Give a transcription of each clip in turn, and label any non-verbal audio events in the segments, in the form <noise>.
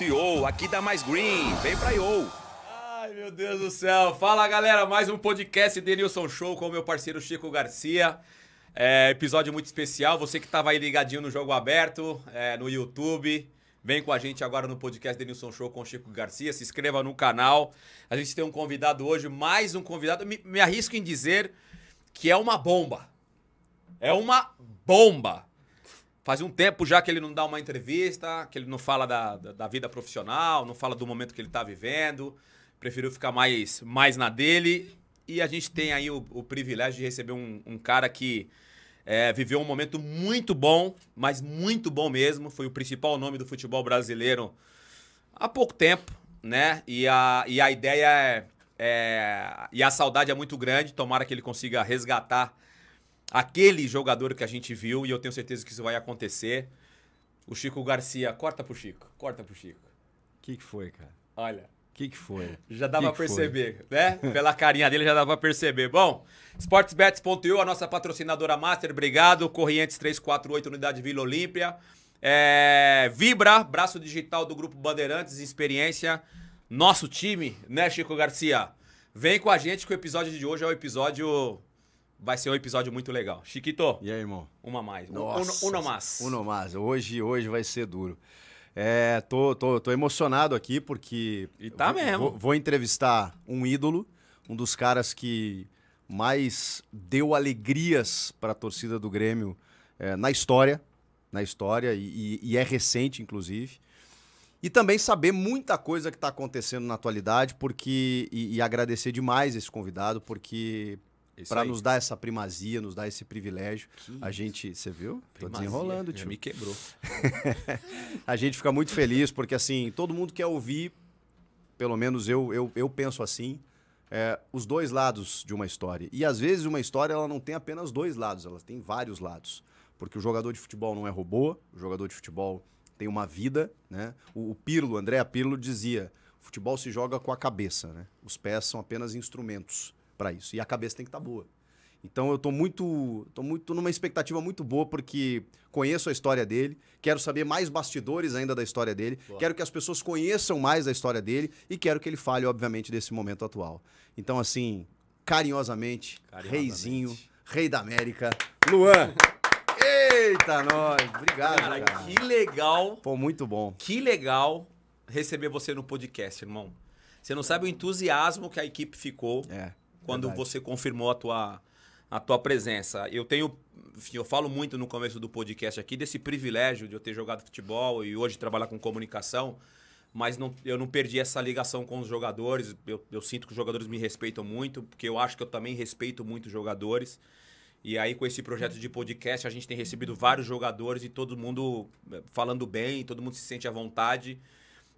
IO. Aqui dá mais green. Vem pra Yo. Ai, meu Deus do céu. Fala, galera. Mais um podcast Denilson Show com o meu parceiro Chico Garcia. É, episódio muito especial. Você que estava aí ligadinho no Jogo Aberto, é, no YouTube. Vem com a gente agora no podcast Denilson Show com Chico Garcia. Se inscreva no canal. A gente tem um convidado hoje, mais um convidado. Me, me arrisco em dizer que é uma bomba. É uma bomba. Faz um tempo já que ele não dá uma entrevista, que ele não fala da, da, da vida profissional, não fala do momento que ele está vivendo. Preferiu ficar mais, mais na dele. E a gente tem aí o, o privilégio de receber um, um cara que é, viveu um momento muito bom, mas muito bom mesmo. Foi o principal nome do futebol brasileiro há pouco tempo, né? E a, e a ideia é, é. E a saudade é muito grande. Tomara que ele consiga resgatar aquele jogador que a gente viu, e eu tenho certeza que isso vai acontecer. O Chico Garcia, corta pro Chico, corta pro Chico. O que, que foi, cara? Olha. O que, que foi? Já dava pra perceber, foi? né? <laughs> Pela carinha dele já dava pra perceber. Bom, sportsbets.eu, a nossa patrocinadora master, obrigado. Corrientes 348, Unidade Vila Olímpia. É, Vibra, braço digital do Grupo Bandeirantes, experiência. Nosso time, né, Chico Garcia? Vem com a gente que o episódio de hoje é o episódio Vai ser um episódio muito legal. Chiquito. E aí, irmão? Uma mais. Nossa. Uma mais. Uma mais. Hoje, hoje vai ser duro. É, tô, tô, tô emocionado aqui porque. E tá vou, mesmo. Vou, vou entrevistar um ídolo, um dos caras que mais deu alegrias para a torcida do Grêmio é, na história, na história e, e, é recente inclusive. E também saber muita coisa que está acontecendo na atualidade, porque e, e, agradecer demais esse convidado, porque é para nos dar essa primazia, nos dar esse privilégio. Que a gente, você viu? Primazia. Tô desenrolando, é, tio. Já me quebrou. <laughs> a gente fica muito feliz porque assim, todo mundo quer ouvir, pelo menos eu eu, eu penso assim, é, os dois lados de uma história. E às vezes uma história ela não tem apenas dois lados, ela tem vários lados. Porque o jogador de futebol não é robô, o jogador de futebol tem uma vida, né? O, o Pirlo, André Pirlo dizia, futebol se joga com a cabeça, né? Os pés são apenas instrumentos para isso. E a cabeça tem que estar tá boa. Então eu estou muito, tô muito numa expectativa muito boa porque conheço a história dele, quero saber mais bastidores ainda da história dele, boa. quero que as pessoas conheçam mais a história dele e quero que ele fale obviamente desse momento atual. Então assim, carinhosamente, carinhosamente. reizinho, rei da América, Luan. <laughs> Eita, nós. Obrigado, cara, cara. que legal. Pô, muito bom. Que legal receber você no podcast, irmão. Você não sabe o entusiasmo que a equipe ficou. É quando Verdade. você confirmou a tua, a tua presença. Eu tenho. Eu falo muito no começo do podcast aqui desse privilégio de eu ter jogado futebol e hoje trabalhar com comunicação, mas não, eu não perdi essa ligação com os jogadores. Eu, eu sinto que os jogadores me respeitam muito, porque eu acho que eu também respeito muito os jogadores. E aí, com esse projeto de podcast, a gente tem recebido vários jogadores e todo mundo eh, falando bem, todo mundo se sente à vontade.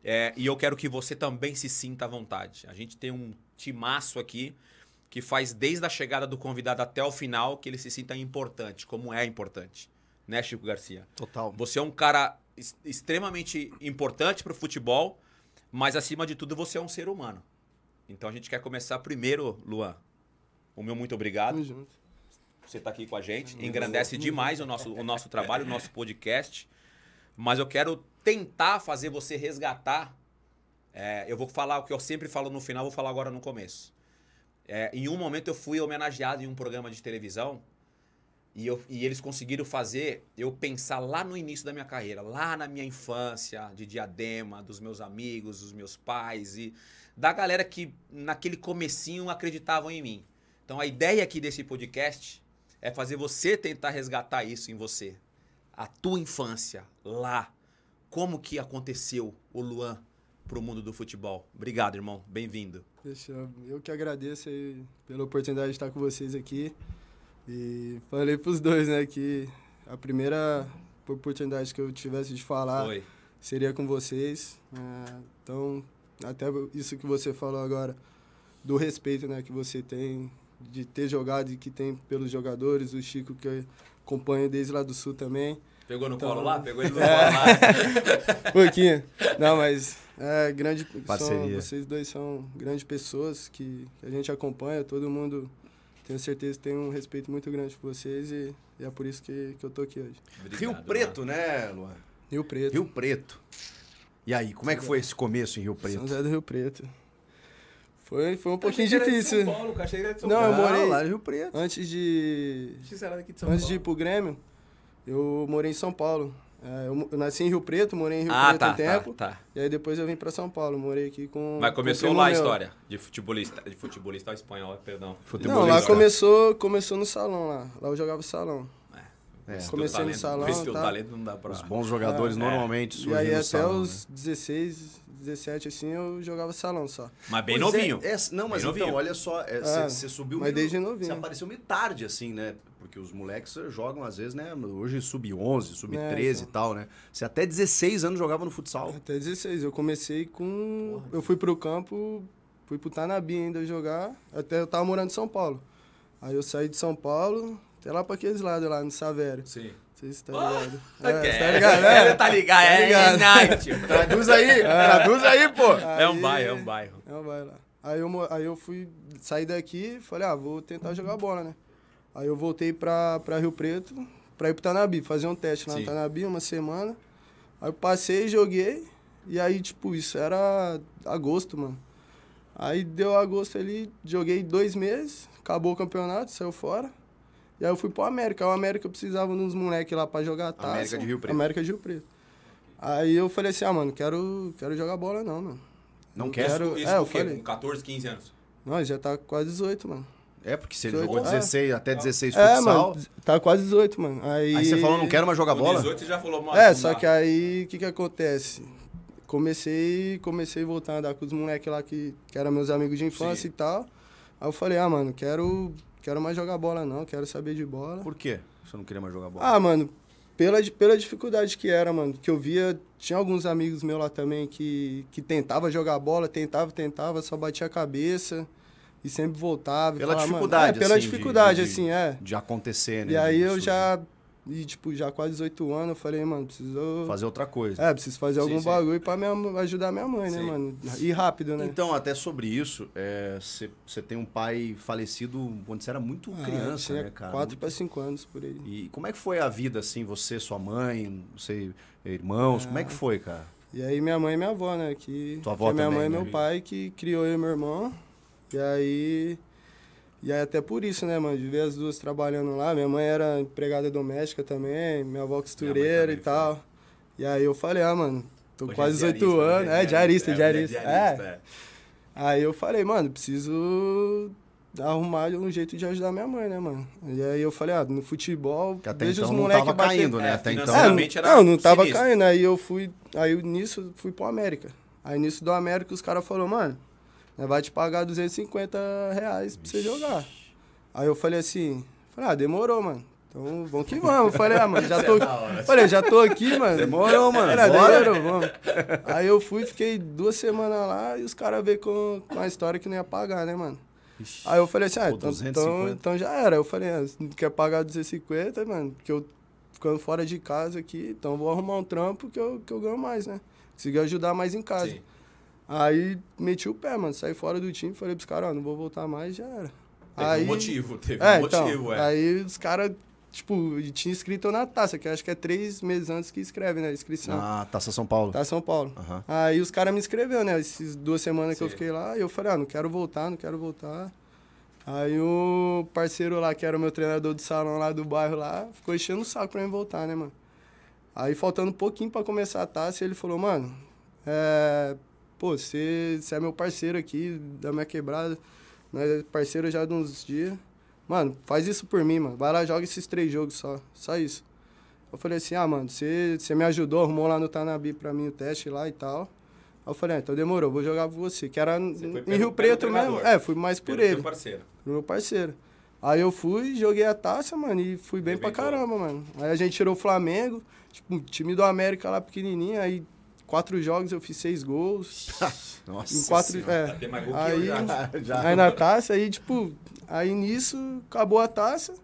É, e eu quero que você também se sinta à vontade. A gente tem um timaço aqui que faz desde a chegada do convidado até o final que ele se sinta importante, como é importante. Né, Chico Garcia? Total. Você é um cara extremamente importante para o futebol, mas acima de tudo você é um ser humano. Então a gente quer começar primeiro, Luan. O meu muito obrigado. Tamo junto. Você está aqui com a gente. Engrandece demais o nosso, o nosso trabalho, o nosso <laughs> podcast. Mas eu quero tentar fazer você resgatar. É, eu vou falar o que eu sempre falo no final, vou falar agora no começo. É, em um momento eu fui homenageado em um programa de televisão e, eu, e eles conseguiram fazer eu pensar lá no início da minha carreira, lá na minha infância, de diadema, dos meus amigos, dos meus pais e da galera que naquele comecinho acreditavam em mim. Então a ideia aqui desse podcast é fazer você tentar resgatar isso em você. A tua infância, lá. Como que aconteceu o Luan? para o mundo do futebol. Obrigado, irmão. Bem-vindo. Eu, eu que agradeço pela oportunidade de estar com vocês aqui. E falei para os dois, né, que a primeira oportunidade que eu tivesse de falar Foi. seria com vocês. É, então, até isso que você falou agora, do respeito né, que você tem de ter jogado e que tem pelos jogadores, o Chico que acompanha desde lá do Sul também. Pegou no então... colo lá? Pegou ele no é. colo lá? <laughs> Pouquinho. Não, mas é grande. Parceria. São, vocês dois são grandes pessoas que a gente acompanha, todo mundo tenho certeza que tem um respeito muito grande por vocês e, e é por isso que, que eu tô aqui hoje. Obrigado, Rio Preto, né, Luan? Rio Preto. Rio Preto. E aí, como é que foi esse começo em Rio Preto? São José do Rio Preto. Foi, foi um pouquinho difícil. São Paulo, Cachoeira de São Paulo. Não, eu morei ah, lá no é Rio Preto. Antes de. Antes de ir pro Grêmio, eu morei em São Paulo. É, eu, eu nasci em Rio Preto, morei em Rio ah, Preto tá, um tá, tempo. Tá, tá. E aí depois eu vim para São Paulo, morei aqui com. Mas começou com lá a história de futebolista, de futebolista espanhol, perdão. Futebolista. Não, lá começou, começou no salão lá. Lá eu jogava salão. É, é. Comecei talento, no salão. tá. talento não dá pra... Os bons jogadores é, normalmente é. surgem. E aí, até salão, os né? 16, 17, assim, eu jogava salão só. Mas bem pois é, novinho. É, não, mas bem então, novinho. olha só, você é, subiu. Mas meio, desde novinho. Você apareceu meio tarde, assim, né? Porque os moleques eh, jogam, às vezes, né? Hoje sub-11, sub-13 é, e então. tal, né? Você até 16 anos jogava no futsal. Até 16. Eu comecei com. Porra, eu fui pro campo, fui pro Tanabi ainda jogar. Até eu tava morando em São Paulo. Aí eu saí de São Paulo, até lá pra aqueles lados lá, no Savério. Sim. Vocês estão tá ligados. Oh, é, okay. tá ligado, ah, é? Tá, é. <laughs> é. tá ligado, tá é. Ligado. é <laughs> Traduz aí, é. traduz aí, pô. Aí, é um bairro, é um bairro. É um bairro lá. Aí eu, aí eu fui sair daqui e falei, ah, vou tentar jogar bola, né? Aí eu voltei pra, pra Rio Preto pra ir pro Tanabi, fazer um teste lá Sim. no Tanabi, uma semana. Aí eu passei, joguei. E aí, tipo, isso era agosto, mano. Aí deu agosto ali, joguei dois meses, acabou o campeonato, saiu fora. E aí eu fui pro América. O América precisava de uns moleques lá pra jogar taça. América de Rio Preto. América de Rio Preto. Aí eu falei assim, ah, mano, quero, quero jogar bola não, mano. Não, não quero? Isso é, eu falei. Com 14, 15 anos? Não, já tá quase 18, mano. É, porque você jogou 16, é. até 16 é, é futsal. Mano, tá quase 18, mano. Aí, aí você falou, não quero mais jogar bola? 18 já falou, mano. É, só que aí o que que acontece? Comecei, comecei a voltar a andar com os moleques lá que, que eram meus amigos de infância Sim. e tal. Aí eu falei, ah, mano, quero, quero mais jogar bola não, quero saber de bola. Por quê? Você não queria mais jogar bola? Ah, mano, pela, pela dificuldade que era, mano. Que eu via, tinha alguns amigos meus lá também que, que tentava jogar bola, tentava, tentava, só batia a cabeça e sempre voltava. Pela falava, dificuldade, é, pela assim, dificuldade, de, assim, é. De acontecer, né? E aí eu já. E, tipo, já quase 18 anos, eu falei, mano, preciso. Fazer outra coisa. É, preciso fazer sim, algum sim. bagulho pra minha, ajudar minha mãe, né, sim. né, mano? E rápido, né? Então, até sobre isso, é, você é, tem um pai falecido quando você era muito ah, criança, né, cara? 4 muito... pra 5 anos por aí. E como é que foi a vida, assim, você, sua mãe, você, irmãos? Como é que ah. foi, cara? E aí minha mãe e minha avó, né? Que, Tua avó que é minha mãe e né? meu pai que criou eu e meu irmão. E aí. E aí até por isso, né, mano, de ver as duas trabalhando lá. Minha mãe era empregada doméstica também, minha avó costureira minha e tal. Foi. E aí eu falei, ah, mano, tô Hoje quase 18 né? é anos. Né? É, diarista, é, diarista. É, diarista. É. Aí eu falei, mano, preciso arrumar um jeito de ajudar minha mãe, né, mano? E aí eu falei, ah, no futebol, que até então os moleques não tava caindo, né? É, até então. É, não, não, não tava sinistro. caindo. Aí eu fui, aí nisso fui pro América. Aí nisso do América os caras falaram, mano, né, vai te pagar 250 reais pra você jogar. Aí eu falei assim, falei, ah, demorou, mano. Então, vamos que vamos. Eu falei, ah, mano, já tô, é falei, já tô aqui, mano. Demorou, mano. Era, demorou, vamos. Aí eu fui, fiquei duas semanas lá e os caras veio com, com a história que não ia pagar, né, mano? Ixi, aí eu falei assim, ah, então, então, então, já era. Eu falei, ah, não quer pagar 250, mano, porque eu ficando fora de casa aqui, então vou arrumar um trampo que eu, que eu ganho mais, né? Consegui ajudar mais em casa. Sim. Aí meti o pé, mano. Saí fora do time, falei pros caras, ó, não vou voltar mais, já era. Teve aí, um motivo, teve é, um então, motivo, então, é. Aí os caras, tipo, tinha inscrito na taça, que acho que é três meses antes que escreve, né? Inscrição. Ah, Taça São Paulo. Taça São Paulo. Uhum. Aí os caras me inscreveu, né? Essas duas semanas Sim. que eu fiquei lá, e eu falei, ah, não quero voltar, não quero voltar. Aí o parceiro lá, que era o meu treinador de salão lá do bairro lá, ficou enchendo o saco pra mim voltar, né, mano? Aí faltando um pouquinho pra começar a taça, ele falou, mano, é, pô, você, você é meu parceiro aqui da minha quebrada, nós é parceiro já de uns dias. Mano, faz isso por mim, mano. Vai lá, joga esses três jogos só, só isso. Eu falei assim, ah, mano, você, você me ajudou, arrumou lá no Tanabi pra mim o teste lá e tal. Aí eu falei, ah, então demorou, vou jogar por você. Que era você em pelo, Rio Preto mesmo. É, fui mais por ele. Meu parceiro. Meu parceiro. Aí eu fui, joguei a taça, mano, e fui bem, bem pra caramba, mano. Aí a gente tirou o Flamengo, tipo, um time do América lá pequenininho, aí Quatro jogos eu fiz seis gols. <laughs> Nossa. Em quatro, é, mais gol aí, eu <laughs> já. aí na taça, aí tipo, aí nisso acabou a taça.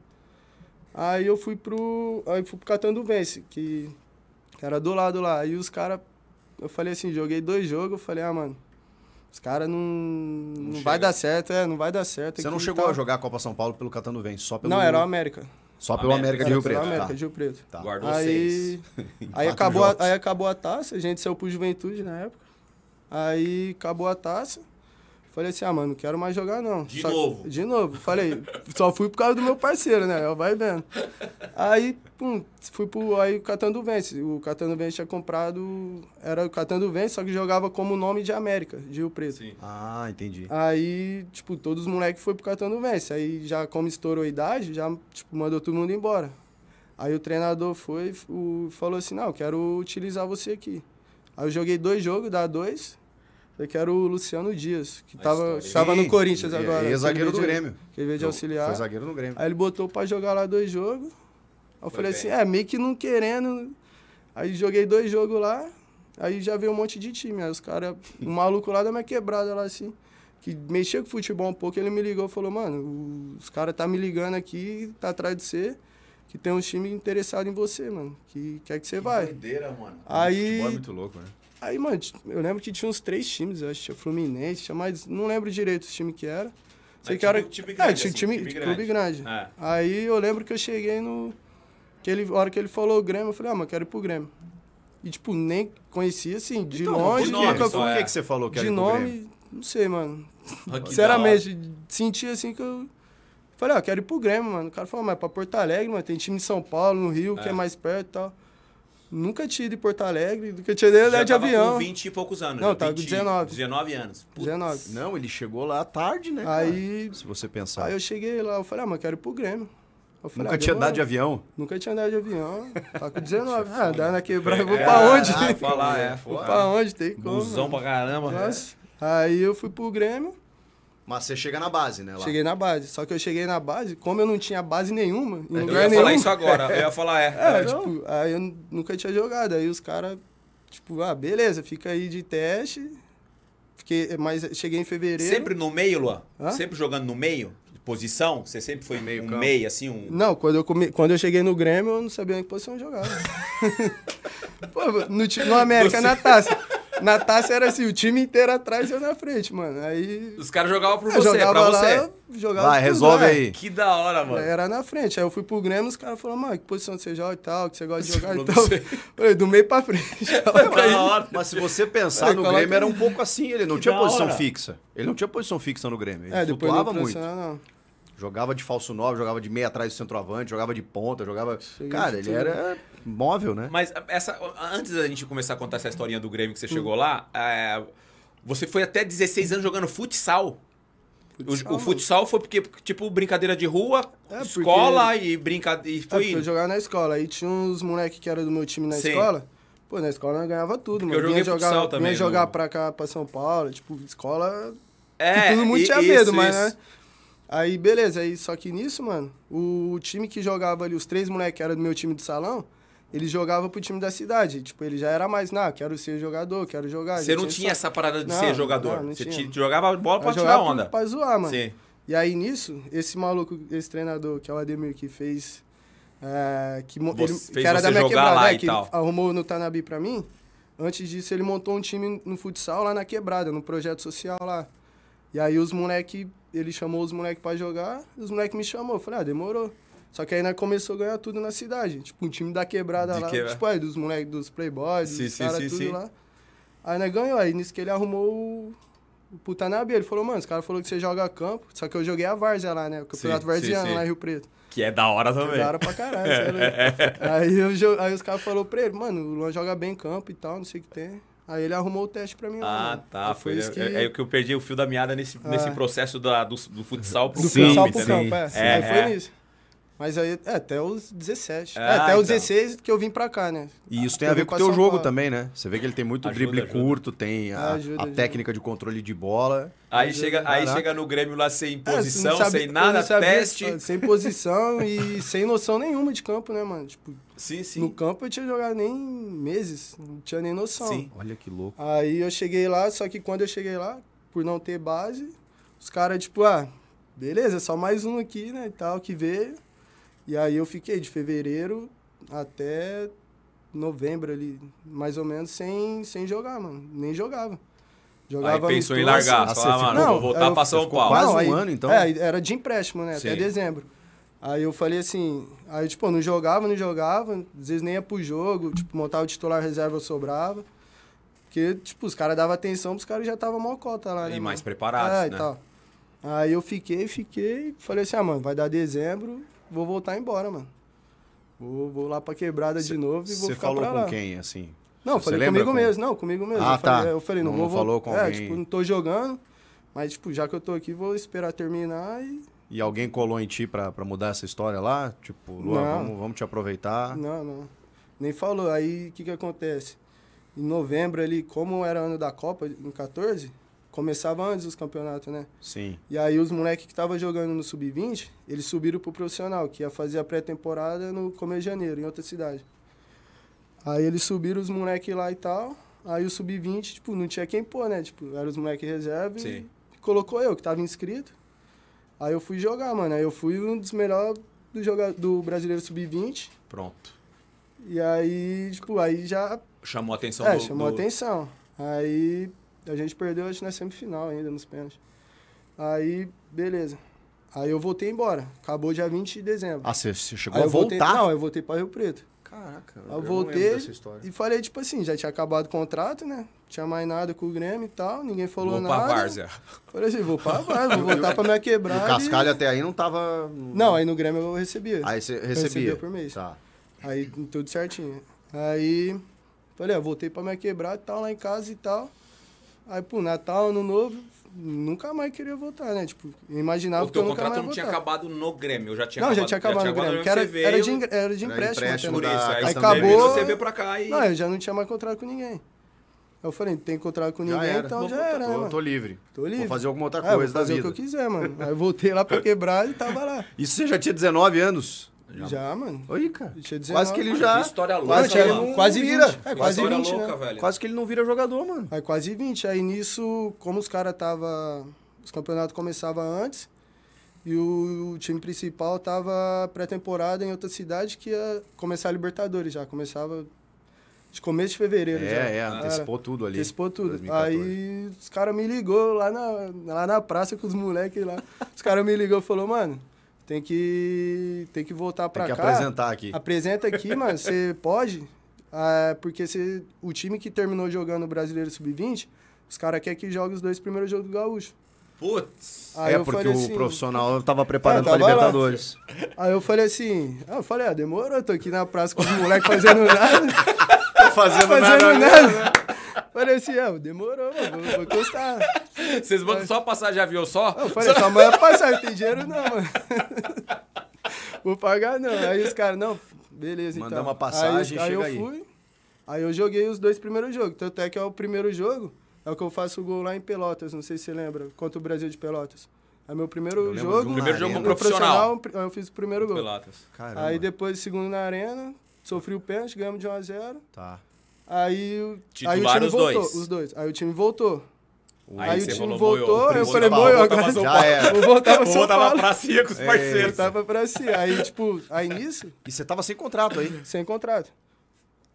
Aí eu fui pro, aí fui pro Catando Vence, que era do lado lá. Aí os caras, eu falei assim, joguei dois jogos, eu falei, ah, mano, os caras não, não, não vai dar certo, é, não vai dar certo. Você não chegou tá... a jogar a Copa São Paulo pelo Catando Vence, só pelo Não, era o América. Só pelo América, América de Rio Preto. Pelo América tá. de Rio Preto. Tá. Guardou aí, seis. <laughs> Aí acabou, a, aí acabou a taça, a gente saiu pro Juventude na época. Aí acabou a taça. Falei assim, ah, mano, não quero mais jogar, não. De só, novo? De novo. Falei, só fui por causa do meu parceiro, né? Eu vai vendo. Aí, pum, fui pro aí, o Catando Vence. O Catando Vence tinha comprado, era o Catando Vence, só que jogava como nome de América, de Rio Preto. Sim. Ah, entendi. Aí, tipo, todos os moleques foram pro Catando Vence. Aí, já como estourou a idade, já, tipo, mandou todo mundo embora. Aí o treinador foi e falou assim, não, quero utilizar você aqui. Aí eu joguei dois jogos, dá dois, que era o Luciano Dias, que estava tava no Corinthians é agora. É, zagueiro do Grêmio. Que veio de auxiliar. Foi zagueiro do Grêmio. Aí ele botou pra jogar lá dois jogos. Aí eu foi falei bem. assim, é, meio que não querendo. Aí joguei dois jogos lá, aí já veio um monte de time. Aí os caras, <laughs> o maluco lá da minha quebrada lá assim, que mexia com futebol um pouco, ele me ligou e falou, mano, os caras tá me ligando aqui, tá atrás de você que tem um time interessado em você, mano. Que quer que você que Doideira, mano. Aí. O futebol é muito louco, né? Aí, mano, eu lembro que tinha uns três times, eu acho, tinha Fluminense, tinha mais, não lembro direito o time que era. Sei é, que era time é, grande, é, assim, time, time tipo grande. clube grande. É. Aí eu lembro que eu cheguei no que ele, a hora que ele falou o Grêmio, eu falei: "Ah, mas quero ir pro Grêmio". E tipo, nem conhecia assim, de então, longe, de nome, nunca fui. O que você falou que De nome, não sei, mano. Sinceramente, senti assim que eu falei: "Ah, quero ir pro Grêmio, mano". O cara falou: ah, "Mas é para Porto Alegre, mano, tem time em São Paulo, no Rio, é. que é mais perto e tal". Nunca tinha ido em Porto Alegre, nunca tinha ido de avião. Com 20 e poucos anos. Não, tava com 19. 19 anos. Putz. 19. Não, ele chegou lá tarde, né? Aí. Cara? Se você pensar. Aí eu cheguei lá, eu falei, ah, mas quero ir pro Grêmio. Falei, nunca ah, tinha andado de avião? Nunca tinha andado de avião. Tá com 19. <laughs> ah, andar na quebrada, vou é, pra onde? Ah, falar, é, Vou pra onde, tem como. Busão pra caramba. Nossa. É. Aí eu fui pro Grêmio. Mas você chega na base, né? Lá. Cheguei na base. Só que eu cheguei na base, como eu não tinha base nenhuma, em eu lugar nenhum. ia falar isso agora, eu ia falar é. <laughs> é. é, tipo, aí eu nunca tinha jogado. Aí os caras, tipo, ah, beleza, fica aí de teste. Fiquei, mas cheguei em fevereiro. Sempre no meio, Luan? Hã? Sempre jogando no meio? Posição? Você sempre foi meio um meio, assim? Um... Não, quando eu, come... quando eu cheguei no Grêmio, eu não sabia em que posição eu jogava. <laughs> Pô, no, no América, Você... na taça na taça era assim, o time inteiro atrás e eu na frente, mano. Aí. Os caras jogavam por você, jogava pra lá, você. Jogava Vai, resolve aí. Que da hora, mano. Era na frente. Aí eu fui pro Grêmio, os caras falaram, mano, que posição você joga e tal, que você gosta de jogar e <laughs> tal. Falei, do meio pra frente. <laughs> Hora. Mas se você pensar aí, no Grêmio, que... era um pouco assim, ele não que tinha posição hora. fixa. Ele não tinha posição fixa no Grêmio. Ele é, flutuava muito. Não. Jogava de falso 9, jogava de meia atrás do centroavante, jogava de ponta, jogava. Cheguei cara, ele tudo. era móvel, né? Mas essa, antes da gente começar a contar essa historinha do Grêmio que você chegou hum. lá, é, você foi até 16 anos jogando futsal. futsal o, o, futsal foi porque, tipo, brincadeira de rua, é, escola é, porque... e brincadeira. E foi... É, jogar na escola. Aí tinha uns moleques que eram do meu time na Sim. escola. Pô, na escola eu ganhava tudo, porque mano. Eu joguei vinha futsal jogar, também. Vinha no... jogar pra cá, pra São Paulo. Tipo, escola. É. Que todo mundo e, tinha medo, mas. Né? Isso. Né? Aí, beleza. Aí, só que nisso, mano, o time que jogava ali, os três moleques que eram do meu time de salão, ele jogava pro time da cidade. Tipo, ele já era mais, não, quero ser jogador, quero jogar. Você não tinha só... essa parada de não, ser jogador. Não, não você tinha. jogava bola pra tirar onda. Pra, pra zoar, mano. Sim. E aí nisso, esse maluco, esse treinador, que é o Ademir, que fez. É, que, você, ele, fez que era da minha quebrada, né, que arrumou no Tanabi pra mim. Antes disso, ele montou um time no futsal lá na quebrada, no projeto social lá. E aí os moleques ele chamou os moleques para jogar, os moleques me chamou. Eu falei, ah, demorou. Só que aí nós começou a ganhar tudo na cidade. Tipo, um time da quebrada De lá. Quebra. Tipo, aí, dos moleques, dos playboys, sim, dos caras, tudo sim. lá. Aí nós ganhou. Aí nisso que ele arrumou o beira, Ele falou, mano, os caras falaram que você joga campo. Só que eu joguei a Várzea lá, né? O campeonato Varziano lá em Rio Preto. Que é da hora também. É da hora pra caralho, <laughs> é aí, eu, aí os caras falaram pra ele, mano, o Luan joga bem campo e tal, não sei o que tem. Aí ele arrumou o teste pra mim. Ah, mano. tá. Foi, foi isso que... É, é que eu perdi o fio da meada nesse, ah. nesse é. processo da, do, do futsal pro sim, campo. Futsal pro campo, é. é, foi é. nisso. Mas aí, é, até os 17. Ah, é, é, até então. os 16 que eu vim pra cá, né? E isso tem a ver com o teu jogo Paulo. também, né? Você vê que ele tem muito ajuda, drible ajuda. curto, tem a, ajuda, a técnica de controle de bola. Aí, ajuda, chega, aí chega no Grêmio lá sem é, posição, é, sabe, sem nada, teste. sem posição e <laughs> sem noção nenhuma de campo, né, mano? Tipo, sim, sim. No campo eu tinha jogado nem meses, não tinha nem noção. Sim. Olha que louco. Aí eu cheguei lá, só que quando eu cheguei lá, por não ter base, os caras, tipo, ah, beleza, só mais um aqui, né, e tal, que veio. E aí eu fiquei de fevereiro até novembro ali, mais ou menos, sem, sem jogar, mano. Nem jogava. Jogava aí pensou em largar, assim, falar, ah, mano, não, vou voltar pra São Paulo. Quase um aí, ano, então? É, era de empréstimo, né? Sim. Até dezembro. Aí eu falei assim, aí tipo, não jogava, não jogava, às vezes nem ia pro jogo, tipo, montava o titular reserva, sobrava. Porque, tipo, os caras davam atenção, os caras já estavam mocota lá, né, E mais preparados, é, né? E tal. Aí eu fiquei, fiquei, falei assim, ah, mano, vai dar dezembro, vou voltar embora, mano. Vou, vou lá pra quebrada cê, de novo e vou ficar pra lá. Você falou com quem, assim? Não, cê falei comigo com... mesmo, não, comigo mesmo. Ah, eu tá. Falei, eu falei, não, não vou... Não falou com é, alguém... tipo, não tô jogando, mas, tipo, já que eu tô aqui, vou esperar terminar e... E alguém colou em ti pra, pra mudar essa história lá? Tipo, Luan, vamos, vamos te aproveitar? Não, não. Nem falou. Aí, o que que acontece? Em novembro ali, como era ano da Copa, em 14, começava antes os campeonatos, né? Sim. E aí os moleques que estavam jogando no Sub-20, eles subiram pro profissional, que ia fazer a pré-temporada no começo de janeiro, em outra cidade. Aí eles subiram os moleques lá e tal. Aí o Sub-20, tipo, não tinha quem pôr, né? Tipo, eram os moleques reserva Sim. e colocou eu, que tava inscrito. Aí eu fui jogar, mano. Aí eu fui um dos melhores do, joga... do brasileiro Sub-20. Pronto. E aí, tipo, aí já. Chamou a atenção é, do... chamou a atenção. Aí a gente perdeu, acho, na semifinal ainda, nos pênaltis. Aí, beleza. Aí eu voltei embora. Acabou dia 20 de dezembro. Ah, você chegou aí a voltar? Voltei, não, eu voltei para Rio Preto. Caraca, eu, eu voltei e falei, tipo assim, já tinha acabado o contrato, né? Tinha mais nada com o Grêmio e tal, ninguém falou vou nada. Vou pra Várzea. Falei assim, vou pra Várzea, vou voltar pra minha <laughs> quebrada. O Cascalho e... até aí não tava... Não, aí no Grêmio eu recebia. Aí você recebia? Eu recebia por mês. Tá. Aí tudo certinho. Aí falei, ah, voltei pra minha quebrada e tal, lá em casa e tal. Aí, pô, Natal, Ano Novo, nunca mais queria voltar, né? Tipo, imaginava que eu nunca mais O teu contrato não tinha acabado no Grêmio, eu já tinha Não, acabado, já tinha acabado já no Grêmio, era, veio, era, de, era de empréstimo. Era empréstimo por isso, né? aí, aí acabou... você veio pra cá e... Não, eu já não tinha mais contrato com ninguém. Eu falei, não tem contrato com ninguém, já então vou já era, né, mano? Tô livre. Tô livre. Vou fazer alguma outra coisa é, vou fazer da vida. o que eu quiser, mano. Aí voltei lá pra <laughs> quebrar e tava lá. Isso você já tinha 19 anos? Já, já mano. Oi, cara. Quase que ele já. Que história louca, quase, cara, ele não quase vira. É, quase 20, louca, né? Quase que ele não vira jogador, mano. aí quase 20. Aí nisso, como os caras tava. Os campeonatos começavam antes. E o, o, time principal tava pré-temporada em outra cidade que ia começar a Libertadores já. Começava de começo de fevereiro é, já. É, é, antecipou tudo ali. Antecipou tudo. 2014. Aí os caras me ligou lá na, lá na praça com os moleques lá. os caras me ligou e falou, mano, tem que, tem que voltar para cá. Tem que cá, apresentar aqui. Apresenta aqui, <laughs> mano, você pode, é, porque se o time que terminou jogando o Brasileiro Sub-20, os caras querem que jogue os dois primeiros jogos do Gaúcho. Putz. Aí é porque o assim, profissional tava preparando é, tava pra Libertadores. Lá. Aí eu falei assim, ah, eu falei, ah, demorou, tô aqui na praça com os moleques fazendo nada. <laughs> tô fazendo, fazendo nada. nada. Né? Falei assim, ah, demorou, vou, vou custar. Vocês mandam só passagem de avião só? Eu falei, só amanhã passagem, tem dinheiro não, mano. <laughs> vou pagar não. Aí os caras, não, beleza, Mandar então. Mandamos uma passagem, aí, aí eu aí. fui, aí eu joguei os dois primeiros jogos. Tanto é que é o primeiro jogo, é o que eu faço o gol lá em Pelotas, não sei se você lembra, contra o Brasil de Pelotas. É meu primeiro jogo. Primeiro jogo como profissional. profissional. Eu fiz o primeiro gol. Pelotas. Caramba. Aí depois, segundo na arena, sofri o pênalti, ganhamos de 1 a 0 Tá. Aí, aí o time os voltou. Dois. Os dois. Aí o time voltou. Aí, aí o time voltou, eu falei, moio, agora <laughs> já era. Vou voltar pra São <laughs> pra Cia com os parceiros. Voltava pra Cia. Aí, tipo, aí nisso... E você tava sem contrato aí? Sem contrato.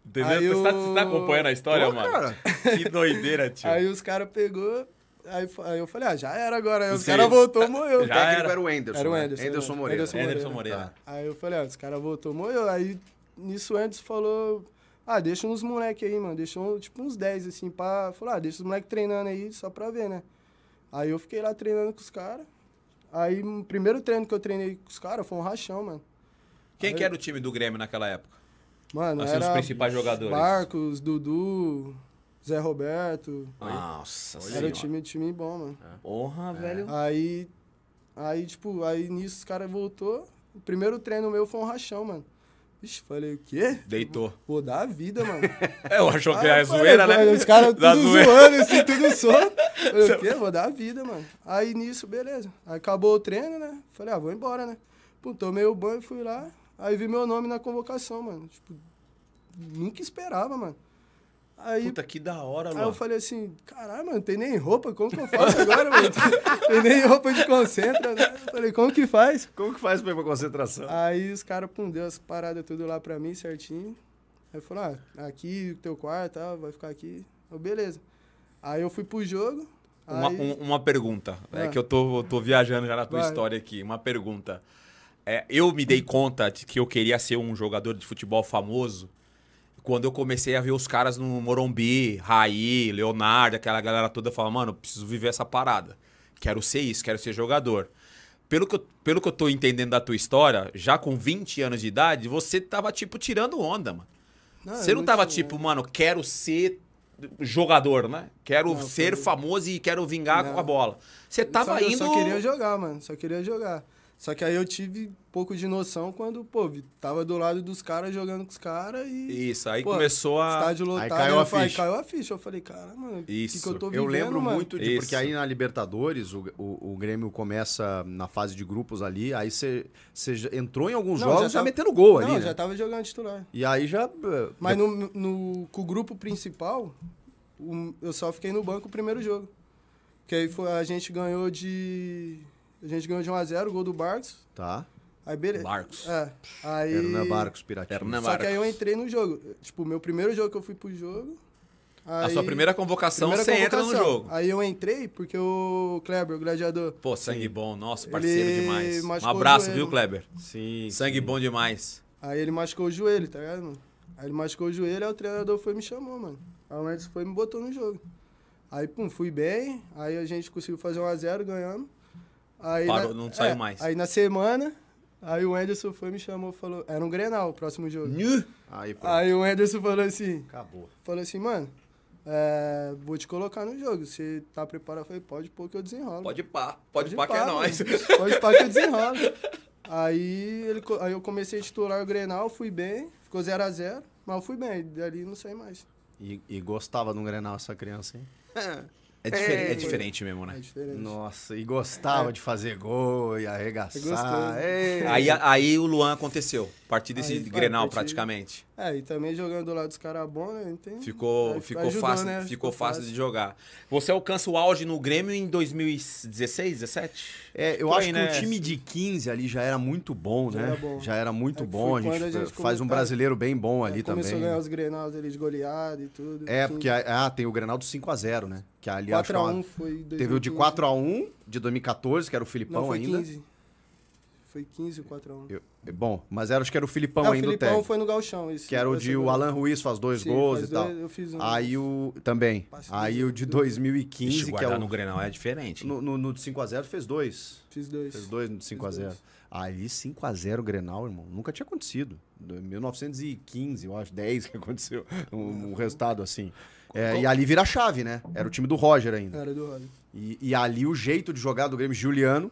Entendeu? Aí você, tá, você tá acompanhando a história, Pô, mano? Cara. Que doideira, tio. Aí os caras pegou, aí, aí, eu falei, ah, já era agora. Aí os caras voltou, morreu. Já o técnico era. era o Anderson. Era o né? Anderson. Né? Anderson, Moreira. Anderson Moreira. Anderson Moreira. Tá. Aí eu falei, ah, os caras voltou, morreu. Aí nisso o Anderson falou, ah, deixa uns moleque aí, mano. Deixa tipo uns 10, assim, pra... Falou, ah, deixa os moleque treinando aí, só pra ver, né? Aí eu fiquei lá treinando com os caras. Aí o primeiro treino que eu treinei com os caras foi um rachão, mano. Quem aí, que era o time do Grêmio naquela época? Mano, assim, era os principais jogadores. Marcos, Dudu, Zé Roberto. Nossa, Era senhora. time, time bom, mano. É. Porra, é. velho. Aí, aí, tipo, aí nisso os caras voltou. O primeiro treino meu foi um rachão, mano. Ixi, falei, o quê? Deitou. Vou, dar a vida, mano. <laughs> É, eu acho que é zoeira, né? Os caras tudo zoeira. zoando, assim, tudo solto. <laughs> Falei, o quê? Vou dar a vida, mano. Aí nisso, beleza. Aí acabou o treino, né? Falei, ah, vou embora, né? Pô, tomei o banho, fui lá, Aí vi meu nome na convocação, mano. Tipo, nunca esperava, mano. Aí, Puta, que da hora, mano. Aí eu falei assim, caralho, mano, tem nem roupa, como que eu faço agora, mano? <laughs> Tem nem roupa de concentra, né? Eu falei, como que faz? Como que faz pra ir pra concentração? Aí os caras, pum, deu as paradas tudo lá pra mim, certinho. Aí falou, ah, aqui, teu quarto, tá, vai ficar aqui. Eu, beleza. Aí eu fui pro jogo. Uma, aí... um, uma pergunta, é ah. é que eu tô, tô viajando já na tua vai. história aqui. Uma pergunta é, eu me dei conta de que eu queria ser um jogador de futebol famoso quando eu comecei a ver os caras no Morumbi, Raí, Leonardo, aquela galera toda falando, mano, preciso viver essa parada. Quero ser isso, quero ser jogador. Pelo que, eu, pelo que eu tô entendendo da tua história, já com 20 anos de idade, você tava, tipo, tirando onda, mano. Não, você não tava, tipo, mano, quero ser jogador, né? Quero não, ser foi... famoso e quero vingar não. com a bola. Você tava só, indo... Eu só queria jogar, mano. Só queria jogar. Só que aí eu tive um pouco de noção quando, pô, tava do lado dos caras jogando com os caras e. Isso, aí pô, começou a. Estádio lotado, aí caiu a ficha. Aí caiu a ficha. Eu falei, cara, mano, Isso. que, que eu tô vivendo? Eu lembro mano? muito de. Isso. Porque aí na Libertadores, o, o, o, Grêmio começa na fase de grupos ali, aí você entrou em alguns não, jogos já, já metendo gol ali. Não, né? já tava jogando titular. E aí já. Mas no, no, com o grupo principal, eu só fiquei no banco o primeiro jogo. Que aí foi, a gente ganhou de. A gente ganhou de 1x0, gol do Barcos. Tá. Aí beleza. Barcos. É. Aí... Hernan Barcos, Piratinho. Hernan Barcos. Só que aí eu entrei no jogo. Tipo, meu primeiro jogo que eu fui pro jogo. Aí, a sua primeira convocação, primeira você convocação. entra no jogo. Aí eu entrei porque o Kleber, o gladiador. Pô, sangue bom, nosso parceiro ele demais. Um abraço, viu, Kleber? Sim. Sangue sim. bom demais. Aí ele machucou o joelho, tá ligado, mano? Aí ele machucou o joelho, aí o treinador foi e me chamou, mano. Aí o Mendes foi e me botou no jogo. Aí, pum, fui bem. Aí a gente conseguiu fazer 1x0, ganhando Aí Parou, na, não saiu é, mais. Aí na semana, aí o Anderson foi me chamou falou. Era um Grenal, o próximo jogo. Nhu! Aí, aí o Anderson falou assim. Acabou. Falou assim, mano. É, vou te colocar no jogo. você tá preparado, eu falei, pode pôr que eu desenrolo. Pode pá, pode, pode pá, que é nóis. <laughs> Pode pá que eu desenrolo. <laughs> aí, ele, aí eu comecei a titular o Grenal, fui bem, ficou 0x0, zero mas eu fui bem, dali não saí mais. E, e gostava de um Grenal essa criança, hein? <laughs> É, diferente, é, é diferente mesmo, né? É diferente. Nossa, e gostava é. de fazer gol e arregaçar. É é. Aí, aí o Luan aconteceu partir desse aí, Grenal partir... praticamente. É, e também jogando do lado dos caras bons, né? Então, ficou, aí, ficou, ajudou, fácil, né? ficou, fácil, fácil de jogar. Você alcança o auge no Grêmio em 2016, 17? É, eu Foi, acho né? que o time de 15 ali já era muito bom, né? Já era, bom. Já era muito é bom. A gente, a gente, faz um é, brasileiro bem bom ali também. Começou a ganhar os Grenais ali de goleada e tudo. É, assim. porque ah, tem o Grenal do 5x0, né? Que ali 4 é a 1 uma... foi 2015. Teve o de 4 a 1 de 2014, que era o Filipão Não, foi ainda. 15. Foi 15 4 x 1 Bom, mas era, acho que era o Filipão é, ainda. O Filipão foi no Galchão, isso. Que era o de o Alan Ruiz faz dois Sim, gols faz e dois, tal. Eu fiz um. Aí o. Também. aí o de 2015. Deixa que é o, no Grenal é diferente. No, no, no de 5x0 fez dois. Fiz dois. Fez dois no de 5x0. Ali 5x0 Grenal, irmão, nunca tinha acontecido. 1915, eu acho, 10 que aconteceu <laughs> um, um resultado assim. É, e ali vira a chave, né? Era o time do Roger ainda. Era do Roger. E, e ali o jeito de jogar do Grêmio Juliano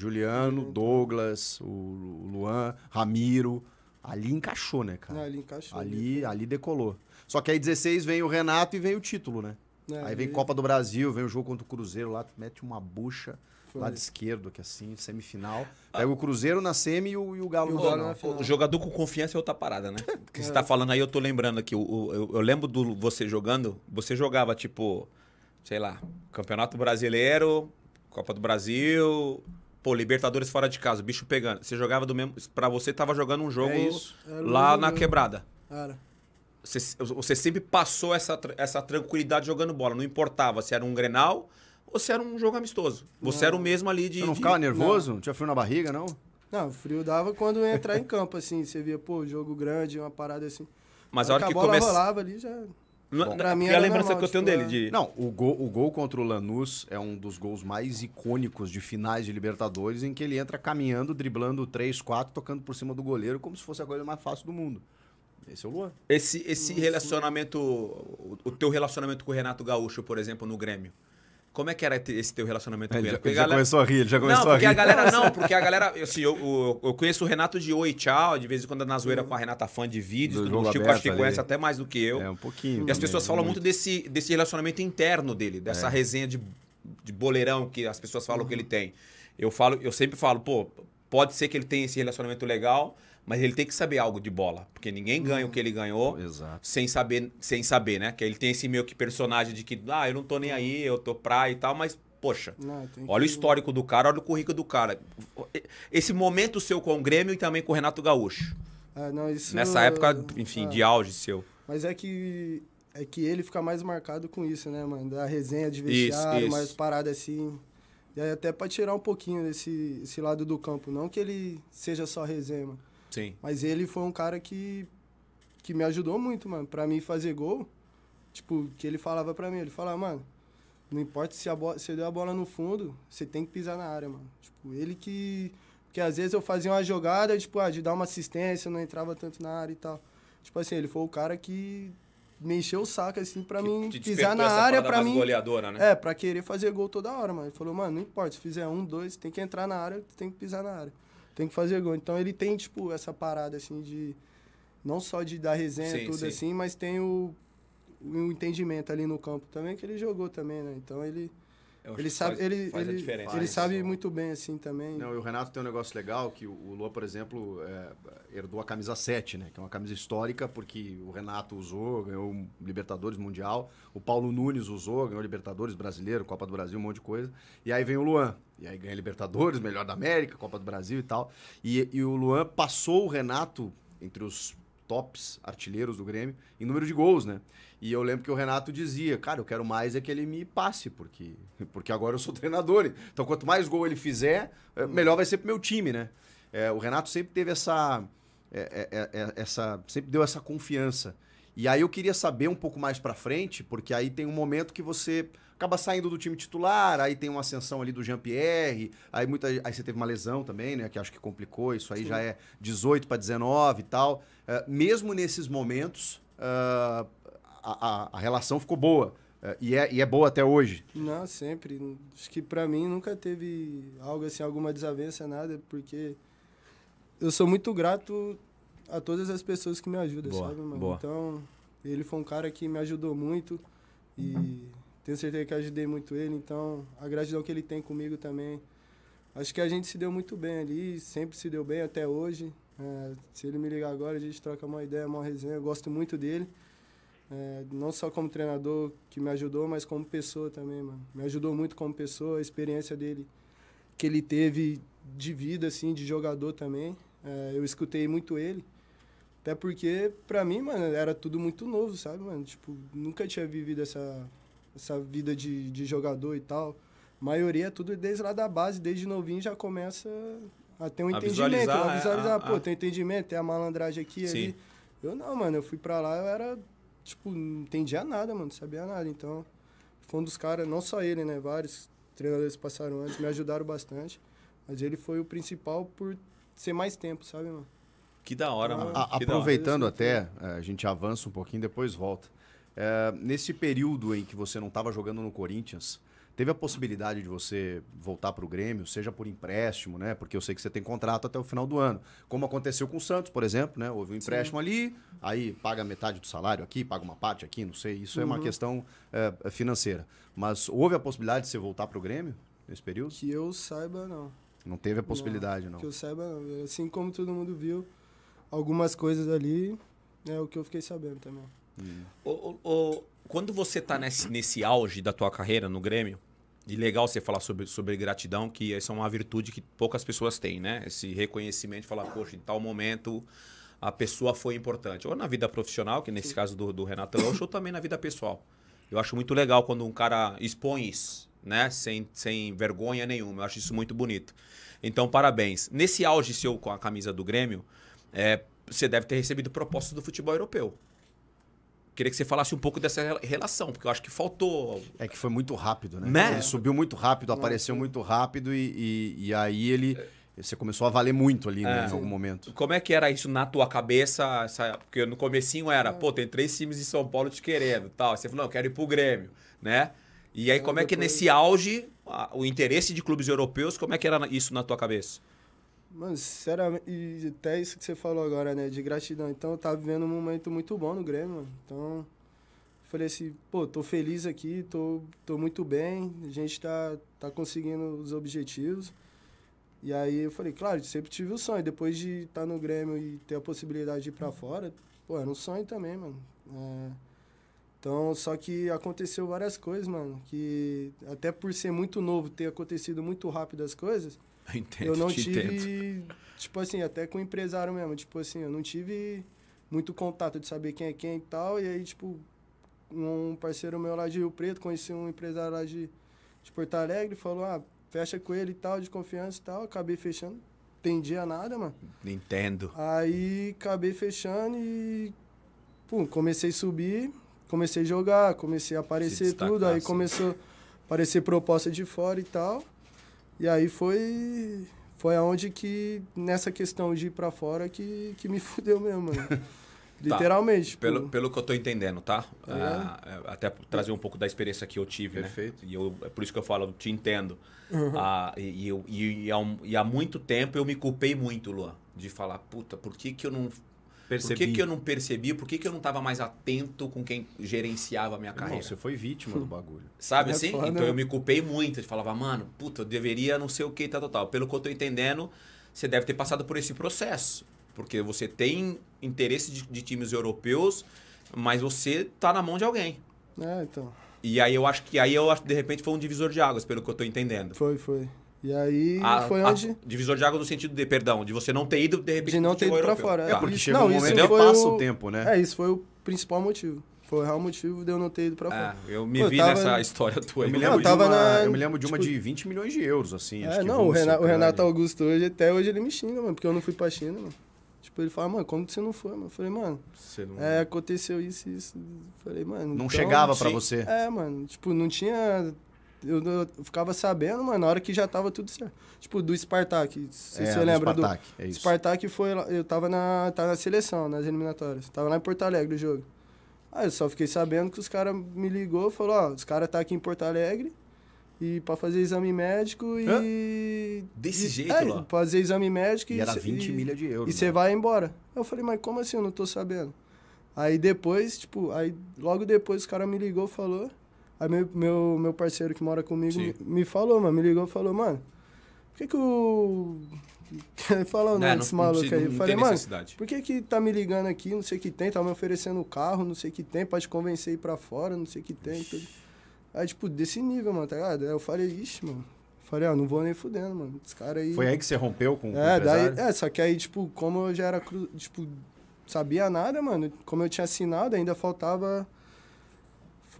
Juliano, tá. Douglas, o Luan, Ramiro. Ali encaixou, né, cara? Não, ali encaixou. Ali, ali decolou. Só que aí 16 vem o Renato e vem o título, né? É, aí vem e... Copa do Brasil, vem o jogo contra o Cruzeiro lá, mete uma bucha Foi. lado esquerdo, que assim, semifinal. Ah. o Cruzeiro na semi e o, e o Galo, e o na final. O jogador com confiança é outra parada, né? <laughs> O que é. você tá falando aí, eu tô lembrando aqui. Eu, eu, eu lembro do você jogando, você jogava tipo, sei lá, Campeonato Brasileiro, Copa do Brasil, Pô, Libertadores fora de casa, bicho pegando. Você jogava do mesmo. Pra você, tava jogando um é jogo é lá na né? quebrada. Era. Você, você, sempre passou essa, essa tranquilidade jogando bola. Não importava se era um grenal ou se era um jogo amistoso. Você não. era o mesmo ali de. Você não ficava de... nervoso? Não. Tinha frio na barriga, não? Não, frio dava quando ia entrar em campo, assim. Você via, pô, jogo grande, uma parada assim. Mas a hora que, que começava. rolava ali já. Bom, pra mim e a lembrança que eu tenho dele. Tipo, de... É. Não, o gol, o gol contra o Lanús é um dos gols mais icônicos de finais de Libertadores, em que ele entra caminhando, driblando 3, 4, tocando por cima do goleiro, como se fosse a coisa mais fácil do mundo. Esse é o Luan. Esse, esse relacionamento, o, o teu relacionamento com o Renato Gaúcho, por exemplo, no Grêmio. Como é que era esse teu relacionamento ele com ele? Já, ele já começou a rir, ele já começou não, a rir. Não, <laughs> porque a galera não, porque a galera. Assim, eu, eu, eu conheço o Renato de Oi Tchau, de vez em quando na zoeira com a Renata fã de vídeos, do, do Chico acho que conhece até mais do que eu. É, um pouquinho. E as pessoas falam muito, desse, desse relacionamento interno dele, dessa é. resenha de, de boleirão que as pessoas falam uhum. que ele uhum. tem. Eu, falo, eu sempre falo, pô, pode ser que ele tenha esse relacionamento legal, mas ele tem que saber algo de bola, porque ninguém ganha o que ele ganhou hum, Exato. sem saber, sem saber, né? Que ele tem esse meio que personagem de que, ah, eu não tô nem aí, eu tô praia e tal, mas poxa, não, olha que... o histórico do cara, olha o currículo do cara. Esse momento seu com o Grêmio e também com o Renato Gaúcho. É, não, isso... Nessa época, enfim, é. de auge seu. Mas é que é que ele fica mais marcado com isso, né, mano? Da resenha de vestiário, isso, isso. mais parada assim. E aí até para tirar um pouquinho desse lado do campo. Não que ele seja só resenha, mano. Sim. Mas ele foi um cara que, que me ajudou muito, mano. Pra mim fazer gol, tipo, que ele falava pra mim, ele falava, mano, não importa se você deu a bola no fundo, você tem que pisar na área, mano. Tipo, ele que. Porque às vezes eu fazia uma jogada, tipo, ah, de dar uma assistência, não entrava tanto na área e tal. Tipo assim, ele foi o cara que me encheu o saco, assim, pra que mim pisar na área, pra mim. Goleadora, né? É, pra querer fazer gol toda hora, mano. Ele falou, mano, não importa, se fizer um, dois, tem que entrar na área, tem que pisar na área tem que fazer gol. Então ele tem, tipo, essa parada, assim, de. Não só de dar resenha e tudo sim. assim, mas tem o, o entendimento ali no campo também, que ele jogou também, né? Então ele ele sabe, faz, ele, faz ele, ele sabe muito bem, assim, também. Não, e o Renato tem um negócio legal, que o Lua, por exemplo, é, herdou a camisa 7, né? Que é uma camisa histórica, porque o Renato usou, ganhou o Libertadores Mundial. O Paulo Nunes usou, ganhou o Libertadores Brasileiro, Copa do Brasil, um monte de coisa. E aí vem o Luan. E aí ganha Libertadores, Melhor da América, Copa do Brasil e tal. E, e o Luan passou o Renato entre os tops artilheiros do Grêmio em número de gols, né? E eu lembro que o Renato dizia, cara, eu quero mais é que ele me passe, porque, <laughs> porque agora eu sou <laughs> treinador. Então, quanto mais gol ele fizer, eh, melhor vai ser pro meu time, né? É, o Renato sempre teve essa, é, é, essa. Sempre deu essa confiança. E aí eu queria saber um pouco mais para frente, porque aí tem um momento que você acaba saindo do time titular, aí tem uma ascensão ali do Jean-Pierre, aí muita aí você teve uma lesão também, né, que acho que complicou, isso aí Sim. já é 18 para 19 e tal. Eh, mesmo nesses momentos, uh, a, a, a, relação ficou boa. Uh, e, é, e é boa até hoje? Não, sempre. Acho que para mim nunca teve algo assim, alguma desavença, nada, porque eu sou muito grato a todas as pessoas que me ajudam, boa, sabe, mano? Boa. Então, ele foi um cara que me ajudou muito e tenho certeza que ajudei muito ele, então a gratidão que ele tem comigo também. Acho que a gente se deu muito bem ali, sempre se deu bem até hoje. É, se ele me ligar agora, a gente troca uma ideia, uma resenha. Eu gosto muito dele. É, não só como treinador que me ajudou, mas como pessoa também, mano. Me ajudou muito como pessoa, a experiência dele que ele teve de vida, assim, de jogador também. É, eu escutei muito ele. Até porque, pra mim, mano, era tudo muito novo, sabe, mano? Tipo, nunca tinha vivido essa, essa vida de, de jogador e tal. A maioria é tudo desde lá da base, desde novinho já começa ah, tem um a entendimento, visualizar, é, visualizar a, pô, a... tem um entendimento, tem a malandragem aqui Sim. ali. Eu não, mano, eu fui pra lá, eu era, tipo, não entendia nada, mano, não sabia nada. Então, foi um dos caras, não só ele, né? Vários treinadores passaram antes, me ajudaram bastante. Mas ele foi o principal por ser mais tempo, sabe, mano? Que da hora, então, mano. A, aproveitando hora. até, é, a gente avança um pouquinho, depois volta. É, nesse período em que você não estava jogando no Corinthians, Teve a possibilidade de você voltar para o Grêmio, seja por empréstimo, né? Porque eu sei que você tem contrato até o final do ano. Como aconteceu com o Santos, por exemplo, né? Houve um empréstimo Sim. ali, aí paga metade do salário aqui, paga uma parte aqui, não sei. Isso uhum. é uma uhum. questão é, financeira. Mas houve a possibilidade de você voltar para o Grêmio nesse período? Que eu saiba, não. Não teve a possibilidade, não. não. Que eu saiba, não. Assim como todo mundo viu, algumas coisas ali é o que eu fiquei sabendo também. Hum. O, o, o, quando você tá nesse, nesse auge da tua carreira no Grêmio, e legal você falar sobre, sobre gratidão, que essa é uma virtude que poucas pessoas têm, né? Esse reconhecimento, falar, poxa, em tal momento a pessoa foi importante. Ou na vida profissional, que nesse Sim. caso do, do Renato Rocha, ou também na vida pessoal. Eu acho muito legal quando um cara expõe isso, né? Sem, sem vergonha nenhuma. Eu acho isso muito bonito. Então, parabéns. Nesse auge seu com a camisa do Grêmio, é, você deve ter recebido propostas do futebol europeu. Queria que você falasse um pouco dessa relação, porque eu acho que faltou. É que foi muito rápido, né? né? Ele subiu muito rápido, apareceu muito rápido e, e, e aí ele. É. Você começou a valer muito ali, né, é. em algum momento. Como é que era isso na tua cabeça? Essa... Porque no comecinho era, é. pô, tem três times em São Paulo te querendo tal. você falou, não, eu quero ir pro Grêmio, né? E aí, como é que nesse auge, o interesse de clubes europeus, como é que era isso na tua cabeça? Mano, sinceramente, e até isso que você falou agora, né? De gratidão. Então eu tava vivendo um momento muito bom no Grêmio, mano. Então, falei assim, pô, tô feliz aqui, tô, tô muito bem, a gente tá, tá conseguindo os objetivos. E aí eu falei, claro, sempre tive o sonho. Depois de estar tá no Grêmio e ter a possibilidade de ir pra fora, pô, era um sonho também, mano. É, então, só que aconteceu várias coisas, mano. Que até por ser muito novo, ter acontecido muito rápido as coisas eu <laughs> entendo, eu não tive, entendo. tipo assim, até com o empresário mesmo, tipo assim, eu não tive muito contato de saber quem é quem e tal, e aí, tipo, um parceiro meu lá de Rio Preto, conheci um empresário lá de, de Porto Alegre, falou, ah, fecha com ele e tal, de confiança e tal, acabei fechando, entendia nada, mano. Entendo. Aí, acabei fechando e, pô, comecei a subir, comecei a jogar, comecei a aparecer tudo, aí começou a aparecer proposta de fora e tal. E aí foi foi aonde que nessa questão de ir para fora que, que me <laughs> fudeu mesmo, mano. Tá. Literalmente. Tá. Pelo, pelo que eu tô entendendo, tá? É. Ah, é, até trazer um pouco da experiência que eu tive, né? Perfeito. né? E eu, é por isso que eu falo, eu te entendo. Uhum. Ah, e, eu, e, e, há, e há muito tempo eu me culpei muito, Luan, de falar, puta, por que, que eu não Percebi. Por que, que eu não percebi? Por que, que eu não estava mais atento com quem gerenciava a minha carreira? Não, você foi vítima do bagulho. <laughs> Sabe é assim? Foda. Então né? eu me culpei muito. Eu falava, mano, puta, eu deveria não sei o que, tal, tá, tal, Pelo que eu estou entendendo, você deve ter passado por esse processo. Porque você tem interesse de, de times europeus, mas você está na mão de alguém. É, então. E aí eu acho que aí eu acho de repente foi um divisor de águas, pelo que eu estou entendendo. Foi, foi. E aí a, foi onde. divisor de água no sentido de, perdão, de você não ter ido de repente. De não ter ido para fora. É, é porque chegou não, um momento que passa o... tempo, né? É, isso foi o principal motivo. Foi o real motivo de eu não ter ido pra é, fora. É, eu me Pô, eu vi tava... nessa história tua. Eu me lembro, não, eu de, uma, na... eu me lembro de uma tipo... de 20 milhões de euros, assim. É, não, o, Renato, o Renato Augusto hoje, até hoje ele me xinga, mano, porque eu não fui pra China, mano. Tipo, ele fala, mano, como que você não foi? Mano? Eu falei, mano, não... é, aconteceu isso e isso. Eu falei, mano... Não então, chegava para você. É, mano, tipo, não tinha eu, eu, ficava sabendo, mano, na hora que já tava tudo certo. Tipo, do Spartak. Se é, você lembra do. Spartak, do... é isso. Spartak foi. Eu tava na, tava na seleção, nas eliminatórias. Tava lá em Porto Alegre o jogo. Aí eu só fiquei sabendo que os caras me ligou e falou, ó, os caras tá aqui em Porto Alegre e para fazer exame médico e. Hã? Desse e, jeito, é, lá. Fazer exame médico e. E era 20 e, milha de euros. E você né? vai embora. Eu falei, mas como assim? Eu não tô sabendo. Aí depois, tipo, aí logo depois o cara me ligou e falou. Aí meu, meu, meu parceiro que mora comigo me, me, falou, mano, me ligou e falou, mano, por que que o... <laughs> Fala o nome desse maluco não, aí. Não, falei, mano, por que que tá me ligando aqui, não sei o que tem, tá me oferecendo carro, não sei o que tem, pode convencer ir pra fora, não sei o que tem, tudo. Aí, tipo, desse nível, mano, tá ligado? Aí eu falei, ixi, mano. Falei, ah, não vou nem fudendo, mano. Esse cara aí. Foi aí que você rompeu com é, o daí, É, só que aí, tipo, como eu já era, cru, tipo, sabia nada, mano. Como eu tinha assinado, ainda faltava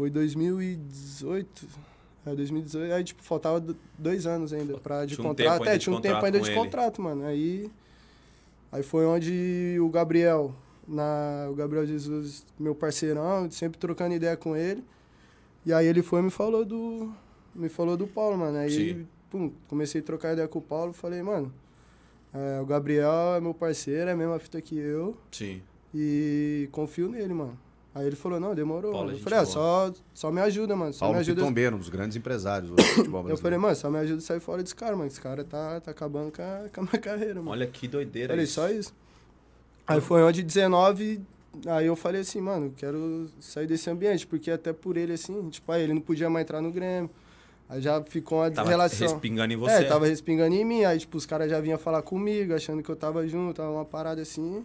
foi 2018. É, 2018. Aí, tipo, faltava dois anos ainda pra de tinha contrato. Um é, tinha um tempo ainda de ele. contrato, mano. Aí, aí foi onde o Gabriel, na, o Gabriel Jesus, meu parceirão, sempre trocando ideia com ele. E aí ele foi e me falou do. Me falou do Paulo, mano. Aí pum, comecei a trocar ideia com o Paulo, falei, mano, é, o Gabriel é meu parceiro, é a mesma fita que eu. Sim. E confio nele, mano. Aí ele falou, não, demorou. Paulo, eu falei, ah, só, só me ajuda, mano. Só Paulo me ajuda. Pitombeiro, um dos grandes empresários do futebol brasileiro. Eu falei, mano, só me ajuda a sair fora desse cara, mano. Esse cara tá, tá acabando com a, <laughs> com a minha carreira, mano. Olha que doideira. Falei, isso. só isso. Aí foi onde 19, aí eu falei assim, mano, quero sair desse ambiente, porque até por ele, assim, tipo, aí ele não podia mais entrar no Grêmio. Aí já ficou uma tava relação. respingando em é, você. É, tava respingando em mim. Aí, tipo, os caras já vinham falar comigo, achando que eu tava junto, tava uma parada assim.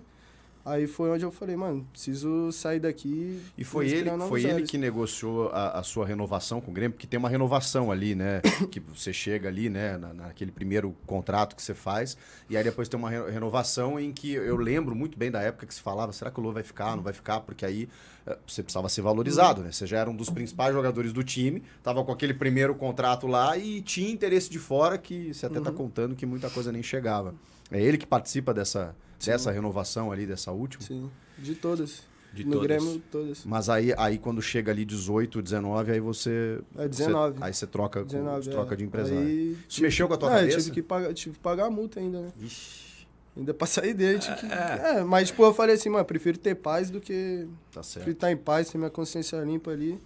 Aí foi onde eu falei, mano, preciso sair daqui. E foi ele, foi ele que negociou a, a, sua renovação com o Grêmio, porque tem uma renovação ali, né? <coughs> que você chega ali, né, na, naquele primeiro contrato que você faz, e aí depois tem uma renovação em que eu lembro muito bem da época que se falava, será que o Lô vai ficar, não vai ficar? Porque aí eh, você precisava ser valorizado, né? Você já era um dos principais jogadores do time, tava com aquele primeiro contrato lá e tinha interesse de fora que você até tá uhum. tá contando que muita coisa nem chegava. É ele que participa dessa dessa renovação ali, dessa última? Sim, de todas. De no todas. Grêmio, todas. Mas aí, aí quando chega ali 18, 19, aí você. É, 19. Você, aí você troca, 19, com, é. troca de empresário. Aí, Isso tive, mexeu com a tua não, cabeça? Eu tive que, pagar, tive que pagar a multa ainda, né? Ixi. Ainda pra sair dele, que... é. é mas tipo, eu falei assim, mano, prefiro ter paz do que. Tá certo. Prefiro estar em paz, ter minha consciência limpa ali.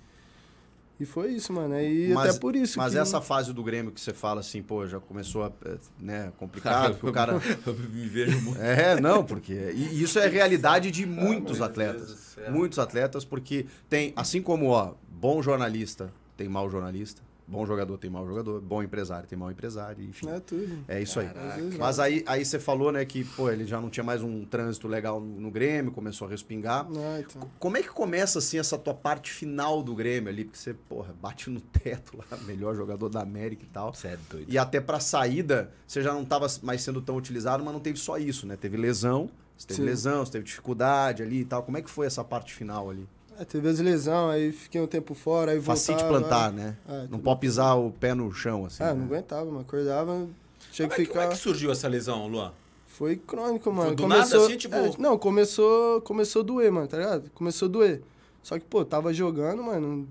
E foi isso, mano. Né? E mas, até por isso. Mas que... essa fase do Grêmio que você fala assim, pô, já começou a. Eh, né, complicado, porque o cara. <laughs> eu me vejo muito. É, não, porque. E isso é realidade de muitos ah, atletas. Muitos atletas, porque tem, assim como, ó, bom jornalista, tem mau jornalista. Bom jogador tem mau jogador, bom empresário tem mau empresário, enfim. É tudo. É isso Caraca. aí. Mas é. aí, aí você falou, né, que, pô, ele já não tinha mais um trânsito legal no, no Grêmio, começou a respingar. Ah, então. Como é que começa, assim, essa tua parte final do Grêmio ali? Porque você, porra, bate no teto lá, <laughs> melhor jogador da América e tal. É e até pra saída, você já não tava mais sendo tão utilizado, mas não teve só isso, né? Teve lesão, você teve Sim. lesão, você teve dificuldade ali e tal. Como é que foi essa parte final ali? É, teve as lesão, aí fiquei um tempo fora, aí voltava. Facinho de plantar, né? né? É, não pode pisar o pé no chão, assim. Ah, né? não aguentava, mas acordava, tinha que ficar... É como é que surgiu essa lesão, Luan? Foi crônico, mano. Foi do começou, nada, assim, tipo... É, não, começou, começou a doer, mano, tá ligado? Começou a doer. Só que, pô, tava jogando, mano,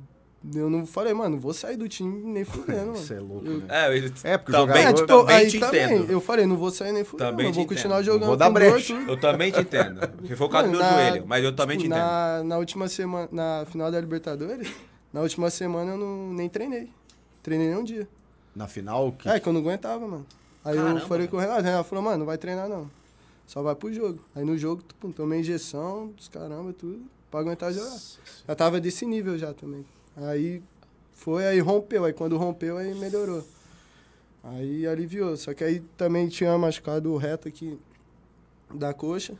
eu não falei, mano, vou sair do time nem fudendo, mano. Você é louco, eu... né? É, ele é, porque também, jogador... é, tipo, também aí, te também, tá entendo. Eu falei, não vou sair nem fudendo, também mano, vou continuar jogando. Vou dar brecha. eu também te entendo. Porque foi o caso do meu joelho, mas eu também tipo, te entendo. Na, na última semana, na final da Libertadores, na última semana eu não, nem treinei. Treinei nem um dia. Na final? Que... É, que eu não aguentava, mano. Aí Caramba, eu falei com o Renato, o Renato falou, mano, não vai treinar não. Só vai pro jogo. Aí no jogo, tipo, tomei injeção, dos caramba, tudo, pra aguentar jogar. Já tava desse nível já também. Aí foi, aí rompeu. Aí quando rompeu, aí melhorou. Aí aliviou. Só que aí também tinha machucado o reto aqui da coxa.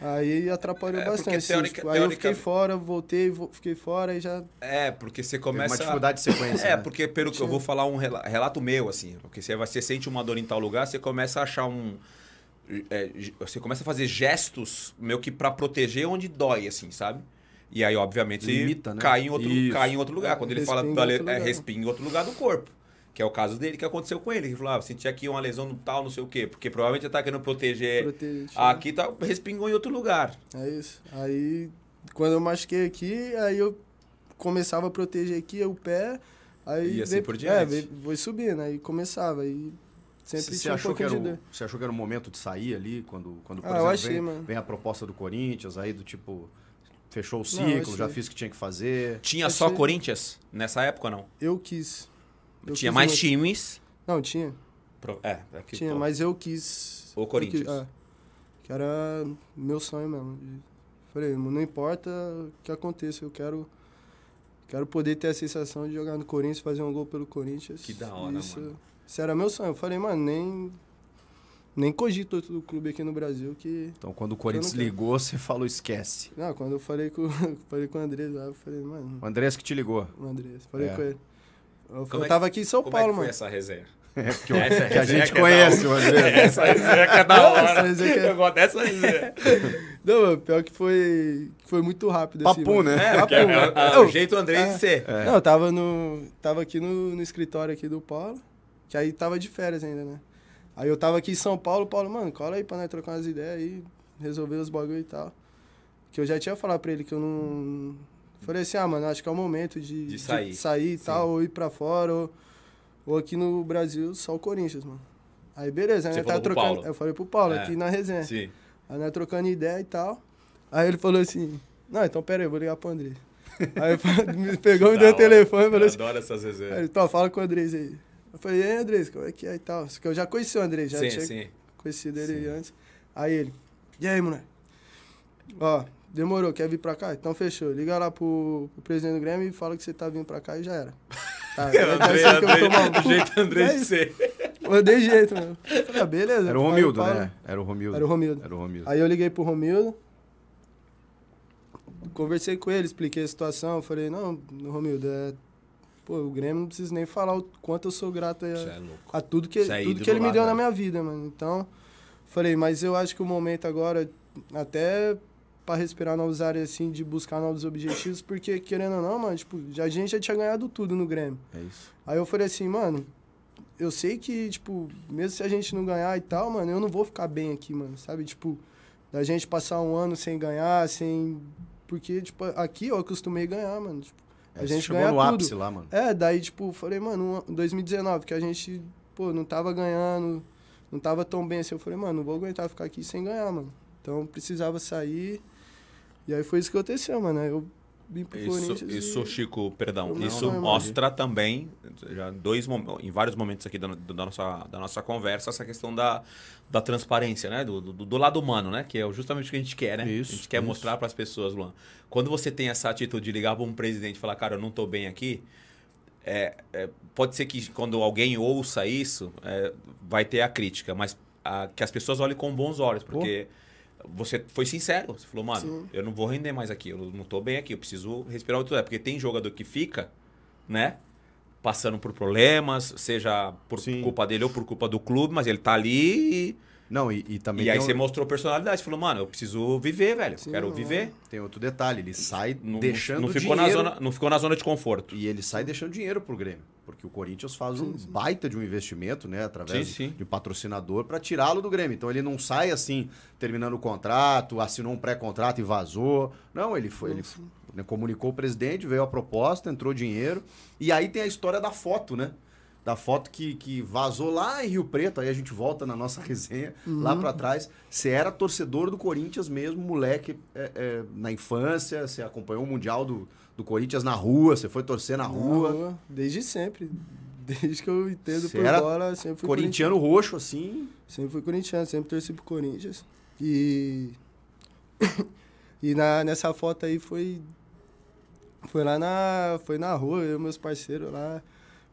Aí atrapalhou é, bastante. Assim, Teorica, tipo, aí eu fiquei fora, voltei, fiquei fora e já. É, porque você começa. Tem uma dificuldade de sequência. é, né? porque pelo que eu vou falar um relato meu, assim. Porque você, você sente uma dor em tal lugar, você começa a achar um. É, você começa a fazer gestos meio que para proteger onde dói, assim, sabe? E aí, obviamente, Limita, né? cai, em outro, cai em outro lugar. Quando ele respinga fala é, respinga em outro lugar do corpo. Que é o caso dele, que aconteceu com ele. Ele falou, ah, senti aqui uma lesão no tal, não sei o quê. Porque provavelmente ele tá querendo proteger. Protege, aqui tá, respingou em outro lugar. É isso. Aí, quando eu machuquei aqui, aí eu começava a proteger aqui o pé. Aí e assim veio, por é, diante. É, foi subindo, aí começava. Aí sempre você, tinha achou um que era de o, Você achou que era o momento de sair ali, quando, quando ah, por ah, exemplo, achei, vem, vem, a proposta do Corinthians, aí do tipo... Fechou o ciclo, não, já fiz o que tinha que fazer. Tinha achei... só Corinthians nessa época ou não? Eu quis. Eu tinha quis mais uma... times. Não, tinha. Pro... É, aqui, é tinha, mas eu quis. O Corinthians. Quis, é, que era meu sonho mesmo. Falei, não importa o que aconteça, eu quero. Quero poder ter a sensação de jogar no Corinthians, fazer um gol pelo Corinthians. Que da hora, Isso, mano. Isso era meu sonho. Eu falei, mano, nem nem cogito outro clube aqui no Brasil que. Então, quando o Corinthians ligou, você falou esquece. Não, quando eu falei com, <laughs> falei com o Andrés lá, eu falei, mano. O Andrés que te ligou? O Andrés, falei é. com ele. Eu, é eu tava aqui em São é Paulo, é mano. essa resenha? <laughs> É, que, <laughs> essa que a gente é conhece, o Andrés. Essa resenha que é da hora. Eu gosto dessa resenha. Não, mano, pior que foi, foi muito rápido. Papo, assim, né? É, Papo, é, o jeito o Andrés de ser. Não, eu tava, no, tava aqui no, no escritório aqui do Paulo, que aí tava de férias ainda, né? Aí eu tava aqui em São Paulo, Paulo, mano, cola aí pra nós trocar umas ideias aí, resolver os bagulho e tal. Que eu já tinha falado pra ele que eu não. Falei assim, ah, mano, acho que é o momento de, de sair, de sair e tal, ou ir pra fora, ou, ou aqui no Brasil, só o Corinthians, mano. Aí beleza, Você aí trocando. Paulo. Eu falei pro Paulo é. aqui na resenha. Sim. Aí nós trocando ideia e tal. Aí ele falou assim: Não, então pera aí, vou ligar pro André. <laughs> aí me pegou, me deu o telefone e falou assim: Adoro essas resenhas. Aí ele, tá, fala com o André aí. Eu falei, aí, Andrés, como é que é e tal? Só que eu já conheci o Andrés, já sim, tinha sim. conhecido ele sim. antes. Aí ele, e aí, moleque? Ó, demorou, quer vir pra cá? Então fechou. Liga lá pro, pro presidente do Grêmio e fala que você tá vindo pra cá e já era. Tá, <laughs> é, André, assim André, do jeito de é ser. <laughs> jeito, mano. Falei, ah, beleza. Era o Romildo, né? Era o Romildo. Era o Romildo. Era o Romildo. Aí eu liguei pro Romildo. Conversei com ele, expliquei a situação. Falei, não, Romildo, é Pô, o Grêmio não preciso nem falar o quanto eu sou grato a, é a tudo que, é tudo que ele me deu na né? minha vida, mano. Então, falei, mas eu acho que o momento agora, até para respirar novos áreas, assim, de buscar novos objetivos, porque, querendo ou não, mano, tipo, a gente já tinha ganhado tudo no Grêmio. É isso. Aí eu falei assim, mano, eu sei que, tipo, mesmo se a gente não ganhar e tal, mano, eu não vou ficar bem aqui, mano, sabe? Tipo, da gente passar um ano sem ganhar, sem. Porque, tipo, aqui eu acostumei ganhar, mano. Tipo, a gente chegou ganha no tudo. ápice lá, mano. É, daí, tipo, falei, mano, 2019, que a gente, pô, não tava ganhando, não tava tão bem assim. Eu falei, mano, não vou aguentar ficar aqui sem ganhar, mano. Então precisava sair. E aí foi isso que aconteceu, mano. Eu vim pro isso, Corinthians. Isso, e... Chico, perdão, não, isso não mostra também, já dois, em vários momentos aqui da, da, nossa, da nossa conversa, essa questão da, da transparência, né? Do, do, do lado humano, né? Que é justamente o que a gente quer, né? Isso, a gente quer isso. mostrar para as pessoas, Luan. Quando você tem essa atitude de ligar para um presidente e falar, cara, eu não estou bem aqui, é, é, pode ser que quando alguém ouça isso, é, vai ter a crítica, mas a, que as pessoas olhem com bons olhos, porque. Você foi sincero. Você falou, mano, Sim. eu não vou render mais aqui. Eu não tô bem aqui. Eu preciso respirar outro. É porque tem jogador que fica, né? Passando por problemas, seja por Sim. culpa dele ou por culpa do clube, mas ele tá ali e não, e, e também. E aí um... você mostrou personalidade. falou, mano, eu preciso viver, velho. Sim, quero viver. Tem outro detalhe, ele sai não, deixando não ficou dinheiro. Na zona, não ficou na zona de conforto. E ele sai deixando dinheiro pro Grêmio. Porque o Corinthians faz sim, um sim. baita de um investimento, né? Através de um patrocinador para tirá-lo do Grêmio. Então ele não sai assim, terminando o contrato, assinou um pré-contrato e vazou. Não, ele foi. Ele né, comunicou o presidente, veio a proposta, entrou dinheiro. E aí tem a história da foto, né? da foto que, que vazou lá em Rio Preto, aí a gente volta na nossa resenha uhum. lá para trás. Você era torcedor do Corinthians mesmo, moleque é, é, na infância, você acompanhou o Mundial do, do Corinthians na rua, você foi torcer na, na rua. rua. Desde sempre. Desde que eu entendo cê por era bola, sempre fui. Corintiano, roxo, assim? Sempre fui corintiano, sempre torci pro Corinthians. E. <coughs> e na, nessa foto aí foi. Foi lá na. Foi na rua, eu e meus parceiros lá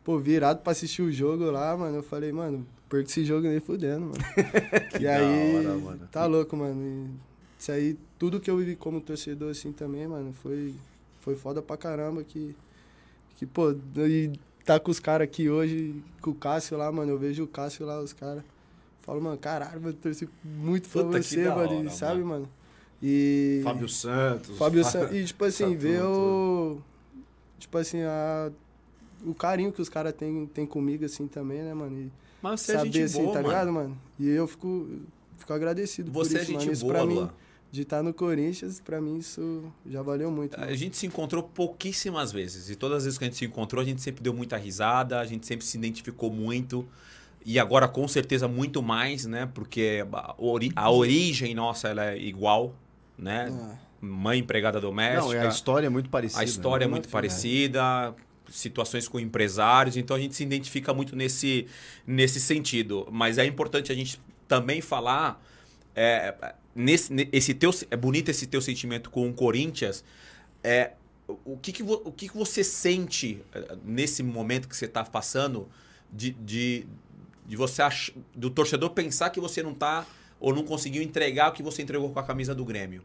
pô, virado pra assistir o jogo lá, mano. Eu falei, mano, perco esse jogo nem fudendo, mano. <laughs> e aí, hora, mano. tá louco, mano. E isso aí, tudo que eu vivi como torcedor, assim, também, mano, foi, foi foda pra caramba que, que pô, e tá com os caras aqui hoje, com o Cássio lá, mano. Eu vejo o Cássio lá, os caras. Falo, mano, caralho, mano, torci muito Puta pra você, hora, mano, sabe, mano? E... Fábio Santos. Fábio Santos. E, tipo <laughs> assim, tá ver o... Tipo assim, a o carinho que os caras têm tem comigo, assim, também, né, mano? E Mas você é saber, é gente assim, boa, tá mano. ligado, mano? E eu fico, fico agradecido você por é isso, é gente mano. Isso boa, pra mim, de estar tá no Corinthians, pra mim isso já valeu muito. A mano. gente se encontrou pouquíssimas vezes. E todas as vezes que a gente se encontrou, a gente sempre deu muita risada, a gente sempre se identificou muito. E agora, com certeza, muito mais, né? Porque a, ori a origem nossa ela é igual, né? É. mãe empregada doméstica. Não, a história é muito parecida. A história é né? muito né? parecida situações com empresários, então a gente se identifica muito nesse, nesse sentido. Mas é importante a gente também falar. É, nesse, esse teu, é bonito esse teu sentimento com o Corinthians. É, o que, que, vo, o que, que você sente é, nesse momento que você está passando de, de, de você ach, do torcedor pensar que você não está ou não conseguiu entregar o que você entregou com a camisa do Grêmio?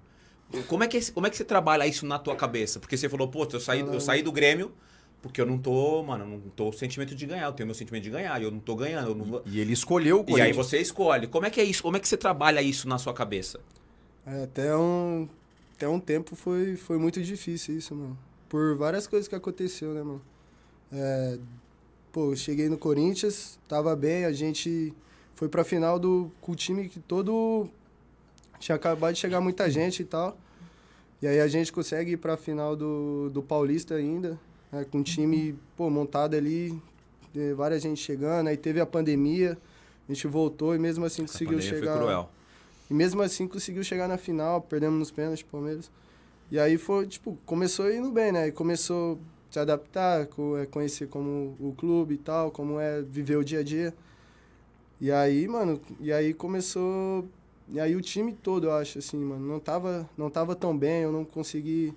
Como é que, é como é que você trabalha isso na tua cabeça? Porque você falou, pô, eu saí, eu saí do Grêmio, porque eu não tô, mano, eu não tô o sentimento de ganhar, eu tenho meu sentimento de ganhar, eu não tô ganhando. Não... E, ele escolheu o E aí você escolhe. Como é que é isso? Como é que você trabalha isso na sua cabeça? É, até um, até um tempo foi, foi muito difícil isso, mano. Por várias coisas que aconteceu, né, mano? É, pô, cheguei no Corinthians, tava bem, a gente foi pra final do, com o time que todo. Tinha acabado de chegar muita gente e tal. E aí a gente consegue ir pra final do, do Paulista ainda né, com um time pô, montado ali, é, várias gente chegando, aí teve a pandemia, a gente voltou e mesmo assim Essa conseguiu chegar. Foi cruel. E mesmo assim conseguiu chegar na final, perdemos nos pênaltis, Palmeiras. E aí foi, tipo, começou indo bem, né? E começou a se adaptar, é, conhecer como o clube e tal, como é viver o dia a dia. E aí, mano, e aí começou. E aí o time todo, eu acho, assim, mano, não tava, não tava tão bem, eu não consegui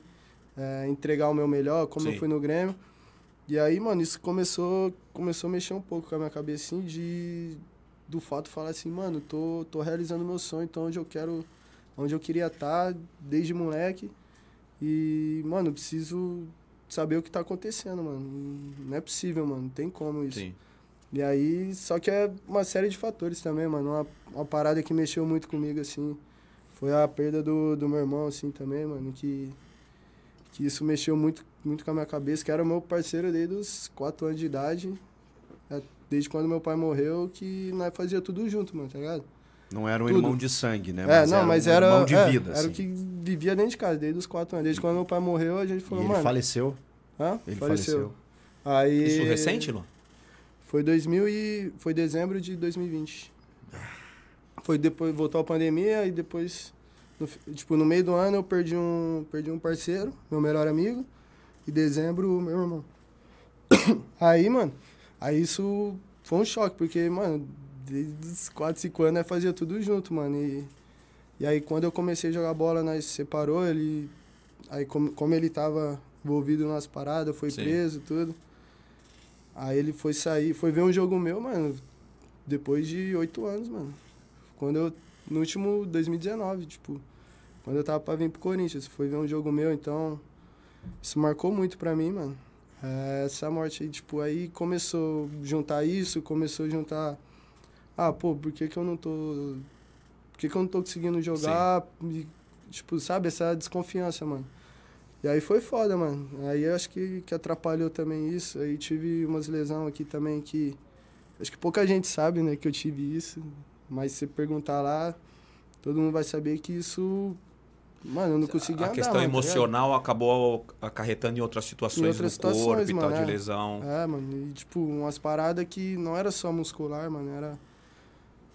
é, entregar o meu melhor, como Sim. eu fui no Grêmio. E aí, mano, isso começou, começou a mexer um pouco com a minha cabeça, assim, de do fato falar assim, mano, tô, tô realizando meu sonho, então onde eu quero, onde eu queria estar tá desde moleque. E, mano, preciso saber o que tá acontecendo, mano. Não é possível, mano, não tem como isso. Sim. E aí, só que é uma série de fatores também, mano. Uma, uma parada que mexeu muito comigo, assim, foi a perda do, do meu irmão, assim, também, mano, que que isso mexeu muito, muito com a minha cabeça, que era o meu parceiro desde os 4 anos de idade, é, desde quando meu pai morreu, que nós fazia tudo junto, mano, tá ligado? Não era um tudo. irmão de sangue, né? É, mas não, era mas um era. Irmão de é, vida, assim. Era o assim. que vivia dentro de casa, desde os 4 anos. Desde quando meu pai morreu, a gente falou, e ele mano. Faleceu? Hã? Ele faleceu. faleceu. Aí. Isso recente, Lu? Foi 2000 e. Foi dezembro de 2020. Ah. Foi depois. Voltou a pandemia e depois no, tipo, no meio do ano eu perdi um, perdi um parceiro, meu melhor amigo. E dezembro, meu irmão. <coughs> Aí, mano, aí isso foi um choque, porque, mano, desde os 4, 5 anos eu fazia tudo junto, mano. E, e aí quando eu comecei a jogar bola, nós separou, ele. Aí como, como ele tava envolvido nas paradas, foi Sim. preso tudo. Aí ele foi sair, foi ver um jogo meu, mano, depois de oito anos, mano. Quando eu. No último 2019, tipo quando eu tava pra vir pro Corinthians. Foi ver um jogo meu, então. Isso marcou muito pra mim, mano. É, essa morte aí, tipo, aí começou a juntar isso, começou a juntar. Ah, pô, por que, que eu não tô. Por que, que eu não tô conseguindo jogar? E, tipo, sabe, essa desconfiança, mano. E aí foi foda, mano. Aí eu acho que, que atrapalhou também isso. Aí tive umas lesão aqui também que. Acho que pouca gente sabe, né, que eu tive isso. Mas se perguntar lá, todo mundo vai saber que isso Mano, eu não conseguia A questão tá emocional tá acabou acarretando em outras situações em outras situações, corpo mano, e tal, é. de lesão. É, mano. E, tipo, umas paradas que não era só muscular, mano. Era...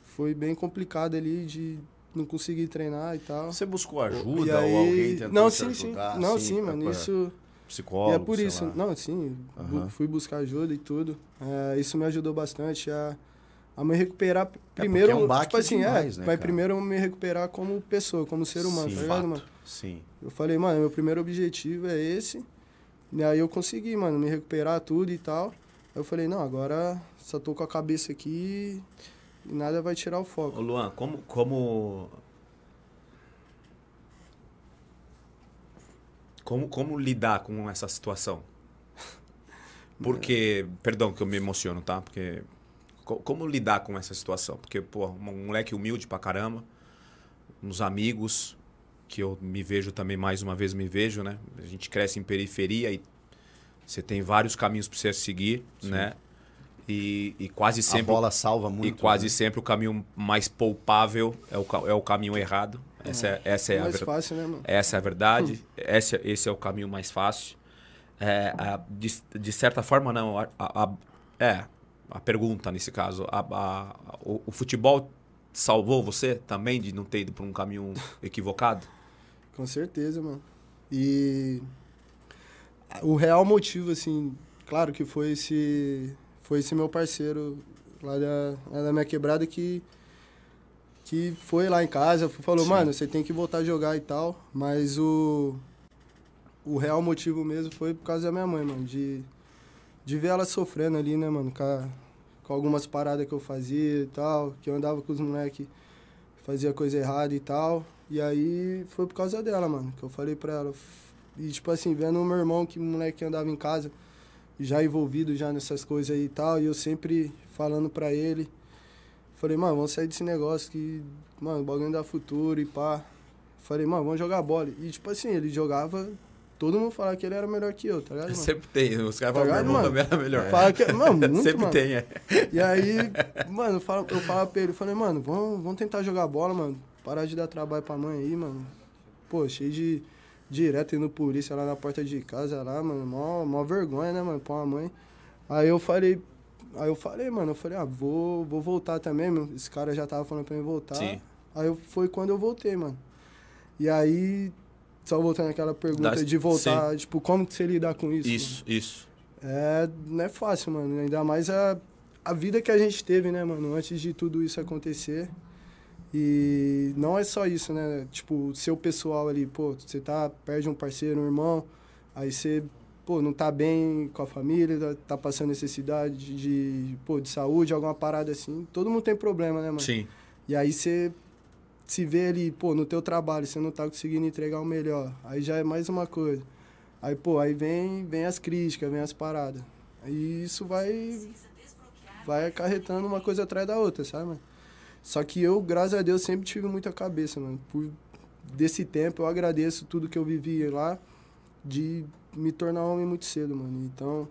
Foi bem complicado ali de não conseguir treinar e tal. Você buscou ajuda e aí... ou alguém tentou não, sim, sim. Ajudar, não, assim, sim, é mano, isso... Psicólogo, e é por isso, lá. não, sim, uh -huh. fui buscar ajuda e tudo. É, isso me ajudou bastante a a me recuperar é, primeiro. É, é um baque tipo assim, demais, é, né, vai cara? primeiro me recuperar como pessoa, como ser humano, Sim, tá ligado, mano? Sim. Eu falei, mano, meu primeiro objetivo é esse. E aí eu consegui, mano, me recuperar tudo e tal. Aí eu falei, não, agora só tô com a cabeça aqui e nada vai tirar o foco. Ô Luan, como. como... Como, como lidar com essa situação? <laughs> Porque, perdão que eu me emociono, tá? Porque como lidar com essa situação? Porque, pô, um moleque humilde pra caramba, uns amigos, que eu me vejo também, mais uma vez me vejo, né? A gente cresce em periferia e você tem vários caminhos para você seguir, Sim. né? E, e, quase sempre. A bola salva muito. E quase né? sempre o caminho mais poupável é o, é o caminho errado. É. Essa é, essa é, é a verdade. Fácil, né, mano? Essa é a verdade. Hum. Esse, esse é o caminho mais fácil. É, a, de, de certa forma, não. A, a, é, a pergunta nesse caso, a, a, o, o, futebol salvou você também de não ter ido para um caminho equivocado? Com certeza, mano. E o real motivo, assim, claro que foi esse, foi esse meu parceiro lá da, lá da minha quebrada que, que foi lá em casa, falou, Sim. mano, você tem que voltar a jogar e tal, mas o, o real motivo mesmo foi por causa da minha mãe, mano, de de ver ela sofrendo ali, né, mano? Com, a, com algumas paradas que eu fazia e tal, que eu andava com os moleques, fazia coisa errada e tal. E aí foi por causa dela, mano, que eu falei pra ela. E, tipo assim, vendo o meu irmão, que moleque andava em casa, já envolvido já nessas coisas aí e tal, e eu sempre falando pra ele. Falei, mano, vamos sair desse negócio que, mano, o bagulho da futuro e pá. Falei, mano, vamos jogar bola. E, tipo assim, ele jogava Todo mundo fala que ele era melhor que eu, tá ligado? <laughs> Mano? Sempre tem. Os caras tá falam que o também era melhor. Fala que, é- mano, <laughs> muito, Sempre mano. tem, é. E aí, <laughs> mano, eu falo pra ele, eu falei, mano, vamos, vamos tentar jogar bola, mano. Parar de dar trabalho pra mãe aí, mano. Pô, cheio de. Direto indo polícia lá na porta de casa lá, mano. Mó, mó vergonha, né, mano? Pra uma mãe. Aí eu falei. Aí eu falei, mano, eu falei, ah, vou, vou voltar também, mano. Esse cara já tava falando pra mim voltar. Sim. Aí foi quando eu voltei, mano. E aí só voltando aquela pergunta das, de voltar, sim. tipo, como que você lidar com isso? Isso, mano? isso. É, não é fácil, mano. Ainda mais a, a vida que a gente teve, né, mano, antes de tudo isso acontecer. E não é só isso, né? Tipo, seu pessoal ali, pô, você tá, perde um parceiro, um irmão, aí você, pô, não tá bem com a família, tá, tá passando necessidade de, pô, de saúde, alguma parada assim. Todo mundo tem problema, né, mano? Sim. E aí você se vê ali, pô, no teu trabalho, você não tá conseguindo entregar o melhor, aí já é mais uma coisa. Aí, pô, aí vem, vem as críticas, vem as paradas. E isso vai vai acarretando uma coisa atrás da outra, sabe? Mano? Só que eu, graças a Deus, sempre tive muita cabeça, mano. Por desse tempo eu agradeço tudo que eu vivi lá de me tornar homem muito cedo, mano. Então,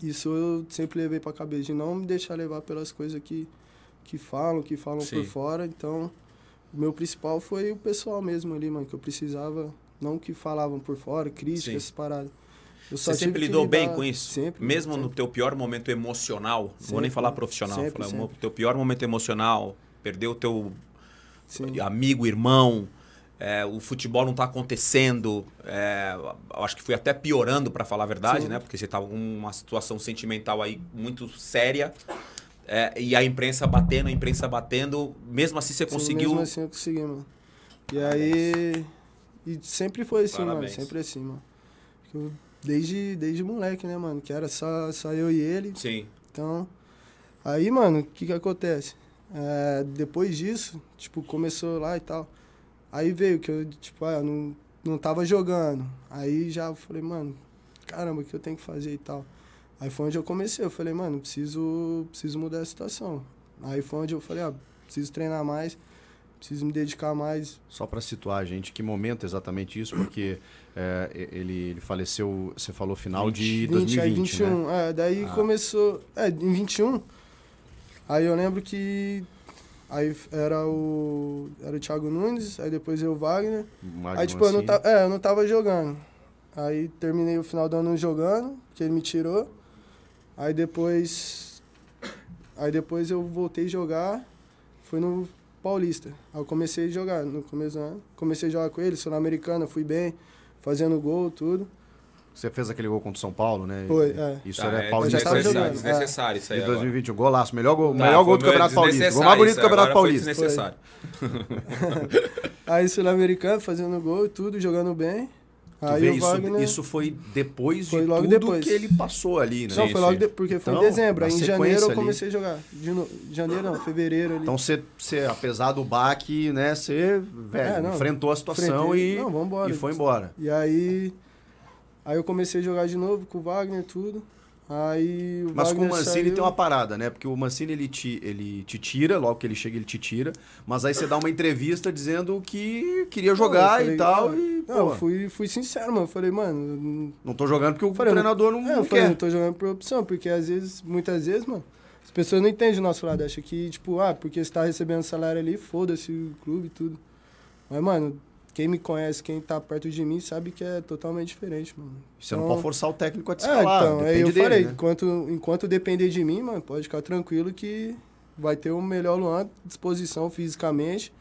isso eu sempre levei para cabeça de não me deixar levar pelas coisas que que falam, que falam Sim. por fora. Então, meu principal foi o pessoal mesmo ali, mano, que eu precisava, não que falavam por fora, críticas, essas paradas. Você sempre lidou bem com isso? Sempre. Mesmo sempre. no teu pior momento emocional, sempre, não vou nem falar profissional, sempre, falar sempre. teu pior momento emocional, perdeu o teu Sim. amigo, irmão, é, o futebol não está acontecendo, é, acho que foi até piorando, para falar a verdade, Sim. né? Porque você tava com uma situação sentimental aí muito séria. É, e a imprensa batendo, a imprensa batendo. Mesmo assim você Sim, conseguiu. Mesmo assim eu consegui, mano. E aí. E sempre foi assim, Parabéns. mano. Sempre assim, mano. desde, desde moleque, né, mano? Que era só, só eu e ele. Sim. Então. Aí, mano, o que que acontece? É, depois disso, tipo, começou lá e tal. Aí veio que eu, tipo, ah, não, não tava jogando. Aí já falei, mano, caramba, o que eu tenho que fazer e tal. Aí foi onde eu comecei. Eu falei, mano, preciso, preciso mudar a situação. Aí foi onde eu falei, ó, ah, preciso treinar mais, preciso me dedicar mais. Só para situar, gente, que momento exatamente isso? Porque é, ele, ele faleceu, você falou final 20, de 2020, 20, aí 21, né? É, daí ah. começou... É, em 21, aí eu lembro que... Aí era o, era o Thiago Nunes, aí depois eu, Wagner. Magno aí, tipo, assim. eu não, é, eu não tava jogando. Aí terminei o final do ano jogando, que ele me tirou. Aí depois. Aí depois eu voltei a jogar, foi no Paulista. Aí eu comecei a jogar no começo do né? ano. Comecei a jogar com ele, Sul-Americana, fui bem, fazendo gol, tudo. Você fez aquele gol contra o São Paulo, né? Foi, é. Isso era ah, é, paulista. Desnecessário, assim. é. desnecessário isso aí. De 2020, agora. golaço. Melhor gol, tá, melhor gol do Campeonato Paulista. o mais bonito do Campeonato Paulista. Foi desnecessário. <laughs> aí, Sul-Americano, fazendo gol e tudo, jogando bem. Aí isso, Wagner... isso foi depois foi de logo tudo depois. que ele passou ali, né? Não, foi logo de... porque foi então, em dezembro. Aí em janeiro ali... eu comecei a jogar. De no... Janeiro não, fevereiro ali. Então você, você apesar do baque, né? Você velho, é, enfrentou a situação Enfrentei. e, não, vambora, e foi embora. E aí, aí eu comecei a jogar de novo com o Wagner e tudo. Aí o Mas Wagner com o Mancini saiu... tem uma parada, né? Porque o Mancini ele te, ele te tira, logo que ele chega, ele te tira. Mas aí você dá uma entrevista dizendo que queria jogar falei, e tal. É, e, não, eu fui, fui sincero, mano. Eu falei, mano. Não tô jogando porque o falei, treinador não, é, não eu falei, quer. não tô jogando por opção, porque às vezes, muitas vezes, mano, as pessoas não entendem o nosso lado. Acham que, tipo, ah, porque você tá recebendo salário ali, foda-se o clube e tudo. Mas, mano, quem me conhece, quem tá perto de mim, sabe que é totalmente diferente, mano. Você então, não pode então, forçar o técnico a te é, escalar, é, então, depende eu dele, falei, né? enquanto, enquanto depender de mim, mano, pode ficar tranquilo que vai ter o melhor Luan disposição fisicamente,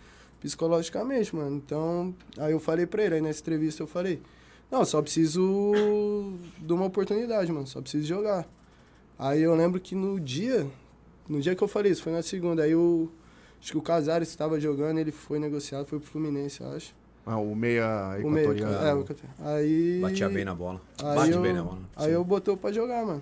psicologicamente, mano. Então, aí eu falei pra ele, aí nessa entrevista eu falei, não, só preciso de uma oportunidade, mano, só preciso jogar. Aí eu lembro que no dia, no dia que eu falei isso, foi na segunda, aí o, acho que o Casares estava jogando, ele foi negociado, foi pro Fluminense, acho. Ah, o meia o meia é, o Aí. Batia bem na bola. Aí Bate eu, bem na bola. Aí Sim. eu botei pra jogar, mano.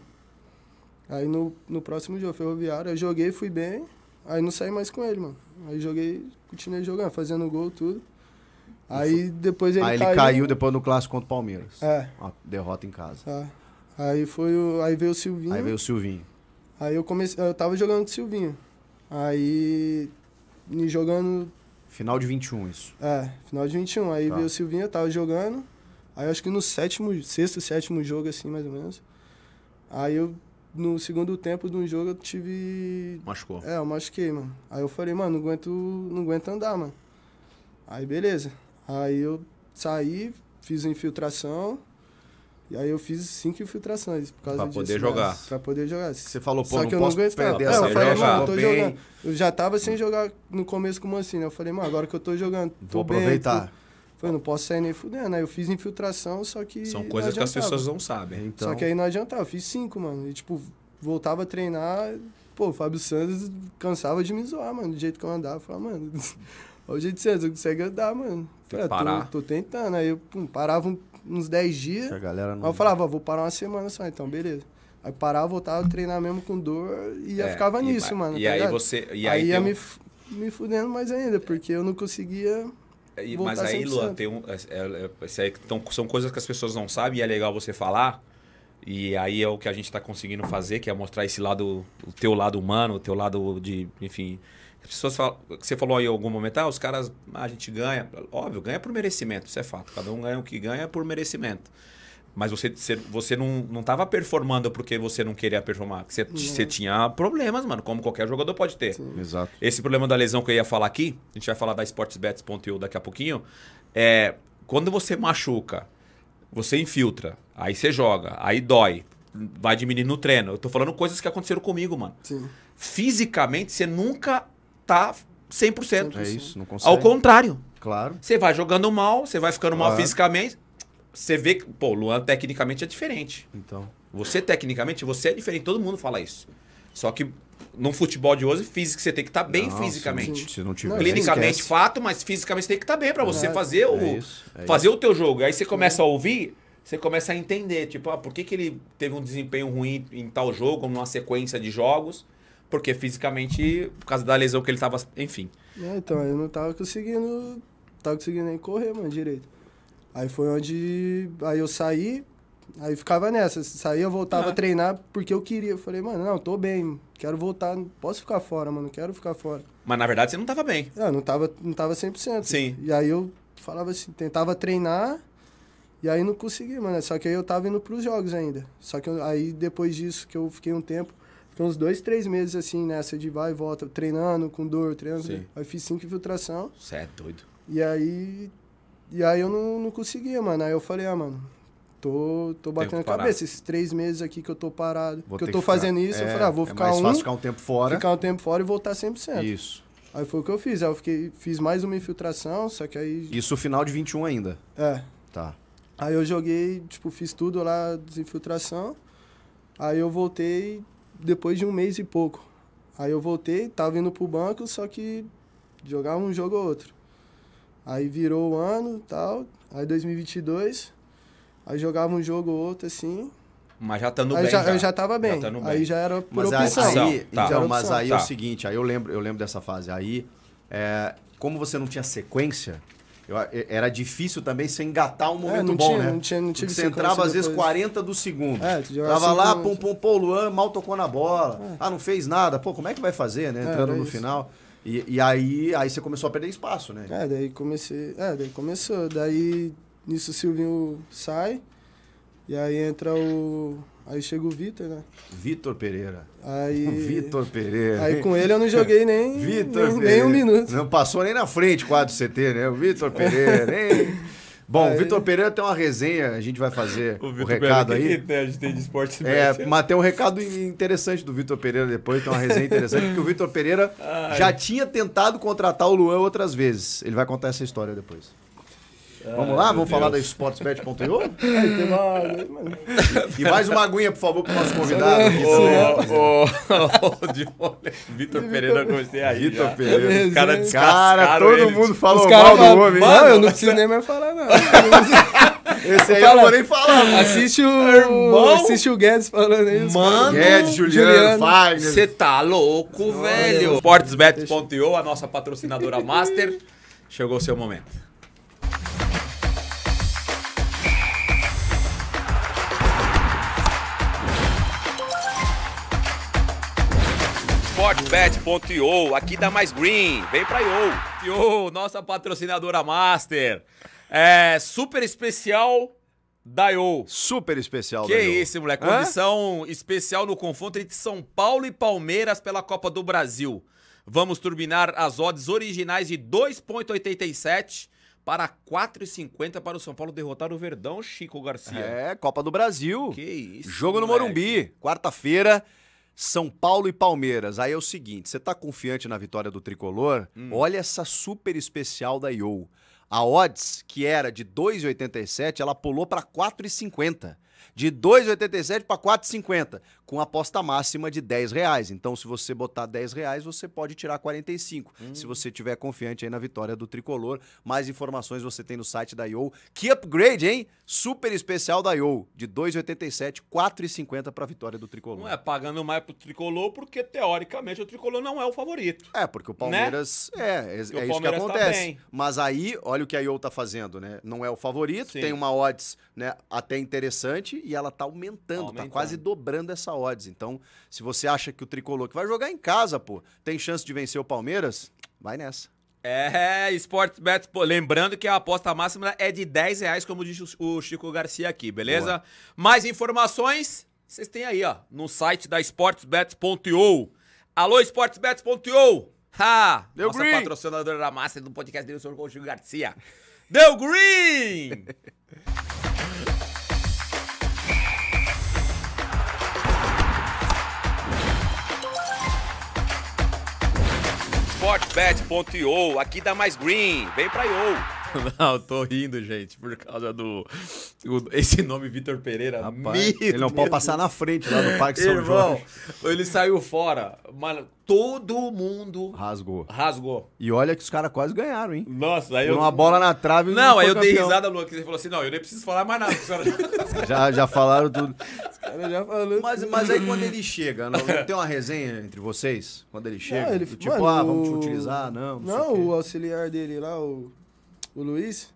Aí no, no próximo jogo, ferroviário, eu joguei, fui bem. Aí não saí mais com ele, mano. Aí joguei, continuei jogando, fazendo gol, tudo. Aí depois ele. Aí ele caiu, caiu depois no clássico contra o Palmeiras. É. Uma derrota em casa. É. Aí foi o. Aí veio o Silvinho. Aí veio o Silvinho. Aí eu comecei. Eu tava jogando com o Silvinho. Aí. Me jogando Final de 21, isso. É, final de 21. Aí tá. veio o Silvinho, tava jogando. Aí acho que no sétimo, sexto, sétimo jogo, assim, mais ou menos. Aí eu, no segundo tempo de um jogo, eu tive. Machucou. É, eu machuquei, mano. Aí eu falei, mano, não aguento, não aguento andar, mano. Aí beleza. Aí eu saí, fiz a infiltração. E aí eu fiz cinco infiltrações por causa pra disso. Pra poder né? jogar. Pra poder jogar. Você falou, pô, Só não que eu não aguentava. Perder é, eu falei, mano, eu tô bem. jogando. Eu já tava sem jogar no começo como assim, né? Eu falei, mano, agora que eu tô jogando, tô Vou bem, aproveitar. Tô... Falei, não posso sair nem fudendo. Aí eu fiz infiltração, só que. São coisas que as pessoas não sabem. Então... Só que aí não adiantava, eu fiz cinco, mano. E tipo, voltava a treinar. Pô, o Fábio Santos cansava de me zoar, mano, do jeito que eu andava. Eu falava, mano, <laughs> olha o jeito que você consegue andar, mano. Falei, ah, parar tô, tô, tentando. Aí eu pum, parava um uns 10 dias. A galera não... Aí eu falava, vou parar uma semana só, então, beleza. Aí parava, voltava, treinar mesmo com dor e é, ficava e nisso, vai, mano. E tá aí ligado? você. E aí, aí ia um... me, me fudendo mais ainda, porque eu não conseguia. É, e, mas aí, Luan, tem um, é, é, então, são coisas que as pessoas não sabem e é legal você falar. E aí é o que a gente está conseguindo fazer, que é mostrar esse lado, o teu lado humano, o teu lado de, enfim, as pessoas falam, você falou aí em algum momento, ah, os caras, ah, a gente ganha. Óbvio, ganha por merecimento, isso é fato. Cada um ganha o que ganha por merecimento. Mas você, você não estava performando porque você não queria performar. Você, uhum. você tinha problemas, mano, como qualquer jogador pode ter. Sim. Exato. Esse problema da lesão que eu ia falar aqui, a gente vai falar da sportsbets.io daqui a pouquinho. É, quando você machuca, você infiltra, aí você joga, aí dói, vai diminuindo no treino. Eu tô falando coisas que aconteceram comigo, mano. Sim. Fisicamente, você nunca tá 100%. É isso, não consegue. Ao contrário. Claro. Você vai jogando mal, você vai ficando claro. mal fisicamente. Você vê que, pô, Luan tecnicamente é diferente. Então. Você tecnicamente, você é diferente, todo mundo fala isso. Só que no futebol de hoje, físico você tem que estar tá bem não, fisicamente. Se não tiver, Clinicamente, fato, mas fisicamente você tem que estar tá bem para você é, fazer o é isso, é fazer o teu jogo. Aí você começa a ouvir, você começa a entender, tipo, ah, por que, que ele teve um desempenho ruim em tal jogo, numa sequência de jogos? Porque fisicamente, por causa da lesão que ele tava. Enfim. É, então, eu não tava conseguindo. Tava conseguindo nem correr, mano, direito. Aí foi onde. Aí eu saí, aí ficava nessa. Saía, eu voltava ah. a treinar porque eu queria. Eu falei, mano, não, tô bem, quero voltar, posso ficar fora, mano, quero ficar fora. Mas na verdade você não tava bem. Eu é, não tava, não tava 100%. Sim. E aí eu falava assim, tentava treinar. E aí não consegui, mano. Só que aí eu tava indo pros jogos ainda. Só que eu, aí depois disso que eu fiquei um tempo, Fiquei uns dois, três meses assim nessa de vai e volta, treinando com dor, treinando. Sim. Né? Aí fiz cinco infiltração. Você é doido. E aí. E aí eu não, não conseguia, mano. Aí eu falei, ah, mano, tô, tô batendo a cabeça. Esses três meses aqui que eu tô parado, vou que eu tô que fazendo ficar. isso, é, eu falei, ah, vou é ficar é mais um. Fácil ficar um tempo fora. Ficar um tempo fora e voltar 100%. Isso. Aí foi o que eu fiz. Aí eu fiquei, fiz mais uma infiltração, só que aí. Isso final de 21 ainda. É. Tá. Aí eu joguei, tipo, fiz tudo lá, desinfiltração. Aí eu voltei depois de um mês e pouco. Aí eu voltei, tava indo pro banco, só que jogava um jogo ou outro. Aí virou o ano tal, aí 2022, aí jogava um jogo ou outro assim. Mas já estando tá bem. Já, já. Eu já tava bem. Já aí já era por mas opção. Aí, tá. então, mas aí é o tá. seguinte, aí eu lembro, eu lembro dessa fase. Aí, é, como você não tinha sequência, eu, era difícil também você engatar um é, momento é, bom, tinha, né? Não tinha, não tinha você entrava às vezes depois. 40 do segundo. É, Tava lá, pum, pum, pum, Luan mal tocou na bola. É. Ah, não fez nada. Pô, como é que vai fazer, né? É, entrando no isso. final. E, e, aí, aí você começou a perder espaço, né? É, daí comecei. É, daí começou. Daí nisso o Silvinho sai. E aí entra o Aí chega o Vitor, né? Vitor Pereira. Aí... <laughs> Vitor Pereira. Aí com ele eu não joguei nem, nem, <laughs> nem, um minuto. Não passou nem na frente quadro CT, né? O Vitor Pereira, nem... <laughs> Bom, aí... Vitor Pereira tem uma resenha, a gente vai fazer o, o recado Pereira, aí. Que, né, a gente tem de esporte É, mas tem um recado interessante do Vitor Pereira depois, tem uma resenha interessante, porque o Vitor Pereira Ai. já tinha tentado contratar o Luan outras vezes. Ele vai contar essa história depois. Vamos ah, lá? Vamos falar da SportsBet.io <laughs> e mais uma aguinha, por favor, para o nosso convidado. Ô, ô, Vitor Pereira, gostei aí. Vitor Pereira. Os caras Cara, todo ele. mundo falou mal do homem. Mano, eu não <laughs> preciso nem mais falar, não. Esse aí Fala, eu não vou nem falar. Assiste o. Irmão? Assiste o Guedes falando isso. Mano, Guedes, Juliano, Fagner. Você tá louco, velho. Sportsbet.io, a nossa patrocinadora master. Chegou o seu momento. sportbet.io, aqui dá mais green, vem pra IO. IO, nossa patrocinadora master. É, super especial da IO. Super especial que da IO. Que isso, moleque. Condição Hã? especial no confronto entre São Paulo e Palmeiras pela Copa do Brasil. Vamos turbinar as odds originais de 2.87 para 4,50 para o São Paulo derrotar o Verdão, Chico Garcia. É, Copa do Brasil. Que isso. Jogo moleque. no Morumbi, quarta-feira. São Paulo e Palmeiras. Aí é o seguinte: você está confiante na vitória do tricolor? Hum. Olha essa super especial da IO. A odds, que era de 2,87, ela pulou para 4,50. De 2,87 para 4,50 com aposta máxima de 10 reais. Então, se você botar 10 reais, você pode tirar 45. Hum. Se você tiver confiante aí na vitória do Tricolor, mais informações você tem no site da IO. Que upgrade, hein? Super especial da IO, de 2,87, 4,50 para a vitória do Tricolor. Não é pagando mais para o Tricolor, porque teoricamente o Tricolor não é o favorito. É, porque o né? Palmeiras... Né? É, é, é isso que tá acontece. Tá Mas aí, olha o que a IO está fazendo, né? Não é o favorito, Sim. tem uma odds né, até interessante e ela está aumentando, está quase dobrando essa odds. Então, se você acha que o tricolor que vai jogar em casa, pô, tem chance de vencer o Palmeiras, vai nessa. É, Sportbet, pô, lembrando que a aposta máxima é de 10 reais, como disse o Chico Garcia aqui, beleza? Boa. Mais informações, vocês têm aí, ó, no site da sportsbet.io. Alô, sportsbet.io! Ha! Deu Nossa green. patrocinadora da massa do podcast dele, o senhor Chico Garcia. Deu green! <laughs> sportbet.io, aqui dá mais green, vem pra IO. <laughs> Não, tô rindo, gente, por causa do. O, esse nome Vitor Pereira. Rapaz, ele não pode passar na frente lá no Parque Irmão, São Jorge. Ele saiu fora. mas todo mundo. Rasgou. Rasgou. E olha que os caras quase ganharam, hein? Nossa, aí Por eu. Uma bola na trave. Não, não aí eu campeão. dei risada, Luan, que você falou assim: não, eu nem preciso falar mais nada. Cara... <laughs> <laughs> já, já falaram tudo. Os caras já falaram. Mas, tudo. mas aí quando ele chega, não, não, tem uma resenha entre vocês? Quando ele chega? Não, ele, tipo, mano, ah, vamos te utilizar, não. Não, não o auxiliar dele lá, o o Luiz,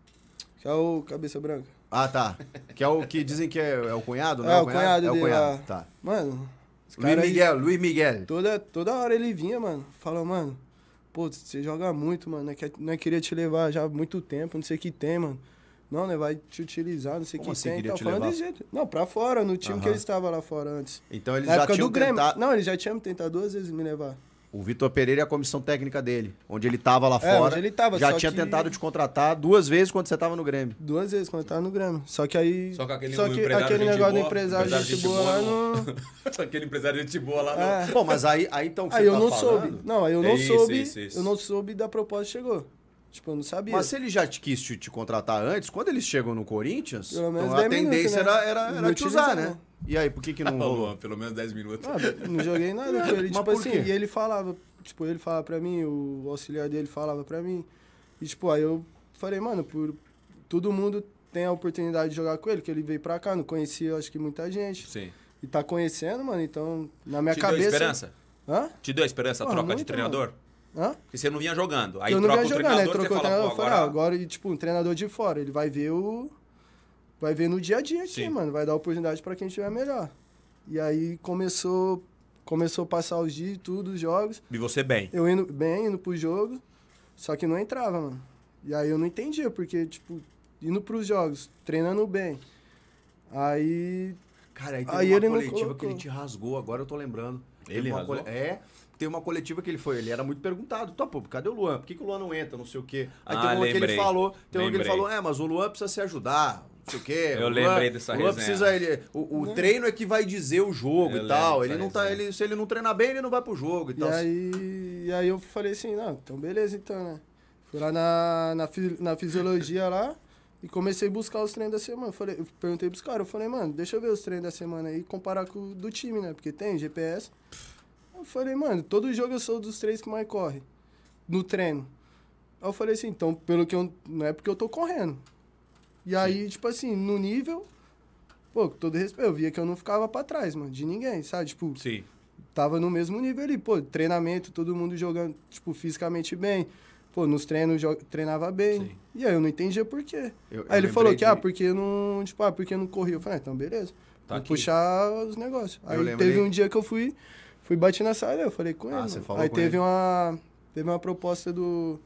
que é o cabeça branca. Ah, tá. Que é o que dizem que é, é o cunhado, né? É, o cunhado, é o cunhado. É o cunhado. Tá. Mano. Luiz Miguel, aí, Luiz Miguel. Toda, toda hora ele vinha, mano. falou mano. Pô, você joga muito, mano. Não é, é queria te levar já há muito tempo, não sei o que tem, mano. Não, né? Vai te utilizar, não sei o que assim tem. tá te falando levar? jeito. Não, pra fora, no time uh -huh. que ele estava lá fora antes. Então ele já tinha tentado... Não, ele já tinha me tentado duas vezes me levar. O Vitor Pereira e a comissão técnica dele, onde ele estava lá é, fora. Onde ele tava, já tinha que... tentado te contratar duas vezes quando você estava no Grêmio. Duas vezes quando eu tava no Grêmio. Só que aí. Só que aquele, só que, aquele negócio boa, do empresário, de gente, boa, lá não. Só <laughs> aquele empresário gente boa lá não. Bom, é. mas aí, aí então. Aí eu tá não falando? soube. Não, aí eu é não isso, soube. Isso, isso. Eu não soube da proposta chegou. Tipo, eu não sabia. Mas se ele já te, quis te, te contratar antes, quando eles chegam no Corinthians, então a tendência minutos, né? era, era, era te usar, é né? né? E aí, por que que não rolou? pelo menos 10 minutos. Ah, não joguei nada com <laughs> ele, tipo assim, e ele falava, tipo, ele falava pra mim, o auxiliar dele falava pra mim. E tipo, aí eu falei, mano, por todo mundo tem a oportunidade de jogar com ele, que ele veio pra cá, não conhecia, acho que muita gente. Sim. E tá conhecendo, mano, então, na minha Te cabeça... Te deu esperança? Hã? Te deu esperança a troca muito, de treinador? Mano. Hã? Porque você não vinha jogando. Aí eu não troca vinha jogando, treinador, aí trocou o treinador, fala, ah, agora... agora... E, tipo, um treinador de fora, ele vai ver o vai ver no dia a dia aqui, Sim. mano. Vai dar oportunidade para quem tiver melhor. E aí começou começou a passar os dias, tudo, os jogos. E você bem? Eu indo bem, indo pro jogo, só que não entrava, mano. E aí eu não entendia, porque, tipo, indo pros jogos, treinando bem. Aí. Cara, aí tem aí uma coletiva que ele te rasgou, agora eu tô lembrando. Ele rasgou? Cole... É, tem uma coletiva que ele foi, ele era muito perguntado, tá, pô, cadê o Luan? Por que, que o Luan não entra, não sei o quê? Aí ah, tem uma lembrei. que ele falou, tem uma que ele ah, falou, é, mas o Luan precisa se ajudar, sei o quê. Eu lembrei dessa Luan precisa ele, o, o treino é que vai dizer o jogo eu e tal. Ele não tá, ele, se ele não treinar bem, ele não vai pro jogo e, e tal. Aí, e aí eu falei assim, não, então beleza então, né? Fui lá na, na, na fisiologia lá e comecei a buscar os treinos da semana. Falei, eu perguntei pros caras, eu falei, mano, deixa eu ver os treinos da semana aí e comparar com o do time, né? Porque tem GPS. Eu falei, mano, todo jogo eu sou dos três que mais corre no treino. Aí eu falei assim, então, pelo que eu. Não é porque eu tô correndo. E aí, Sim. tipo assim, no nível, pô, com todo respeito, eu via que eu não ficava para trás, mano, de ninguém, sabe? Tipo, Sim. tava no mesmo nível ali, pô, treinamento, todo mundo jogando, tipo, fisicamente bem. Pô, nos treinos treinava bem. Sim. E aí eu não entendia por quê. Eu, aí eu ele falou que, ah, de... ah, porque não, tipo, ah, porque não corria. Eu falei, ah, então beleza. Tá vou puxar os negócios. Aí lembrei... teve um dia que eu fui, fui bater na sala, eu falei com ah, ele. Você falou aí teve ele. uma teve uma proposta do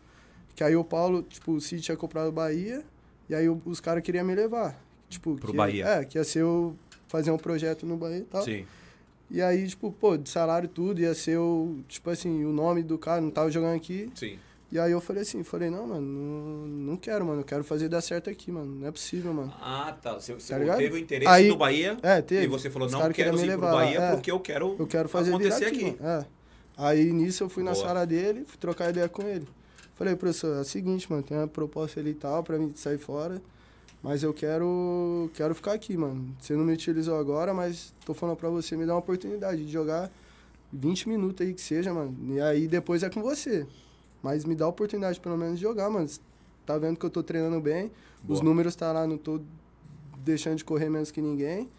que aí o Paulo, tipo, o City tinha comprado o Bahia. E aí os caras queriam me levar. Tipo, Pro que, Bahia. É, que ia ser eu fazer um projeto no Bahia e tal. Sim. E aí, tipo, pô, de salário tudo, ia ser o, tipo assim, o nome do cara, não tava jogando aqui. Sim. E aí eu falei assim, falei, não, mano, não, não quero, mano, eu quero fazer dar certo aqui, mano, não é possível, mano. Ah, tá, você, tá você tá teve o interesse aí, do Bahia é, teve. e você falou, não quero ir levar, pro Bahia é, porque eu quero, eu quero fazer acontecer aqui. aqui. É. Aí nisso eu fui Boa. na sala dele, fui trocar ideia com ele. Falei, professor, é o seguinte, mano, tem uma proposta ali e tal pra mim sair fora, mas eu quero, quero ficar aqui, mano. Você não me utilizou agora, mas tô falando pra você, me dá uma oportunidade de jogar 20 minutos aí que seja, mano. E aí depois é com você. Mas me dá a oportunidade pelo menos de jogar, mano. Tá vendo que eu tô treinando bem, Boa. os números tá lá, não tô deixando de correr menos que ninguém.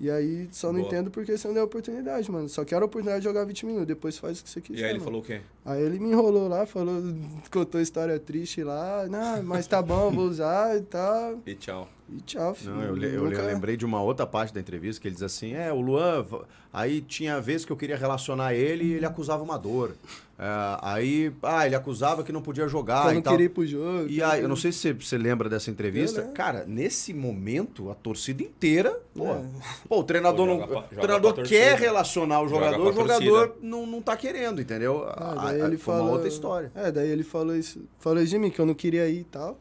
E aí só Boa. não entendo porque você não deu oportunidade, mano. Só quero a oportunidade de jogar 20 minutos, depois faz o que você quiser. E aí ele mano. falou o quê? Aí ele me enrolou lá, falou, <laughs> contou história triste lá, não, mas tá bom, vou usar e tal. E tchau. E tchau, filho. Não, eu, le, eu nunca... lembrei de uma outra parte da entrevista que ele diz assim: é, o Luan. Aí tinha vezes que eu queria relacionar ele e ele acusava uma dor. É, aí, ah, ele acusava que não podia jogar. Eu não queria ir pro jogo. E aí, eu não sei se você lembra dessa entrevista. né? Cara, nesse momento, a torcida inteira. Pô, é. pô o treinador, pô, não, o treinador quer relacionar o jogador, o jogador não, não tá querendo, entendeu? É, ah, daí a, ah, ele foi falou, uma outra história. É, daí ele falou isso. Falou, mim, que eu não queria ir e tal.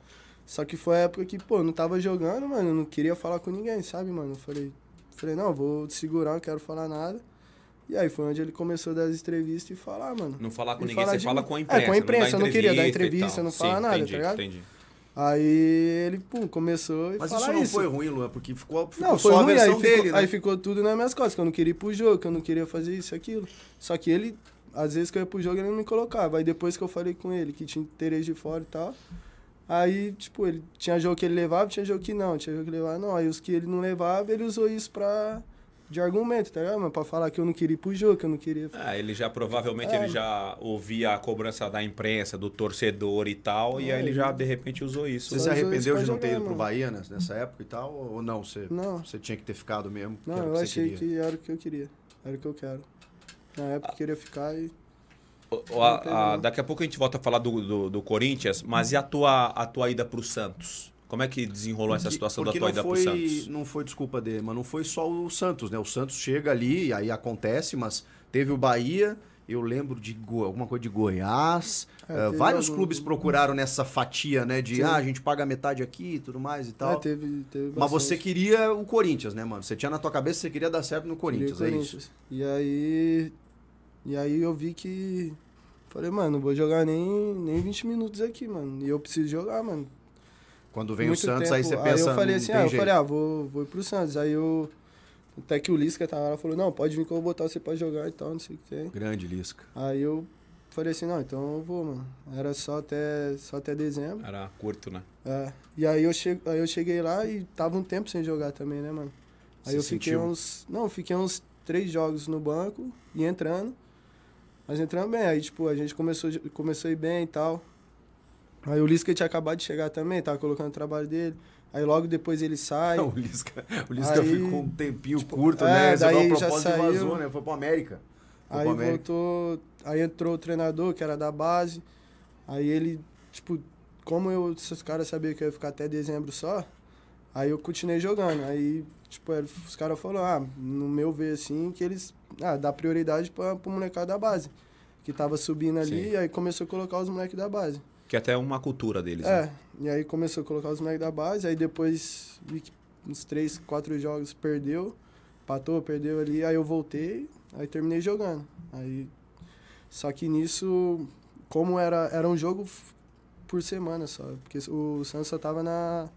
Só que foi a época que, pô, eu não tava jogando, mano, eu não queria falar com ninguém, sabe, mano? Eu falei, falei, não, vou segurar, não quero falar nada. E aí foi onde ele começou a dar as entrevistas e falar, mano. Não falar com ninguém, falar você de... fala com a imprensa. É, com a imprensa, não eu não queria dar entrevista, não falar Sim, nada, tá entendi, tá ligado? Entendi. Aí ele, pum, começou e Mas isso não isso. foi ruim, Luan, porque ficou, ficou não, foi só ruim, a versão aí dele, ficou, né? Aí ficou tudo nas minhas costas, que eu não queria ir pro jogo, que eu não queria fazer isso, aquilo. Só que ele, às vezes que eu ia pro jogo, ele não me colocava. Aí depois que eu falei com ele, que tinha interesse de fora e tal, Aí, tipo, ele tinha jogo que ele levava, tinha jogo que não, tinha jogo que ele levava, não. Aí os que ele não levava, ele usou isso pra. De argumento, tá ligado? Mas pra falar que eu não queria ir pro jogo, que eu não queria. Ah, ele já provavelmente é. ele já ouvia a cobrança da imprensa, do torcedor e tal, é. e aí ele já de repente usou isso. Você se arrependeu de não ter ido pro Bahia nessa época e tal? Ou não? Você, não. você tinha que ter ficado mesmo? Não, eu achei que era o que eu queria. Era o que eu quero. Na época ah. queria ficar e. A, a, daqui a pouco a gente volta a falar do, do, do Corinthians, mas e a tua, a tua ida para o Santos? Como é que desenrolou essa situação Porque da tua ida para o Santos? Não foi, desculpa, dele, mas não foi só o Santos, né? O Santos chega ali, aí acontece, mas teve o Bahia, eu lembro de alguma coisa de Goiás. É, uh, vários algum... clubes procuraram nessa fatia, né? De Sim. ah, a gente paga metade aqui e tudo mais e tal. É, teve, teve Mas você queria o Corinthians, né, mano? Você tinha na tua cabeça que você queria dar certo no Corinthians, queria é isso. E aí e aí eu vi que. Falei, mano, não vou jogar nem, nem 20 minutos aqui, mano. E eu preciso jogar, mano. Quando vem Muito o Santos, tempo. aí você pensa. Aí eu falei assim, ah, eu falei, ah, vou, vou ir pro Santos. Aí eu. Até que o Lisca tava lá, falou, não, pode vir que eu vou botar você pra jogar e tal, não sei o que. Grande Lisca. Aí eu falei assim, não, então eu vou, mano. Era só até, só até dezembro. Era curto, né? É. E aí eu, che... aí eu cheguei lá e tava um tempo sem jogar também, né, mano? Aí você eu fiquei sentiu? uns. Não, fiquei uns três jogos no banco e entrando. Mas entramos bem, aí, tipo, a gente começou, começou a ir bem e tal. Aí o Lisca tinha acabado de chegar também, tava colocando o trabalho dele. Aí logo depois ele sai. Não, <laughs> o Lisca, o Lisca aí, ficou um tempinho tipo, curto, é, né? Recebeu daí um já saiu, vazou, né? Foi pro América. Foi aí América. voltou. Aí entrou o treinador, que era da base. Aí ele, tipo, como eu, esses caras sabiam que eu ia ficar até dezembro só, aí eu continuei jogando. Aí, tipo, os caras falaram, ah, no meu ver assim, que eles ah, dar prioridade para o molecado da base, que tava subindo ali, Sim. e aí começou a colocar os moleques da base. Que é até é uma cultura deles, é, né? e aí começou a colocar os moleques da base, aí depois vi que uns três, quatro jogos perdeu, patou, perdeu ali, aí eu voltei, aí terminei jogando. Aí, só que nisso, como era, era um jogo por semana só, porque o Santos só tava na,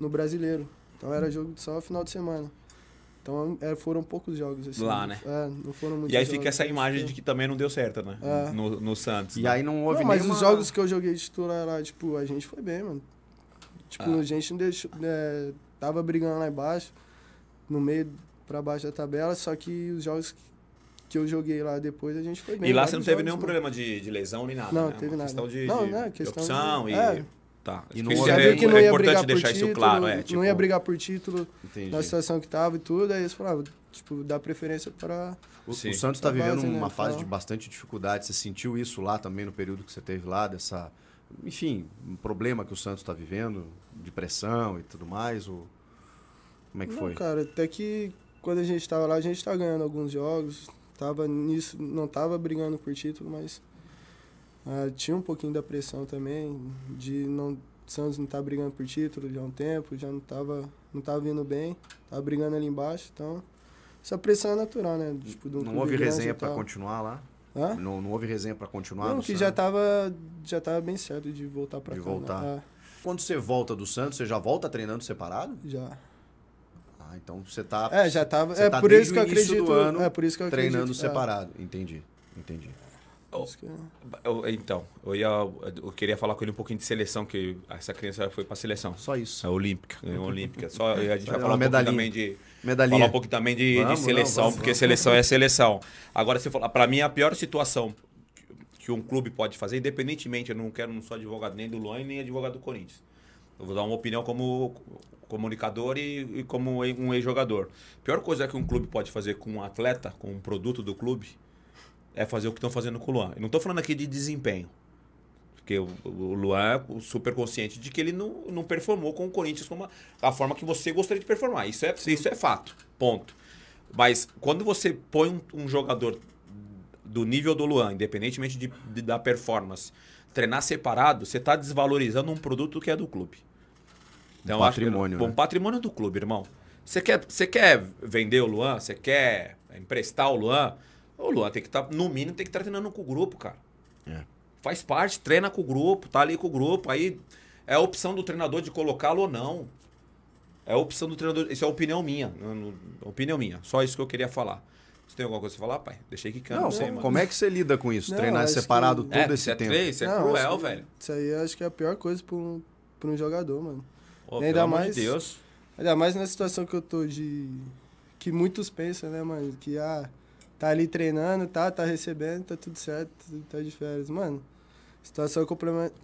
no Brasileiro, então era jogo só final de semana. Então é, foram poucos jogos assim. Lá, né? É, não foram muitos E aí fica essa imagem de que também não deu certo, né? É. No, no Santos. E né? aí não houve não, mas nenhuma... os jogos que eu joguei de titular lá, tipo, a gente foi bem, mano. Tipo, ah. a gente não deixou. É, tava brigando lá embaixo, no meio pra baixo da tabela, só que os jogos que eu joguei lá depois, a gente foi bem. E lá você não teve jogos, nenhum mano. problema de, de lesão nem nada. Não, né? teve Uma nada. Questão de, não, né? questão de opção de... e. É. Tá. E é não, é, que não é ia brigar por título, claro, é, tipo... não ia brigar por título Entendi. na situação que tava e tudo, aí eles falavam, tipo, dá preferência para o, o, Santos está vivendo né, uma né? fase de bastante dificuldade. Você sentiu isso lá também no período que você teve lá dessa, enfim, um problema que o Santos está vivendo de pressão e tudo mais, ou como é que não, foi? cara, até que quando a gente estava lá, a gente estava tá ganhando alguns jogos, tava nisso, não tava brigando por título, mas Uh, tinha um pouquinho da pressão também de não Santos não tá brigando por título já há um tempo, já não estava não tava vindo bem, estava brigando ali embaixo, então essa pressão é natural, né? Tipo, não houve resenha para continuar lá? Hã? Não, não houve resenha para continuar? Não, que Santos? já estava já tava bem certo de voltar para cá. De né? voltar. Né? Quando você volta do Santos, você já volta treinando separado? Já. Ah, então você tá É, já estava é tá é por isso que eu acredito, é por isso que eu treinando separado, é. entendi. Entendi. É. eu, então, eu, ia, eu queria falar com ele um pouquinho de seleção, que essa criança foi para seleção. Só isso. A é olímpica. olímpica. Só, a gente vai, falar um pouco também de. Medalhinha. Falar um pouco também de, vamos, de seleção, não, vamos, porque vamos, seleção é seleção. Agora, se falar, para mim a pior situação que um clube pode fazer, independentemente, eu não quero, não sou advogado nem do Lone, nem advogado do Corinthians. Eu vou dar uma opinião como comunicador e, e como um ex-jogador. Pior coisa que um clube pode fazer com um atleta, com um produto do clube, é fazer o que estão fazendo com o Luan. Eu não estou falando aqui de desempenho. Porque o, o Luan é super consciente de que ele não, não performou com o Corinthians como a, a forma que você gostaria de performar. Isso é, isso é fato. Ponto. Mas quando você põe um, um jogador do nível do Luan, independentemente de, de da performance, treinar separado, você está desvalorizando um produto que é do clube. Então, é um patrimônio. Acho, né? Um patrimônio do clube, irmão. Você quer, você quer vender o Luan? Você quer emprestar o Luan? O Luan tem que estar, tá, no mínimo, tem que estar tá treinando com o grupo, cara. É. Faz parte, treina com o grupo, tá ali com o grupo. Aí é a opção do treinador de colocá-lo ou não. É a opção do treinador. Isso é opinião minha. Opinião minha. Só isso que eu queria falar. Você tem alguma coisa pra falar, pai? Deixei que cano, não, sei, mano. Como é que você lida com isso? Não, Treinar separado que... É, todo é, esse é tempo? isso é não, cruel, velho. Isso aí acho que é a pior coisa pra um, pra um jogador, mano. Oh, ainda pelo mais, de Deus. Ainda mais na situação que eu tô de. Que muitos pensam, né, mano? Que ah, tá ali treinando, tá, tá recebendo, tá tudo certo, tá, tá de férias. Mano, situação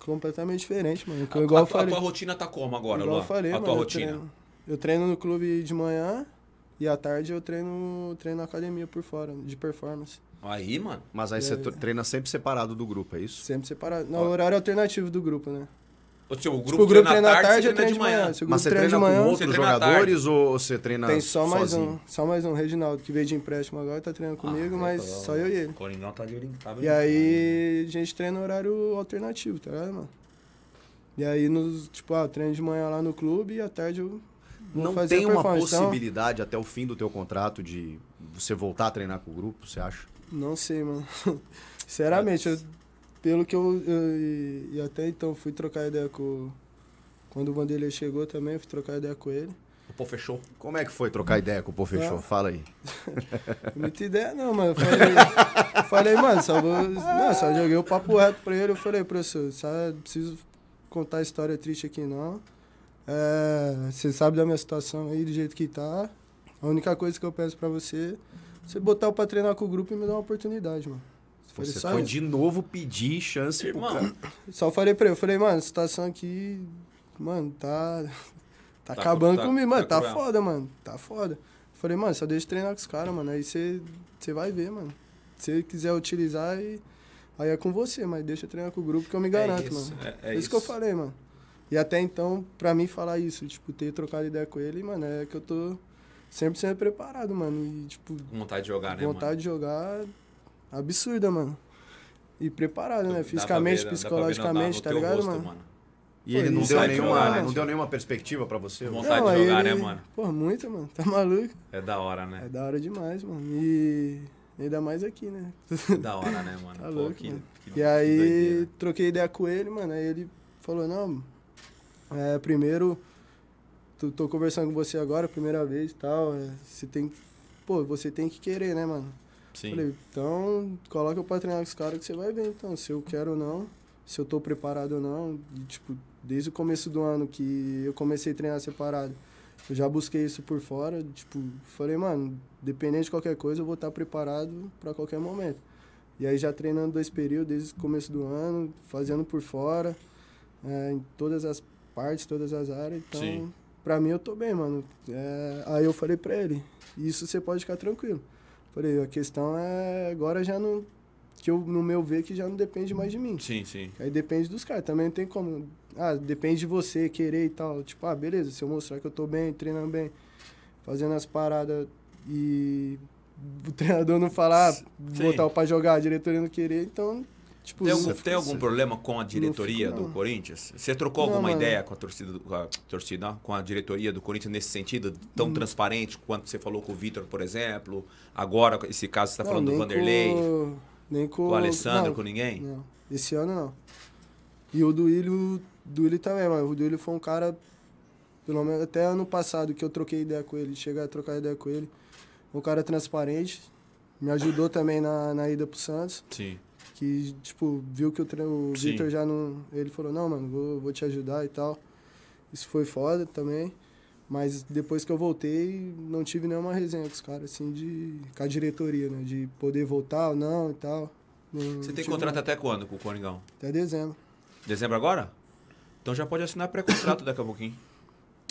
completamente diferente, mano. Então, a, igual a, falei, a tua rotina tá como agora, igual Luan? Falei, a mano, tua rotina? Treino, eu treino no clube de manhã e à tarde eu treino, treino na academia por fora, de performance. Aí, mano. Mas aí é, você treina sempre separado do grupo, é isso? Sempre separado. No Ó. horário alternativo do grupo, né? Ou o tipo, grupo, tipo, o grupo treina, treina à tarde, tarde treina de manhã. manhã. Se o grupo Mas você treina, treina de manhã, com outros jogadores ou você treina Tem só mais sozinho? um, só mais um, Reginaldo, que veio de empréstimo agora, tá treinando ah, comigo, ah, mas só eu e ele. O Coringão tá de tá E aí a gente treina horário alternativo, tá ligado, mano? E aí, nos, tipo, ah, treino de manhã lá no clube e à tarde eu Vou não tem uma então, possibilidade até o fim do teu contrato de você voltar a treinar com o grupo, você acha? Não sei, mano. <laughs> Sinceramente, eu pelo que eu, eu e, e, até então fui trocar ideia com quando o Vanderlei chegou também, fui trocar ideia com ele. O Pô fechou. Como é que foi trocar ideia com o Pô é. fechou? É. Fala aí. <laughs> Muita ideia não, mano. Eu falei, falei, mano, só vou, não, só joguei o papo reto pra ele. Eu falei, professor, sabe, preciso contar a história triste aqui não. É, você sabe da minha situação aí, do jeito que tá. A única coisa que eu peço pra você, você botar o pra treinar com o grupo e me dar uma oportunidade, mano. Você só... foi de novo pedir chance Irmão. pro cara. Só falei pra ele, eu falei, mano, a situação aqui, mano, tá. Tá, tá acabando tá, comigo, mano. Tá, tá foda, mano. Tá foda. falei, mano, só deixa eu treinar com os caras, mano. Aí você vai ver, mano. Se você quiser utilizar, aí, aí é com você, mas deixa eu treinar com o grupo que eu me é garanto, é isso, mano. É, é, é isso, isso que eu falei, mano. E até então, pra mim falar isso, tipo, ter trocado ideia com ele, mano, é que eu tô sempre sendo preparado, mano. E, tipo. Vontade de jogar, vontade né? Vontade de jogar absurda, mano. E preparado, né? Fisicamente, ver, psicologicamente, tá ligado, rosto, mano? mano? E ele não, deu é nenhuma, jogar, não deu nenhuma perspectiva para você? Vontade não, de jogar, ele... né, mano? Pô, muita mano. Tá maluco? É da hora, né? É da hora demais, mano. E ainda mais aqui, né? <laughs> da hora, né, mano? Tá pô, louco, que, mano. Que, que, e aí, doideira. troquei ideia com ele, mano. Aí ele falou, não, é, primeiro, tô, tô conversando com você agora, primeira vez e tal. É, você tem que... Pô, você tem que querer, né, mano? Sim. Falei, então, coloca eu pra treinar com os caras que você vai ver, então, se eu quero ou não, se eu tô preparado ou não. E, tipo, desde o começo do ano que eu comecei a treinar separado, eu já busquei isso por fora, tipo, falei, mano, dependente de qualquer coisa, eu vou estar tá preparado para qualquer momento. E aí já treinando dois períodos, desde o começo do ano, fazendo por fora, é, em todas as partes, todas as áreas, então... Sim pra mim eu tô bem, mano. É, aí eu falei pra ele, isso você pode ficar tranquilo. Falei, a questão é agora já não. Que eu, no meu ver, que já não depende mais de mim. Sim, sim. Aí depende dos caras. Também não tem como. Ah, depende de você querer e tal. Tipo, ah, beleza, se eu mostrar que eu tô bem, treinando bem, fazendo as paradas e o <laughs> treinador não falar, ah, Sim. botar o pra jogar, a diretoria não querer, então Tipo, tem algum, tem algum problema com a diretoria do Corinthians? Você trocou não, alguma ideia com a torcida, com a torcida, com a diretoria do Corinthians nesse sentido, tão hum. transparente quanto você falou com o Vitor, por exemplo? Agora, esse caso você está falando do Vanderlei, com, nem com, com o Alessandro, com ninguém? Não. Esse ano não. E o Duílio, Duílio também, mano. O Duílio foi um cara, pelo menos até ano passado que eu troquei ideia com ele, cheguei a trocar ideia com ele. Um cara transparente, me ajudou também na, na ida pro Santos. Sim que, tipo, viu que o, o Vitor já não. Ele falou, não, mano, vou, vou te ajudar e tal. Isso foi foda também. Mas depois que eu voltei, não tive nenhuma resenha com os caras, assim, de. com a diretoria, né? De poder voltar ou não e tal. Não Você tem contrato nenhum. até quando com o Coringão? Até dezembro. Dezembro agora? Então já pode assinar pré-contrato daqui a pouquinho.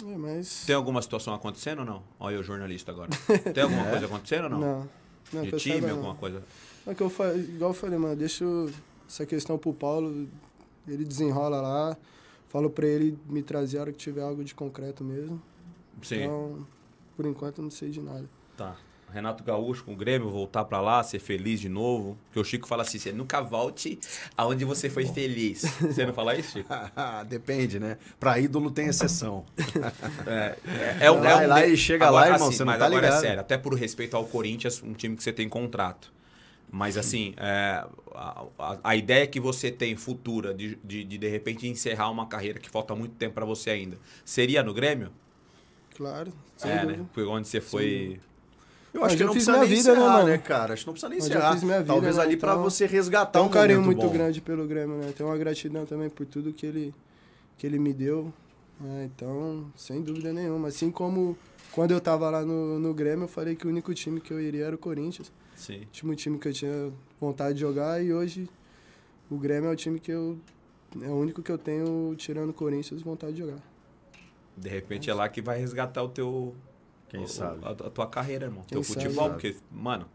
É, mas... Tem alguma situação acontecendo ou não? Olha eu jornalista agora. Tem alguma <laughs> é. coisa acontecendo ou não? Não. não de time, alguma não. coisa? É que eu igual eu falei, mano, deixa essa questão pro Paulo, ele desenrola lá, falo pra ele me trazer a hora que tiver algo de concreto mesmo. Sim. Então, por enquanto eu não sei de nada. Tá. Renato Gaúcho com o Grêmio, voltar para lá, ser feliz de novo. Porque o Chico fala assim: você nunca volte aonde você foi Bom. feliz. <laughs> Você não fala isso, Chico? <laughs> Depende, né? Para ídolo tem exceção. <laughs> é, é, é, vai é lá e chega lá, irmão, assim, você não mas tá agora é ligado. é sério, até por respeito ao Corinthians, um time que você tem contrato. Mas assim, é, a, a, a, ideia que você tem futura de, de, de, de repente encerrar uma carreira que falta muito tempo para você ainda, seria no Grêmio? Claro. Sem é, né? dúvida. né? Foi onde você foi. Eu acho eu que não precisa nem vida, né, encerrar, né, cara? Acho que não precisa nem encerrar. Talvez né? ali então, para você resgatar é um Tem um carinho muito bom. grande pelo Grêmio, né? Tem uma gratidão também por tudo que ele, que ele me deu. Né? então, sem dúvida nenhuma. Assim como quando eu tava lá no, no Grêmio, eu falei que o único time que eu iria era o Corinthians. Sim. O último time que eu tinha vontade de jogar e hoje o Grêmio é o time que eu. É o único que eu tenho, tirando o Corinthians, vontade de jogar. De repente é, é lá que vai resgatar o teu. Quem o, sabe? A, a, tua carreira, irmão. Quem teu sabe? futebol, porque, mano,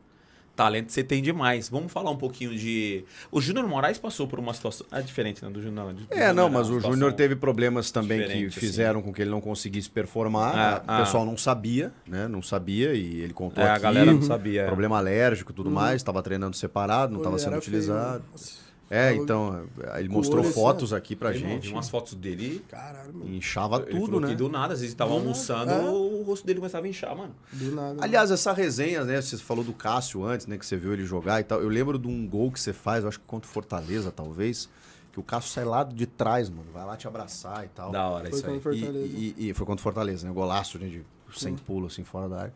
talento você tem demais. Vamos falar um pouquinho de. O Júnior Moraes passou por uma situação. É diferente, né? Do Júnior. É, não, é mas o Júnior teve problemas também que assim. fizeram assim. com que ele não conseguisse performar. Ah, o pessoal ah. não sabia, né? Não sabia e ele contou é, aqui. A galera não sabia. É. Problema alérgico e tudo uhum. mais. Estava treinando separado, não estava sendo utilizado. Feio, é, então, ele mostrou olho, assim, fotos aqui pra ele gente. Tinha umas fotos dele. Caralho, mano. Inchava ele tudo, né? Que do nada, às vezes tava do almoçando, é. o rosto dele começava a inchar, mano. Do nada. Aliás, mano. essa resenha, né? Você falou do Cássio antes, né? Que você viu ele jogar e tal. Eu lembro de um gol que você faz, eu acho que contra o Fortaleza, talvez. Que o Cássio sai lá de trás, mano. Vai lá te abraçar e tal. Da hora, foi isso aí. Fortaleza. E, e, e, foi contra o Fortaleza, né? Golaço, gente, né, De, sem pulo, assim, fora da área.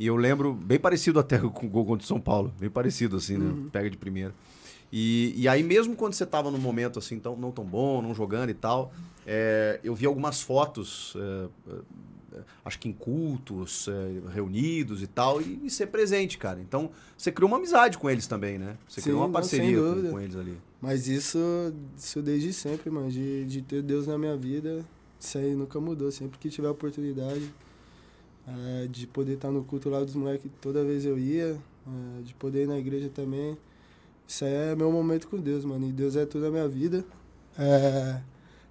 E eu lembro, bem parecido até <laughs> com o gol contra o São Paulo. Bem parecido, assim, né? Uhum. Pega de primeira. E, e aí, mesmo quando você estava num momento assim, tão, não tão bom, não jogando e tal, é, eu vi algumas fotos, é, acho que em cultos, é, reunidos e tal, e, e, ser presente, cara. Então, você criou uma amizade com eles também, né? Você Sim, criou uma parceria não, com, com, eles ali. Mas isso, isso desde sempre, mano, de, de ter Deus na minha vida, isso aí nunca mudou. Sempre que tiver oportunidade de poder estar no culto lá dos moleques, toda vez eu ia, de poder ir na igreja também. Isso aí é meu momento com Deus, mano. E Deus é tudo na minha vida. É,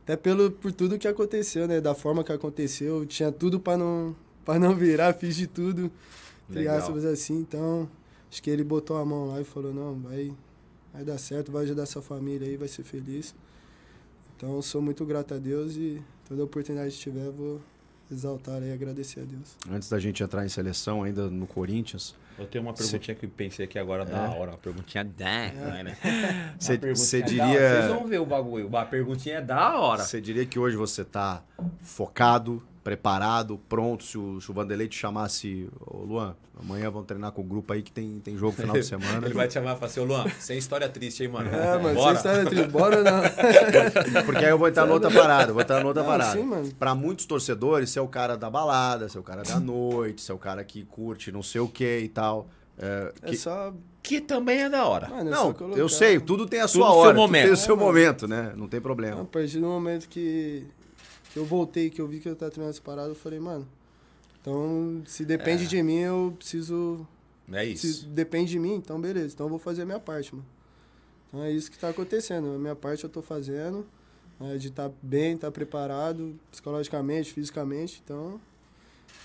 até pelo, por tudo que aconteceu, né? Da forma que aconteceu. Eu tinha tudo para não, <laughs> pra não virar, fiz de tudo. Triásticas tá assim. Então, acho que ele botou a mão lá e falou: não, vai, vai dar certo, vai ajudar sua família aí, vai ser feliz. Então, sou muito grato a Deus e toda oportunidade que tiver, vou exaltar e agradecer a Deus. Antes da gente entrar em seleção, ainda no Corinthians. Eu tenho uma perguntinha cê... que pensei aqui agora é. da hora. Uma perguntinha da hora. Você né? <laughs> diria. Vocês vão ver o bagulho. A perguntinha é da hora. Você diria que hoje você está focado, preparado, pronto. Se o, se o Vanderlei te chamasse, ô Luan, amanhã vamos treinar com o grupo aí que tem, tem jogo final de <laughs> semana. Ele vai te chamar e falar assim, ô Luan, sem história triste, hein, mano? É, mano, bora. sem história triste, bora não. <laughs> Porque aí eu vou entrar noutra parada, vou entrar noutra não, parada. Sim, mano. Pra muitos torcedores, você é o cara da balada, você é o cara da noite, você é o cara que curte não sei o que e tal. É, é que... só que também é da hora. Mano, é não, eu, eu sei, tudo tem a sua tudo hora, seu momento. tem o seu é, momento, né? Não tem problema. A partir do momento que que eu voltei, que eu vi que eu tava treinando essa parada, eu falei, mano, então se depende é. de mim, eu preciso. É isso. Se depende de mim, então beleza, então eu vou fazer a minha parte, mano. Então é isso que tá acontecendo, a minha parte eu tô fazendo, né, de estar tá bem, estar tá preparado psicologicamente, fisicamente, então.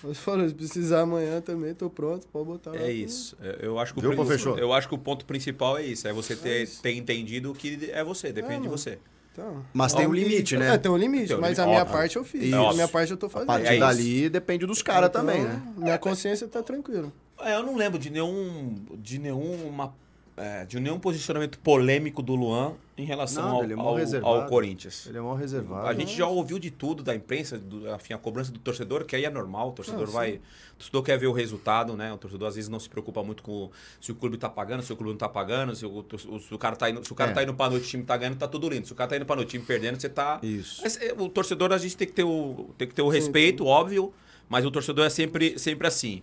Mas <laughs> falou, se precisar amanhã também, tô pronto, pode botar. É lá. isso. Eu acho, que Viu, o, eu acho que o ponto principal é isso. É você ter, é ter entendido que é você, depende é, de você. Então, mas tem um limite, né? É, tem um limite, tem mas a minha Óbvio. parte eu fiz. Isso. A minha parte eu tô fazendo. A partir é dali depende dos caras então, também, né? Minha consciência tá tranquila. É, eu não lembro de nenhum de nenhuma é, de nenhum posicionamento polêmico do Luan em relação Nada, ao, é ao, ao, Corinthians. Ele é mal reservado. A gente já ouviu de tudo da imprensa, do, enfim, a cobrança do torcedor, que aí é normal, o torcedor ah, vai. O torcedor quer ver o resultado, né? O torcedor às vezes não se preocupa muito com se o clube tá pagando, se o clube não tá pagando, se o, se o cara tá indo, se o cara é. tá indo pra noite, o time tá ganhando, tá tudo lindo. Se o cara tá indo pra noite, o time perdendo, você tá. Isso. É, o torcedor, a gente tem que ter o, tem que ter o sim, respeito, sim. óbvio, mas o torcedor é sempre, sempre assim.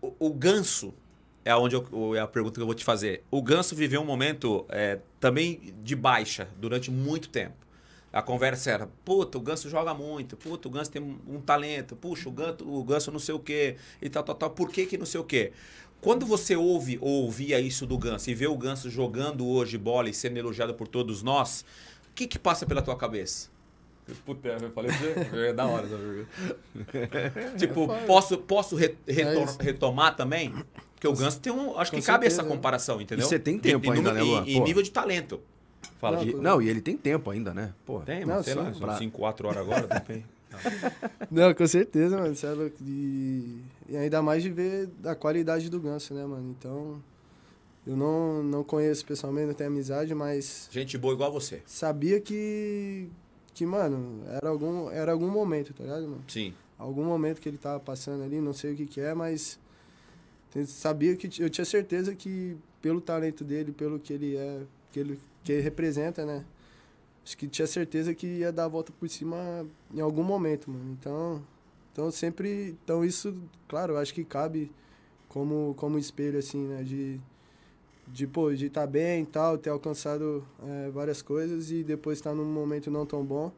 o, o ganso é onde eu, é a pergunta que eu vou te fazer. O Ganso viveu um momento é, também de baixa durante muito tempo. A conversa era, puta, o Ganso joga muito, puta, o Ganso tem um talento, puxa, o Ganso, o Ganso não sei o quê, e tal, tal, tal, por que que não sei o quê? Quando você ouve ou ouvia isso do Ganso e vê o Ganso jogando hoje bola e sendo elogiado por todos nós, o que que passa pela tua cabeça? Puta, eu falei é da hora essa pergunta. <laughs> tipo, é posso, posso re, retor, retomar também? Porque o Ganso tem um. Acho que cabe essa comparação, entendeu? você tem tempo né, e, ainda, né, Luan? E, nível de talento. Fala. Não, e, não, e ele tem tempo ainda, né? Pô. Tem, mas não, sei sim, lá, 5, 4 horas agora, também. <laughs> Não, com certeza, mano. é louco. E, e ainda mais de ver a qualidade do Ganso, né, mano? Então, eu não, não conheço pessoalmente, não tenho amizade, mas. Gente boa igual você. Sabia que. Que, mano, era algum, era algum momento, tá ligado, mano? Sim. Algum momento que ele tava passando ali, não sei o que que é, mas sabia que eu tinha certeza que pelo talento dele, pelo que ele é, que ele que ele representa, né? Acho que tinha certeza que ia dar a volta por cima em algum momento, mano. Então, então sempre, então isso, claro, acho que cabe como como espelho assim, né, de de pô, de estar tá bem e tal, ter alcançado é, várias coisas e depois estar tá num momento não tão bom.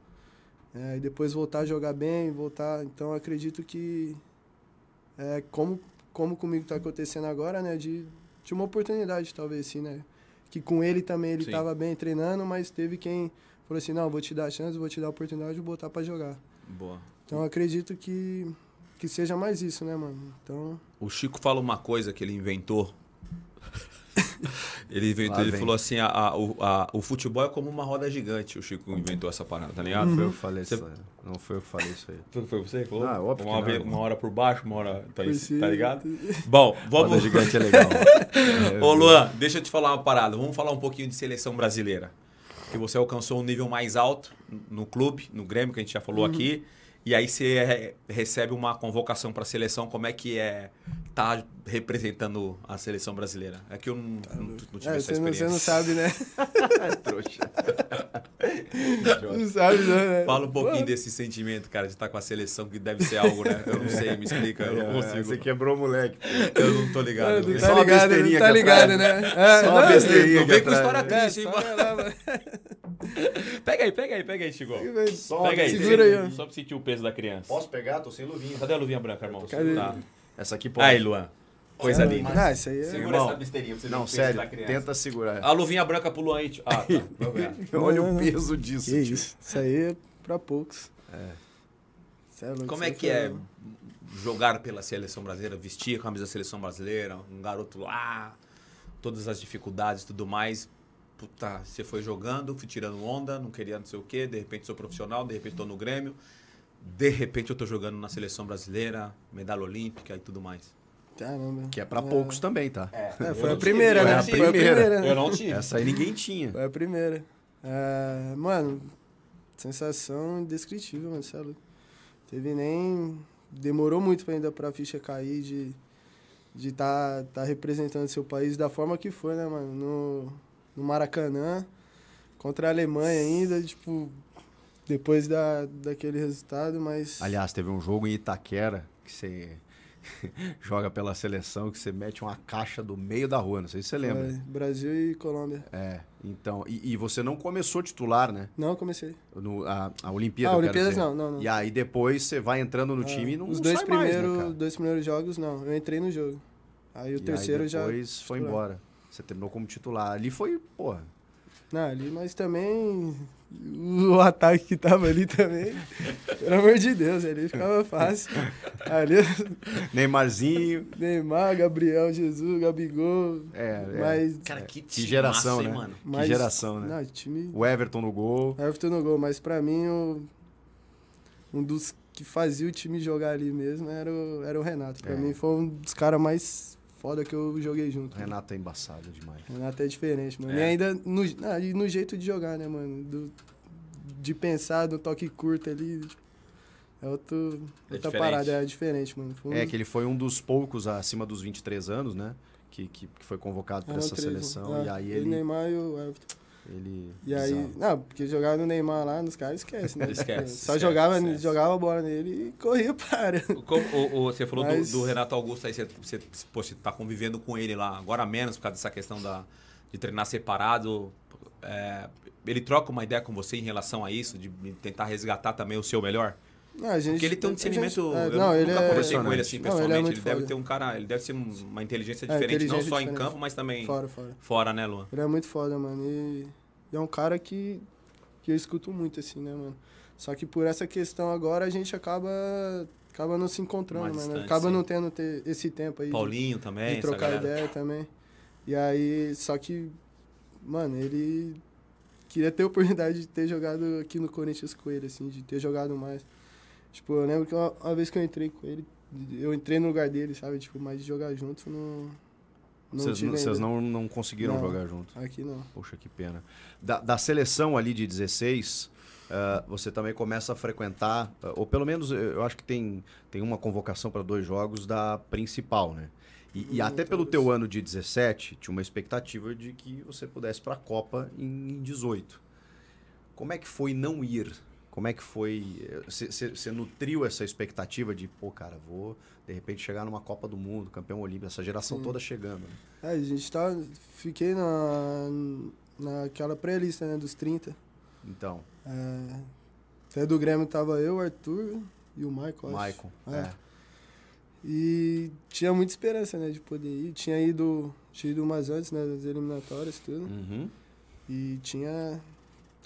É, e depois voltar a jogar bem, voltar. Então acredito que é, como como comigo está acontecendo agora, né? De, de uma oportunidade, talvez, sim, né? Que com ele também ele estava bem treinando, mas teve quem falou assim, não, vou te dar a chance, vou te dar a oportunidade de botar para jogar. Boa. Então acredito que que seja mais isso, né, mano? Então. O Chico fala uma coisa que ele inventou <laughs> Ele inventou, ele falou assim: a, a, a, o futebol é como uma roda gigante. O Chico inventou essa parada, tá ligado? Não foi eu uhum. que falei você... isso aí. Não foi eu que falei isso aí. Foi, você que falou? Ah, óbvio uma, uma, hora por baixo, uma hora. Tá, tá ligado? Bom, vamos. Roda gigante é legal. <laughs> Ô, é, Luan, deixa eu te falar uma parada. Vamos falar um pouquinho de seleção brasileira. Que você alcançou um nível mais alto no clube, no Grêmio, que a gente já falou uhum. aqui. E aí você recebe uma convocação para a seleção, como é que é tá representando a seleção brasileira? É que eu não, não, não tive é, essa experiência. Não, você não sabe, né? <laughs> É trouxa. <laughs> Não sabe, não, né? Fala um pouquinho desse sentimento, cara, de estar tá com a seleção, que deve ser algo, né? Eu não sei, me explica, eu não é, consigo. Você quebrou o moleque. Eu não tô ligado. Não, não tá só ligado, não tá ligado, né? É, só uma é, besteirinha. Não vem com história é, triste, hein, mano? Pega aí, pega aí, pega aí, Chigol. Só pega aí, segura aí. Só pra sentir o peso da criança. Posso pegar? Tô sem luvinha. Cadê a luvinha branca, irmão? Cadê? Tá. Essa aqui pode. Aí, Luan. Coisa é, linda. Não, ah, isso aí é... Segura Irmão, essa besteirinha pra Não, sério, tenta segurar. A luvinha branca pulou aí Ah, tá. <laughs> <laughs> Olha o peso disso. Que isso. isso aí é pra poucos. É. Sério, Como é que é jogar pela seleção brasileira, vestir a camisa da seleção brasileira, um garoto lá, todas as dificuldades e tudo mais. Puta, você foi jogando, fui tirando onda, não queria não sei o quê, de repente sou profissional, de repente estou no Grêmio, de repente eu estou jogando na seleção brasileira, medalha olímpica e tudo mais. Caramba. Que é pra é. poucos também, tá? É, é né? foi, a primeira, né? foi a primeira, né? Foi a primeira. Eu não Essa aí ninguém tinha. Foi a primeira. É, mano, sensação indescritível, Marcelo é Teve nem... Demorou muito ainda pra ficha cair de de estar tá, tá representando seu país da forma que foi, né, mano? No, no Maracanã, contra a Alemanha ainda, tipo, depois da, daquele resultado, mas... Aliás, teve um jogo em Itaquera que você <laughs> joga pela seleção que você mete uma caixa do meio da rua, não sei se você lembra. É, Brasil e Colômbia. É, então. E, e, você não começou titular, né? Não, comecei. No, a, a Olimpíada. Ah, Olimpíadas não, não, não, E aí depois você vai entrando no ah, time e não Os dois, primeiros, né, dois primeiros jogos, não. Eu entrei no jogo. Aí o e terceiro aí depois já. Depois foi titular. embora. Você terminou como titular. Ali foi, porra. Não, ali, mas também o ataque que tava ali também. Pelo amor de Deus, ali ficava fácil. Ali... <laughs> Neymarzinho. Neymar, Gabriel, Jesus, Gabigol. É, é. Mas... Cara, que, que geração, massa, né? Mano? Mas... Que geração, né? Não, time... O Everton no gol. Everton no gol, mas pra mim, o... um dos que fazia o time jogar ali mesmo era o, era o Renato. Pra é. mim, foi um dos caras mais foda que eu joguei junto. Renato é embaçado demais. Renato é diferente, mano. É. E ainda no, ah, e no jeito de jogar, né, mano? Do, de pensar no toque curto ali. Tipo, é outro, é outra diferente. parada, é diferente, mano. Foi... É que ele foi um dos poucos acima dos 23 anos, né? Que, que, que foi convocado para é, essa seleção. É. E aí ele. E Neymar e o Everton. Ele. E aí. Bizarro. Não, porque jogava no Neymar lá, nos caras esquece, né? esquece. Só esquece, jogava, esquece. jogava bola nele e corria para. O, o, o, você falou Mas... do, do, Renato Augusto aí, você, você, você tá convivendo com ele lá, agora menos por causa dessa questão da, de treinar separado. É, ele troca uma ideia com você em relação a isso, de tentar resgatar também o seu melhor? Ah, gente, Porque ele tem um discernimento. Gente, é, não, eu ele nunca é, conversei com ele assim pessoalmente. ele, é ele deve ter um cara. Ele deve ser uma inteligência é, diferente, inteligência não só diferente. em campo, mas também. Fora, fora. Fora, né, Luan? Ele é muito foda, mano. E, e é um cara que, que eu escuto muito, assim, né, mano? Só que por essa questão agora a gente acaba acaba não se encontrando, mano. Distante, acaba sim. não tendo ter esse tempo aí. Paulinho de, também, de trocar ideia também. E aí, só que, mano, ele queria ter a oportunidade de ter jogado aqui no Corinthians com ele, assim, de ter jogado mais. Tipo, eu lembro que uma, uma, vez que eu entrei com ele, eu entrei no lugar dele, sabe? Tipo, mas jogar junto não. Vocês não, não, não, conseguiram não, jogar junto? Aqui não. Poxa, que pena. Da, da seleção ali de 16, uh, eh, você também começa a frequentar, uh, ou pelo menos eh, eu acho que tem, tem uma convocação para dois jogos da principal, né? E, e até então pelo isso. teu ano de 17, tinha uma expectativa de que você pudesse para a Copa em, em 18. Como é que foi não ir como é que foi? Você eh, nutriu essa expectativa de, pô, cara, vou de repente chegar numa Copa do Mundo, campeão olímpico, essa geração Sim. toda chegando. Né? É, a gente tá. Fiquei na, naquela pré-lista, né, dos 30. Então. É, até do Grêmio tava eu, Arthur e o Michael. Michael, é. é. E tinha muita esperança, né, de poder ir. Tinha ido, tinha ido umas antes, né, das eliminatórias, tudo. Uhum. E tinha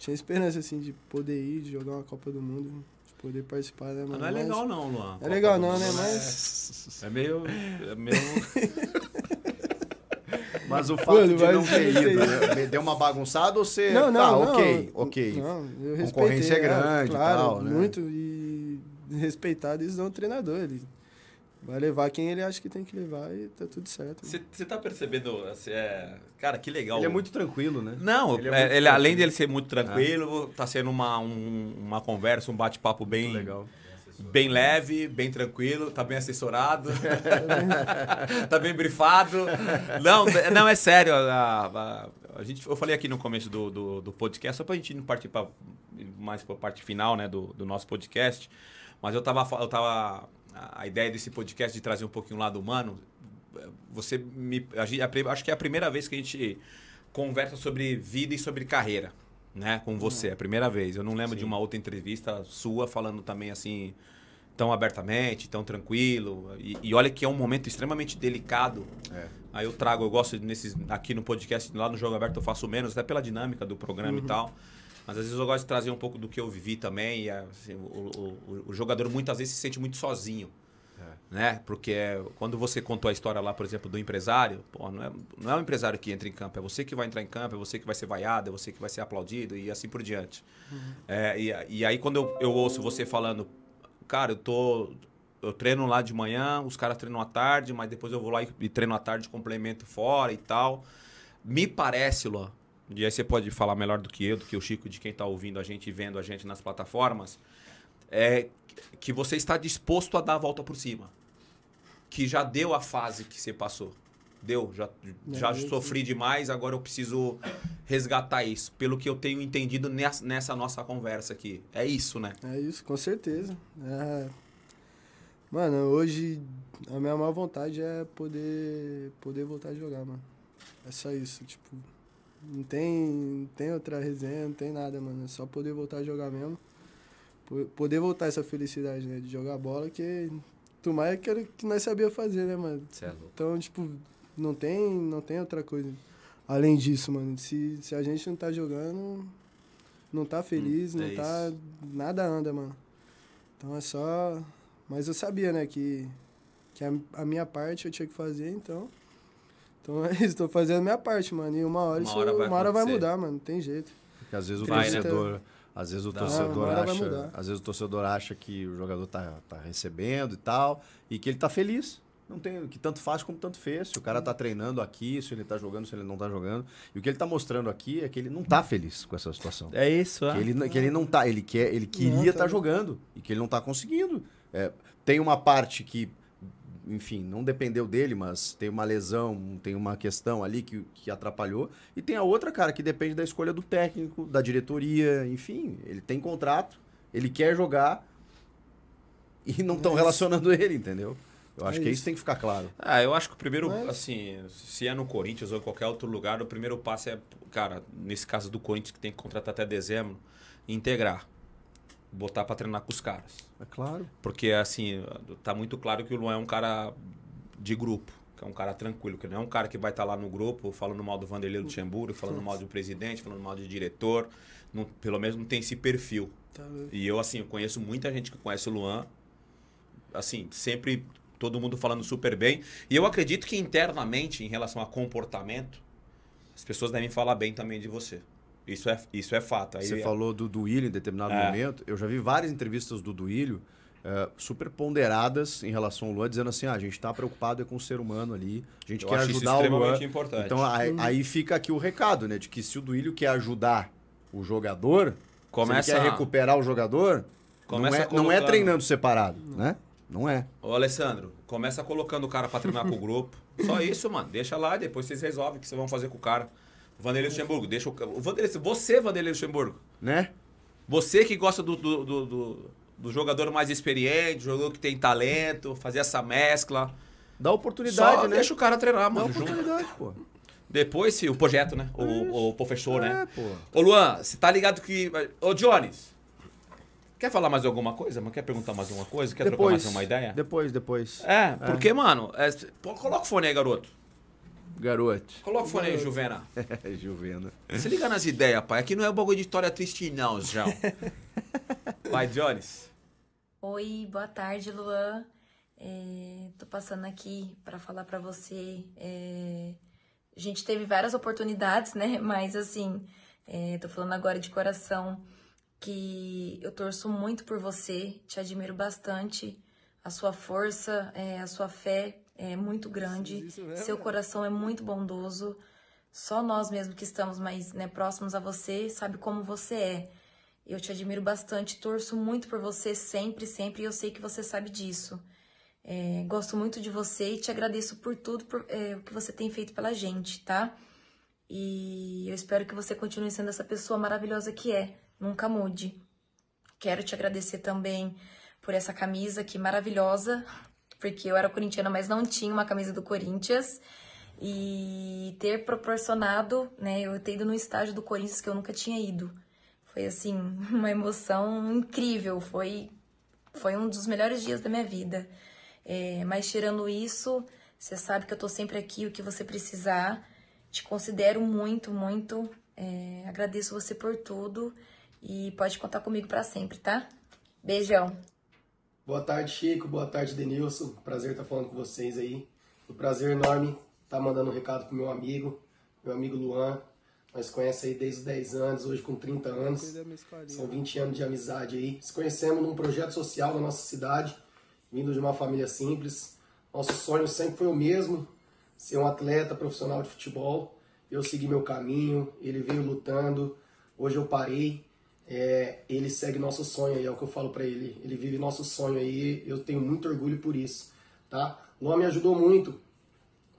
tinha esperança, assim, de poder ir, de jogar uma Copa do Mundo, de poder participar, né, mas Não é Mas legal não, Luan. É legal não, né? né? Mas... É, meio... É meio... <laughs> Mas o fato mano, de não ter ido, né? deu uma bagunçada ou você... Não, não, tá, não, ok, ok. Não, eu Concorrência é, é grande claro, tal, né? muito. E respeitado, eles dão treinador, ele Vai levar quem ele acha que tem que levar e tá tudo certo. Você né? tá percebendo, assim, é... cara, que legal. Ele é muito tranquilo, né? Não, ele, é, é ele além dele ser muito tranquilo, é. tá sendo uma, um, uma conversa, um bate-papo bem... Legal. Bem leve, bem tranquilo, tá bem assessorado, <laughs> tá bem brifado. Não, não é sério. A, a, a, gente, eu falei aqui no começo do, do, do podcast, só pra gente não partir pra, mais pra parte final né, do, do nosso podcast, mas eu tava, eu tava a ideia desse podcast de trazer um pouquinho o lado humano, você me. A, acho que é a primeira vez que a gente conversa sobre vida e sobre carreira, né? Com você, é a primeira vez. Eu não lembro Sim. de uma outra entrevista sua falando também assim tão abertamente, tão tranquilo. E, e, olha que é um momento extremamente delicado. É. Aí eu trago, eu gosto nesses aqui no podcast, lá no Jogo Aberto eu faço menos, até pela dinâmica do programa uhum. e tal. Mas às vezes eu gosto de trazer um pouco do que eu vivi também. E, assim, o, o, o, jogador muitas vezes se sente muito sozinho. É. Né? Porque é, quando você contou a história lá, por exemplo, do empresário, pô, não, é, não é o empresário que entra em campo, é você que vai entrar em campo, é você que vai ser vaiado, é você que vai ser aplaudido e assim por diante. Uhum. É, e, e aí quando eu, eu ouço você falando, cara, eu tô, eu treino lá de manhã, os caras treinam à tarde, mas depois eu vou lá e, treino à tarde, complemento fora e tal. Me parece, Luan, e aí você pode falar melhor do que eu, do que o Chico, de quem está ouvindo a gente vendo a gente nas plataformas, é que você está disposto a dar a volta por cima. Que já deu a fase que você passou. Deu, já, já sofri demais, agora eu preciso resgatar isso. Pelo que eu tenho entendido nessa, nessa nossa conversa aqui. É isso, né? É isso, com certeza. É... Mano, hoje a minha maior vontade é poder, poder voltar a jogar, mano. É só isso, tipo... Não tem, não tem outra resenha, não tem nada, mano. É só poder voltar a jogar mesmo. Poder voltar essa felicidade, né? De jogar bola, que tu mais é que era que nós sabia fazer, né, mano? É então, tipo, não tem, não tem outra coisa. Além disso, mano, se, se a gente não tá jogando, não tá feliz, hum, não é tá. Isso. Nada anda, mano. Então é só. Mas eu sabia, né, que, que a, a minha parte eu tinha que fazer, então. Então é isso, tô fazendo a minha parte, mano. E uma hora, uma isso, hora, vai, uma hora vai mudar, mano. Não tem jeito. Porque às vezes o vai, né? torcedor. Né? Às vezes o torcedor acha. Às vezes o torcedor acha que o jogador tá, tá recebendo e tal. E que ele tá feliz. Não tem, que tanto faz como tanto fez. Se o cara tá treinando aqui, se ele tá jogando, se ele não tá jogando. E o que ele tá mostrando aqui é que ele não tá feliz com essa situação. É isso, é. Que ele, que ele não tá, ele quer, ele queria estar tá, tá jogando e que ele não tá conseguindo. É, tem uma parte que enfim, não dependeu dele, mas tem uma lesão, tem uma questão ali que, que atrapalhou. E tem a outra, cara, que depende da escolha do técnico, da diretoria, enfim. Ele tem contrato, ele quer jogar e não estão é relacionando ele, entendeu? Eu acho é que isso. isso tem que ficar claro. Ah, eu acho que o primeiro, Mas... assim, se é no Corinthians ou em qualquer outro lugar, o primeiro passo é, cara, nesse caso do Corinthians, que tem que contratar até dezembro, integrar botar para treinar com os caras. É claro. Porque, assim, tá muito claro que o Luan é um cara de grupo, que é um cara tranquilo, que não é um cara que vai estar tá lá no grupo falando mal do Vanderlei Luxemburgo, falando mal do presidente, falando mal do diretor. Não, pelo menos não tem esse perfil. Tá e eu, assim, eu conheço muita gente que conhece o Luan, assim, sempre todo mundo falando super bem. E eu acredito que internamente, em relação a comportamento, as pessoas devem falar bem também de você. Isso é, isso é fato. Aí Você é... falou do Duílio em determinado é. momento. Eu já vi várias entrevistas do Duílio uh, super ponderadas em relação ao Luan, dizendo assim: ah, a gente está preocupado é com o ser humano ali, a gente Eu quer ajudar o Luan. Importante. Então aí, uhum. aí, fica aqui o recado, né? De que se o Duílio quer ajudar o jogador, Começa... quer recuperar o jogador, Começa não, é, não é treinando separado, né? Não é. Ô, Alessandro, começa colocando o cara para treinar com o grupo. Só isso, mano. Deixa lá, depois vocês resolvem o que vocês vão fazer com o cara. Vanderlei Luxemburgo, deixa o. o Vanderlei, você, Vanderlei Luxemburgo. Né? Você que gosta do, do, do, do, do jogador mais experiente, jogador que tem talento, fazer essa mescla. Dá oportunidade, Só né? Deixa o cara treinar, mano. Dá oportunidade, junto. pô. Depois, se o projeto, né? O, é o professor, né? é, né? Pô. Ô, Luan, você tá ligado que. Ô, Jones, quer falar mais alguma coisa? Quer perguntar mais alguma coisa? Quer depois, trocar mais uma ideia? Depois, depois. É, é. porque, mano, é... Pô, coloca o fone aí, garoto garoto. Coloca o fone aí, Juvena. <laughs> Juvena. Se liga nas ideias, pai. Aqui não é um bagulho de história triste, não, João. Pai <laughs> Jones. Oi, boa tarde, Luan. É, tô passando aqui para falar para você. É, a gente teve várias oportunidades, né? <laughs> Mas, assim, é, tô falando agora de coração que eu torço muito por você, te admiro bastante, a sua força, é, a sua fé é muito grande, seu coração é muito bondoso. Só nós mesmo que estamos mais né, próximos a você sabe como você é. Eu te admiro bastante, torço muito por você sempre, sempre, e eu sei que você sabe disso. É, gosto muito de você e te agradeço por tudo por, é, o que você tem feito pela gente, tá? E eu espero que você continue sendo essa pessoa maravilhosa que é, nunca mude. Quero te agradecer também por essa camisa que maravilhosa porque eu era corintiana, mas não tinha uma camisa do Corinthians. E ter proporcionado, né, eu ter ido num estágio do Corinthians que eu nunca tinha ido. Foi assim, <laughs> uma emoção incrível, foi foi um dos melhores dias da minha vida. É, mas tirando isso, você sabe que eu tô sempre aqui, o que você precisar. Te considero muito, muito. É, agradeço você por tudo e pode contar comigo para sempre, tá? Beijão. Boa tarde, Chico. Boa tarde, Denilson. Prazer estar falando com vocês aí. Um prazer enorme estar mandando um recado pro meu amigo, meu amigo Luan. Nós conhecemos aí desde os 10 anos, hoje com 30 anos. São 20 anos de amizade aí. Nos conhecemos num projeto social da nossa cidade, vindo de uma família simples. Nosso sonho sempre foi o mesmo, ser um atleta profissional de futebol. Eu segui meu caminho, ele veio lutando. Hoje eu parei, é, ele segue nosso sonho aí, é o que eu falo para ele. Ele vive nosso sonho aí, eu tenho muito orgulho por isso, tá? Luan me ajudou muito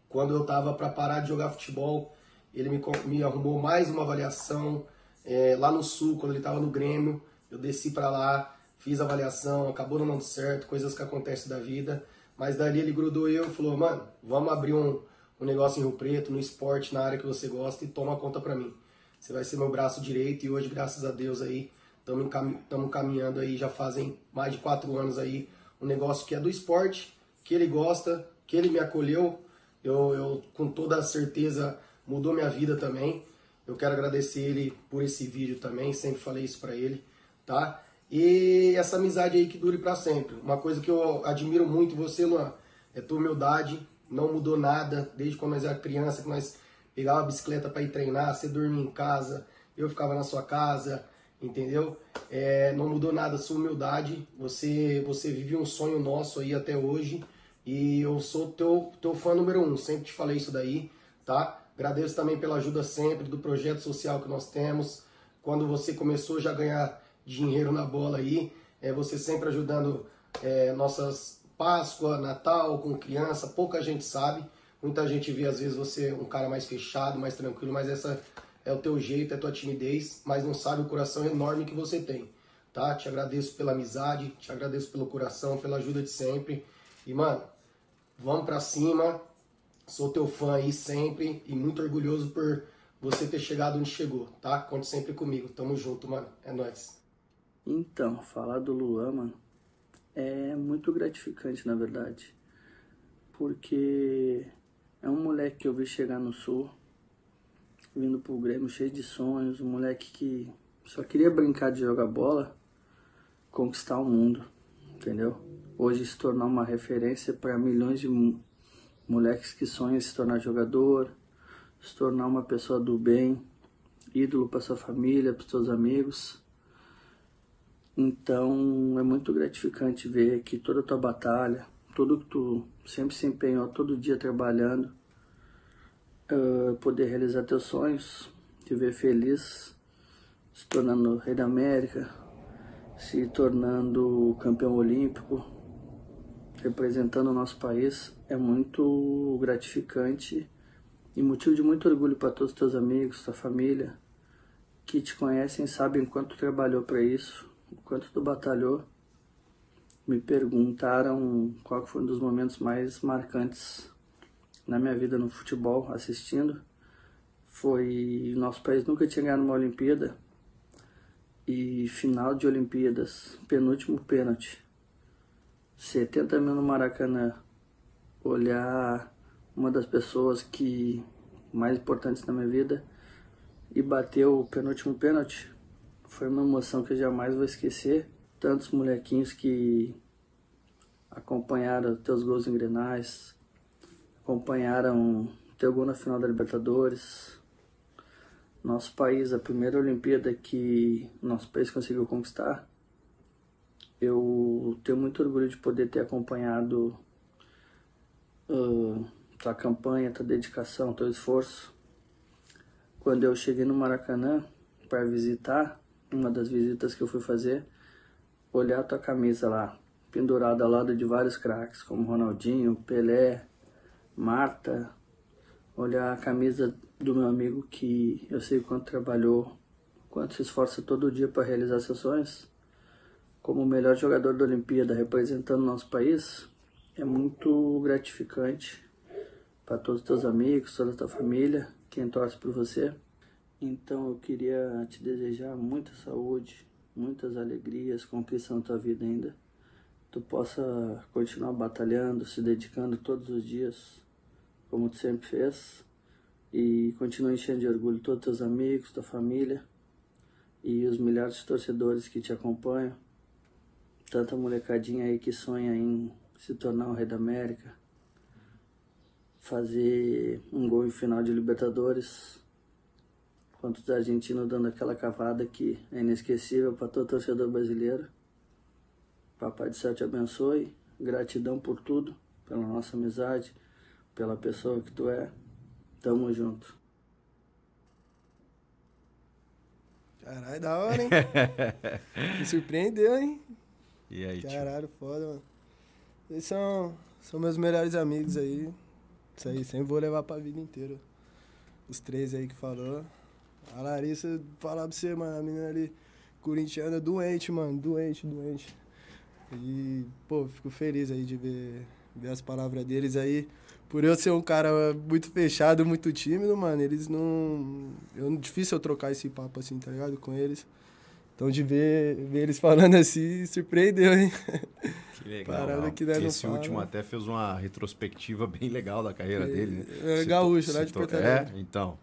quando eu tava para parar de jogar futebol. Ele me, me arrumou mais uma avaliação é, lá no Sul, quando ele tava no Grêmio. Eu desci para lá, fiz a avaliação, acabou não dando certo, coisas que acontecem da vida. Mas dali ele grudou eu e falou: mano, vamos abrir um, um negócio em Rio Preto, no esporte, na área que você gosta e toma conta pra mim. Você vai ser meu braço direito e hoje, graças a Deus, aí estamos caminhando aí, já fazem mais de quatro anos aí, um negócio que é do esporte, que ele gosta, que ele me acolheu. Eu, eu com toda certeza mudou minha vida também. Eu quero agradecer ele por esse vídeo também, sempre falei isso para ele, tá? E essa amizade aí que dure para sempre. Uma coisa que eu admiro muito você, Luan, é tua humildade, não mudou nada desde quando nós era criança, que nós pegar uma bicicleta para ir treinar, você dormia em casa, eu ficava na sua casa, entendeu? É, não mudou nada a sua humildade, você, você vive um sonho nosso aí até hoje e eu sou teu, teu fã número um, sempre te falei isso daí, tá? Agradeço também pela ajuda sempre do projeto social que nós temos. Quando você começou já a ganhar dinheiro na bola aí, é, você sempre ajudando é, nossas Páscoa, Natal com criança, pouca gente sabe. Muita gente vê, às vezes, você um cara mais fechado, mais tranquilo, mas essa é o teu jeito, é a tua timidez, mas não sabe o coração enorme que você tem, tá? Te agradeço pela amizade, te agradeço pelo coração, pela ajuda de sempre. E, mano, vamos pra cima. Sou teu fã aí sempre e muito orgulhoso por você ter chegado onde chegou, tá? Conte sempre comigo. Tamo junto, mano. É nóis. Então, falar do Luan, mano, é muito gratificante, na verdade. Porque é um moleque que eu vi chegar no Sul, vindo pro Grêmio cheio de sonhos, um moleque que só queria brincar de jogar bola, conquistar o mundo, entendeu? Hoje se tornar uma referência para milhões de moleques que sonham se tornar jogador, se tornar uma pessoa do bem, ídolo para sua família, para seus amigos. Então é muito gratificante ver que toda a tua batalha, tudo que tu sempre se empenhou, todo dia trabalhando, uh, poder realizar teus sonhos, te ver feliz, se tornando rei da América, se tornando campeão olímpico, representando o nosso país, é muito gratificante e motivo de muito orgulho para todos os teus amigos, tua família, que te conhecem, sabem o quanto tu trabalhou para isso, o quanto tu batalhou me perguntaram qual foi um dos momentos mais marcantes na minha vida no futebol, assistindo. Foi. Nosso país nunca tinha ganhado uma Olimpíada. E final de Olimpíadas, penúltimo pênalti. 70 mil no Maracanã. Olhar uma das pessoas que mais importantes na minha vida e bater o penúltimo pênalti. Foi uma emoção que eu jamais vou esquecer. Tantos molequinhos que acompanharam teus gols em Grenais, acompanharam teu gol na final da Libertadores. Nosso país, a primeira Olimpíada que nosso país conseguiu conquistar. Eu tenho muito orgulho de poder ter acompanhado uh, tua campanha, tua dedicação, teu esforço. Quando eu cheguei no Maracanã para visitar, uma das visitas que eu fui fazer, olhar tua camisa lá, pendurado ao lado de vários craques, como Ronaldinho, Pelé, Marta. Olhar a camisa do meu amigo que eu sei quanto trabalhou, quanto se esforça todo dia para realizar seus sonhos, como o melhor jogador da Olimpíada representando nosso país, é muito gratificante para todos os teus amigos, toda a tua família, quem torce por você. Então eu queria te desejar muita saúde, muitas alegrias, conquista na tua vida ainda tu possa continuar batalhando, se dedicando todos os dias, como tu sempre fez, e continuar enchendo de orgulho todos teus amigos, tua família e os milhares de torcedores que te acompanham. Tanta molecadinha aí que sonha em se tornar um Rei da América, fazer um gol em final de Libertadores quanto os argentinos dando aquela cavada que é inesquecível para todo torcedor brasileiro. Papai do céu te abençoe. Gratidão por tudo, pela nossa amizade, pela pessoa que tu é. Tamo junto. Caralho, da hora, hein? <laughs> Me surpreendeu, hein? E aí, Caralho, tio? foda, mano. Eles são, são meus melhores amigos aí. Isso aí, sempre vou levar pra vida inteira. Os três aí que falou. A Larissa, falar pra você, mano, a menina ali, corintiana, doente, mano, doente, doente. E, pô, fico feliz aí de ver, ver as palavras deles aí. Por eu ser um cara muito fechado, muito tímido, mano, eles não. Eu, difícil eu trocar esse papo assim, tá ligado? Com eles. Então, de ver, ver eles falando assim, surpreendeu, hein? Que legal. Parada que Esse último né? até fez uma retrospectiva bem legal da carreira é, dele. Né? É, gaúcho, né de Porto É, então.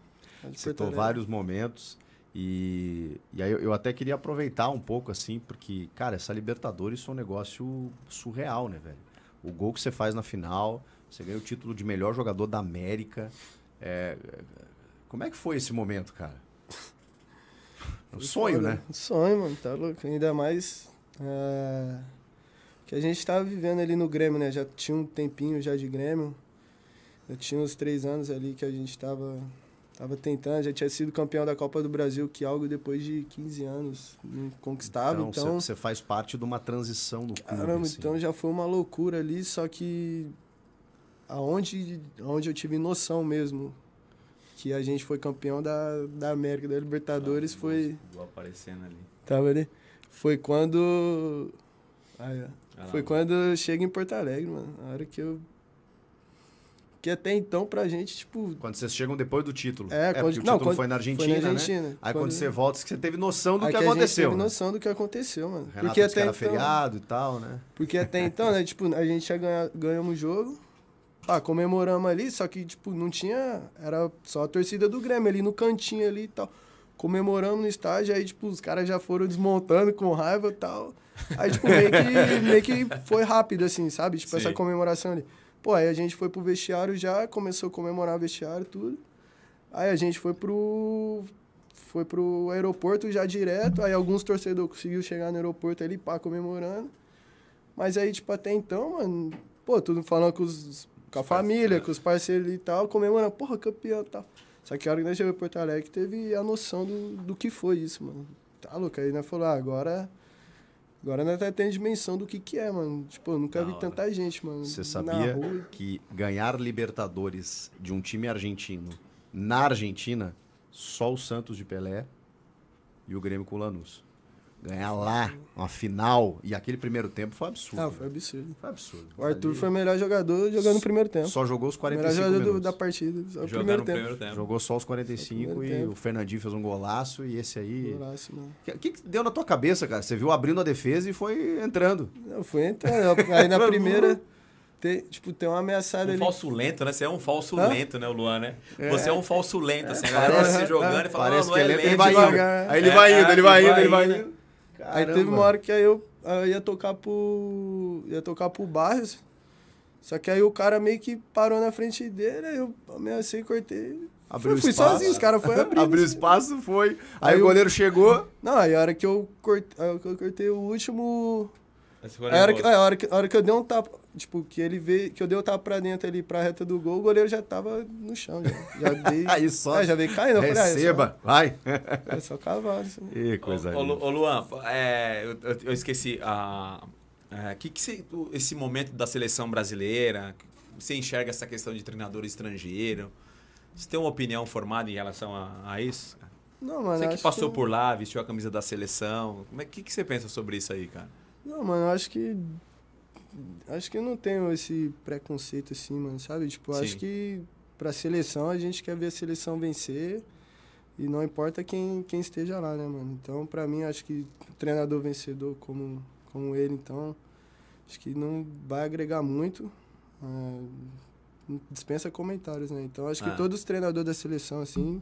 Citou vários momentos. E, e aí eu, eu até queria aproveitar um pouco, assim, porque, cara, essa Libertadores é um negócio surreal, né, velho? O gol que você faz na final, você ganha o título de melhor jogador da América. É, como é que foi esse momento, cara? É um sonho, né? Um né? sonho, mano, tá louco. Ainda mais é, que a gente tava vivendo ali no Grêmio, né? Já tinha um tempinho já de Grêmio. Eu tinha uns três anos ali que a gente tava Tava tentando, já tinha sido campeão da Copa do Brasil, que algo depois de 15 anos não conquistava. Então, você então... faz parte de uma transição no clube. assim. então já foi uma loucura ali, só que aonde, aonde eu tive noção mesmo que a gente foi campeão da, da América, da Libertadores, ah, foi... aparecendo ali. Tava ali. Foi quando... Ah, é. ah, foi lá, quando eu chego em Porto Alegre, mano. A hora que eu que até então pra gente, tipo. Quando vocês chegam depois do título. É, é quando, porque o não, título foi na Argentina. Foi na Argentina né? Aí quando, você volta, você teve noção do que aconteceu. A né? teve noção do que aconteceu, mano. Renato porque até era então, feriado e tal, né? Porque até então, né, tipo, a gente já ganha, ganhamos o jogo. Pá, ah, comemoramos ali, só que, tipo, não tinha. Era só a torcida do Grêmio ali no cantinho ali e tal. Comemoramos no estádio, aí, tipo, os caras já foram desmontando com raiva e tal. Aí, tipo, meio que, meio que foi rápido, assim, sabe? Tipo, Sim. essa comemoração ali. Pô, aí a gente foi pro vestiário já, começou a comemorar o vestiário, tudo. Aí a gente foi pro. Foi pro aeroporto já direto. Aí alguns torcedores conseguiu chegar no aeroporto ali, pá, comemorando. Mas aí, tipo, até então, mano, pô, tudo falando com, os, com a os família, é. com os parceiros e tal, comemorando, porra, campeão e tal. Só que a hora que nós chegamos em Porto Alegre, teve a noção do, do que foi isso, mano. Tá louco? Aí nós né, falou, ah, agora Agora nós tá até temos dimensão do que que é, mano. Tipo, eu nunca vi hora. tanta gente, mano. Você sabia rua... que ganhar Libertadores de um time argentino na Argentina, só o Santos de Pelé e o Grêmio com o Lanús ganhar lá uma final e aquele primeiro tempo foi absurdo. Ah, foi absurdo. Foi absurdo. O Arthur Ali... foi o melhor jogador jogando no primeiro tempo. Só jogou os 45 o melhor jogador minutos. da partida, só primeiro, tempo. primeiro tempo. Jogou só os 45 só e tempo. o Fernandinho fez um golaço e esse aí. Golaço, mano. O que, que, deu na tua cabeça, cara? Você viu abrindo a defesa e foi entrando. Eu fui entrando. Aí na <laughs> primeira tem, tipo, tem uma ameaçada um ali. falso lento, né? Você é um falso Hã? lento, né, o Luan, né? É. Você é um falso lento, assim, a é. galera tá se jogando é. e fala, parece que é, é lento, ele vai indo. Aí ele é, vai indo, ele vai indo, ele vai indo. Aí teve uma hora que aí eu, aí eu ia tocar pro. ia tocar pro Barros, Só que aí o cara meio que parou na frente dele, aí eu ameacei, cortei. Abriu fui, fui espaço. sozinho, os caras foram <laughs> abrir. Abriu espaço, foi. Aí, aí o eu... goleiro chegou. Não, aí a hora que eu cortei, eu cortei o último. Aí a hora, é que, a, hora que, a hora que eu dei um tapa tipo, que ele vê, que eu dei o tapa pra dentro ali, pra reta do gol, o goleiro já tava no chão, já. Já veio, <laughs> Aí só. É, já veio caindo. Receba, falei, ah, é vai. <laughs> É só cavalo. Assim. Ih, coisa ô, ô, ô Luan, é, eu, eu, esqueci. Ah, é, que que você, esse momento da seleção brasileira, você enxerga essa questão de treinador estrangeiro? Você tem uma opinião formada em relação a, a isso? Não, mano. Você que passou que... por lá, vestiu a camisa da seleção. Como é que, que você pensa sobre isso aí, cara? Não, mano, eu acho que acho que eu não tenho esse preconceito assim, mano, sabe? Tipo, Sim. acho que pra seleção a gente quer ver a seleção vencer e não importa quem, quem esteja lá, né, mano? Então, pra mim, acho que treinador vencedor como, como ele, então, acho que não vai agregar muito. É, dispensa comentários, né? Então, acho ah. que é. todos os treinadores da seleção, assim,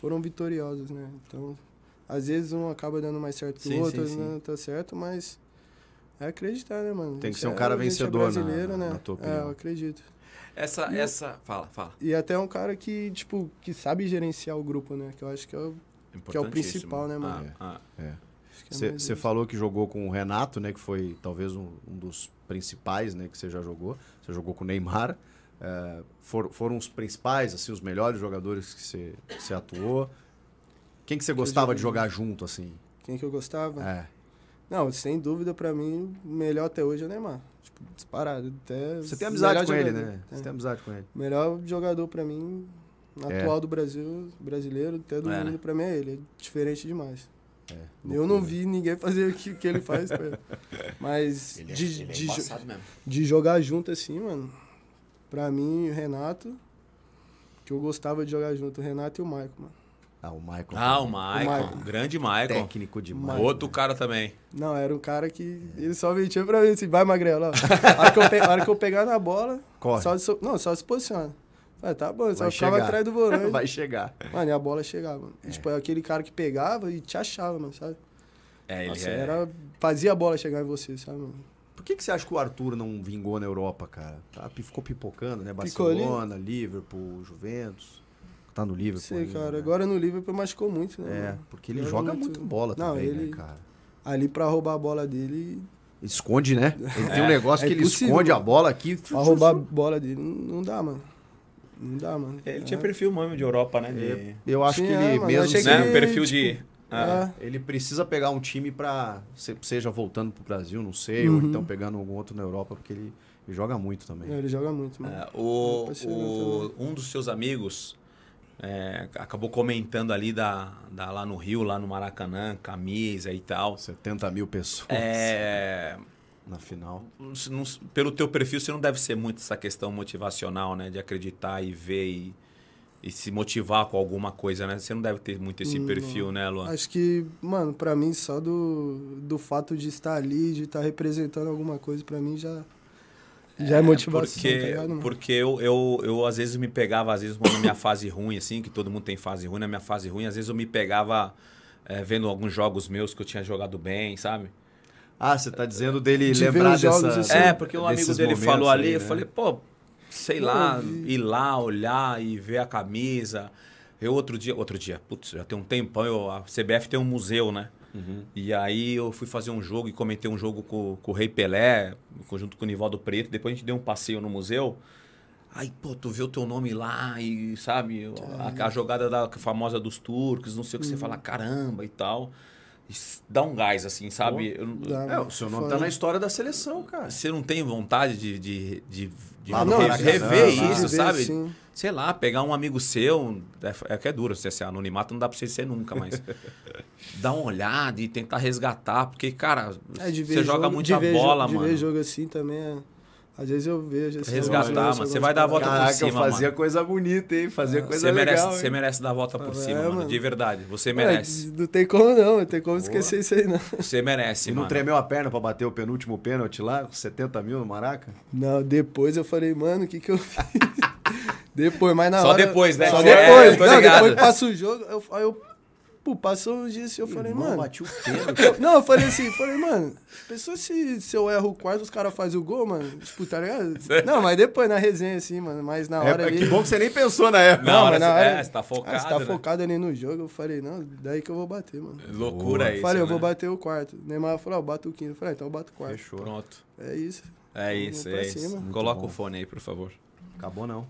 foram vitoriosos, né? Então, às vezes um acaba dando mais certo que o outro, sim, sim. Né? não tá certo, mas é acreditar, né, mano? Tem que ser um é, cara é, vencedor, é brasileiro, na, né? Na tua é, opinião. É, eu acredito. Essa, e, essa. Fala, fala. E até um cara que, tipo, que sabe gerenciar o grupo, né? Que eu acho que é o, que é o principal, né, mano? Ah, ah. É. Você é falou que jogou com o Renato, né? Que foi talvez um, um dos principais, né? Que você já jogou. Você jogou com o Neymar. É, for, foram os principais, assim, os melhores jogadores que você, que você atuou. Quem que você gostava de jogar junto, assim? Quem que eu gostava? É. Não, sem dúvida, pra mim, o melhor até hoje é o Neymar. Tipo, disparado. Até Você tem amizade com jogador, ele, né? Tem. Você tem amizade com ele. Melhor jogador pra mim, atual é. do Brasil, brasileiro, até do é, mundo, né? pra mim é ele. É diferente demais. É, eu não vi ninguém fazer o que, que ele faz. Mas <laughs> ele é- de, ele é de, de jogar junto assim, mano. Pra mim, o Renato, que eu gostava de jogar junto, o Renato e o Maicon, mano. Ah, o Michael. Ah, o Michael. O grande Michael. Técnico demais. Outro né? cara também. Não, era um cara que ele só mentia pra mim assim, vai magrelo. a, hora a hora que eu pegar na bola, Corre. Só não, só se posiciona. Ah, tá bom, só vai ficava chegar. atrás do volante. <laughs> Vai chegar. Mano, e a bola chegava. É. Tipo, é aquele cara que pegava e te achava, mano, sabe? É, ele Nossa, é... era... fazia a bola chegar em você, sabe, mano? Por que, que você acha que o Arthur não vingou na Europa, cara? Tá, ficou pipocando, né? Barcelona, Liverpool, Juventus tá no Liverpool. Sim, cara. Né? Agora no Liverpool é machucou muito, né? É, mano? porque ele joga, joga é muito... bola bola Não, também, né, ele... né, cara? Ali pra roubar a bola dele, esconde, né? <laughs> Ele tem um é, negócio é, que ele possível, esconde mano. a bola aqui. Pra roubar a bola dele, não dá, mano. Não dá, mano. Ele é. tinha perfil mesmo de Europa, né? De... Eu acho Sim, que ele mesmo. Né? Que... Um perfil de. Tipo, ah. Ele precisa pegar um time pra. Seja voltando pro Brasil, não sei, uhum. ou então pegando algum outro na Europa, porque ele, ele joga muito também. ele joga muito, mano. o, o né? um dos seus amigos é, acabou comentando ali da, da, lá no Rio, lá no Maracanã, camisa e tal. 70 mil pessoas. É. Na final. pelo teu perfil, você não deve ser muito essa questão motivacional, né? De acreditar e ver e, e se motivar com alguma coisa, né? Você não deve ter muito esse perfil, não. né, Luan? Acho que, mano, para mim, só do, do fato de estar ali, de estar representando alguma coisa, para mim já já é, é motivação. Tá porque, tá porque eu, eu, eu, às vezes, me pegava, às vezes, na minha fase ruim, assim, que todo mundo tem fase ruim, na minha fase ruim, às vezes eu me pegava é, vendo alguns jogos meus que eu tinha jogado bem, sabe? Ah, você tá dizendo dele de lembrar dessa... Assim, é, porque um amigo dele falou ali, aí, né? eu falei, pô, sei lá, ir lá, olhar e ver a camisa. Eu outro dia, outro dia, putz, já tem um tempão, eu, a CBF tem um museu, né? Uhum. E aí eu fui fazer um jogo e comentei um jogo com, com o Rei Pelé, junto com o Nivaldo Preto. Depois a gente deu um passeio no museu. Aí, pô, tu vê o teu nome lá e, sabe, a, a jogada da famosa dos turcos, não sei o que, uhum. você fala, caramba e tal dá um gás, assim, sabe? Pô, dá, é, o seu nome tá na história da seleção, cara. Você não tem vontade de, de, de, de ah, não, rever, não, é não, isso, sabe? Sim. Sei lá, pegar um amigo seu. É, é que é duro, você ser anonimato não dá pra você ser nunca, mas. <laughs> dá uma olhada e tentar resgatar, porque, cara, é, você jogo, joga muita bola, jogo, mano. De ver jogo assim também é. Às vezes eu vejo assim. Resgatar, mano. Você vai dar a volta Caraca, por cima. Caraca, eu fazia mano. coisa bonita, hein? Fazia ah, coisa você legal. Merece, hein? você merece dar a volta por ah, cima, é, mano. De verdade. Você é, merece. não tem como não, não tem como Boa. esquecer isso aí, não. Você merece, e mano. Não tremeu a perna pra bater o penúltimo pênalti lá, 70 mil no Maraca? Não, depois eu falei, mano, o que, que eu fiz? <laughs> depois, mas na Só hora. Só depois, né? Só é, depois. não, ligado. depois que passa o jogo, eu, eu Pô, passou uns dias assim, eu falei, Irmão, mano. Bati o pênalti. <laughs> não, eu falei assim, falei, mano, pessoa se, se eu erro o quarto, os caras fazem o gol, mano. Tipo, tá ligado? Não, mas depois na resenha, assim, mano. Mas na é, hora. É, ali, que bom que você nem pensou na época. Não, mas na é, hora. É, você tá focado. você tá né? focado ali no jogo. Eu falei, não, daí que eu vou bater, mano. É loucura isso Falei, né? eu vou bater o quarto. O Neymar falou, ah, eu bato o quinto. Eu falei, ah, então eu bato o quarto. Fechou. Pronto. É isso. É isso, é isso. Coloca o fone aí, por favor. Acabou não.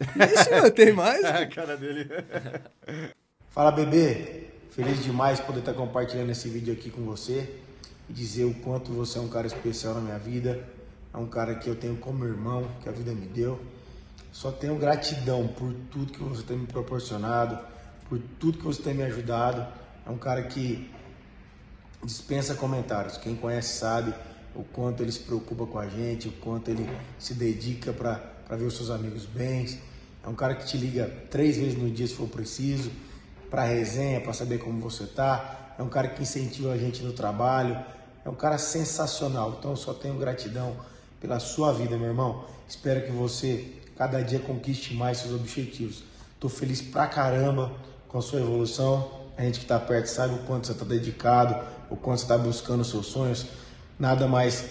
Ixi, mano, tem mais? É, <laughs> a cara dele. <laughs> Fala bebê, feliz demais poder estar compartilhando esse vídeo aqui com você e dizer o quanto você é um cara especial na minha vida, é um cara que eu tenho como irmão, que a vida me deu. Só tenho gratidão por tudo que você tem me proporcionado, por tudo que você tem me ajudado. É um cara que dispensa comentários. Quem conhece sabe o quanto ele se preocupa com a gente, o quanto ele se dedica para ver os seus amigos bem. É um cara que te liga três vezes no dia se for preciso para resenha, para saber como você tá. É um cara que incentiva a gente no trabalho. É um cara sensacional. Então eu só tenho gratidão pela sua vida, meu irmão. Espero que você cada dia conquiste mais seus objetivos. Tô feliz pra caramba com a sua evolução. A gente que tá perto sabe o quanto você tá dedicado, o quanto você tá buscando os seus sonhos. Nada mais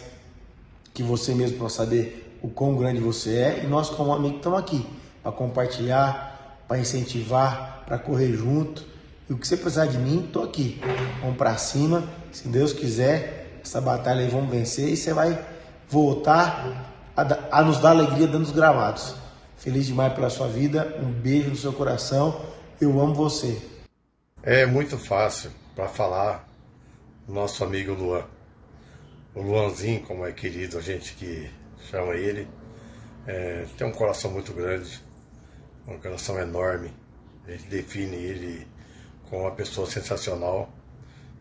que você mesmo para saber o quão grande você é. E nós como amigo estamos aqui para compartilhar, para incentivar, para correr junto. E o que você precisar de mim, tô aqui. Vamos para cima, se Deus quiser, essa batalha aí vamos vencer e você vai voltar a, a nos dar alegria dando os gravados. Feliz demais pela sua vida, um beijo no seu coração, eu amo você. É muito fácil para falar nosso amigo Luan. O Luanzinho, como é querido, a gente que chama ele, é, tem um coração muito grande, um coração enorme. A gente define ele como uma pessoa sensacional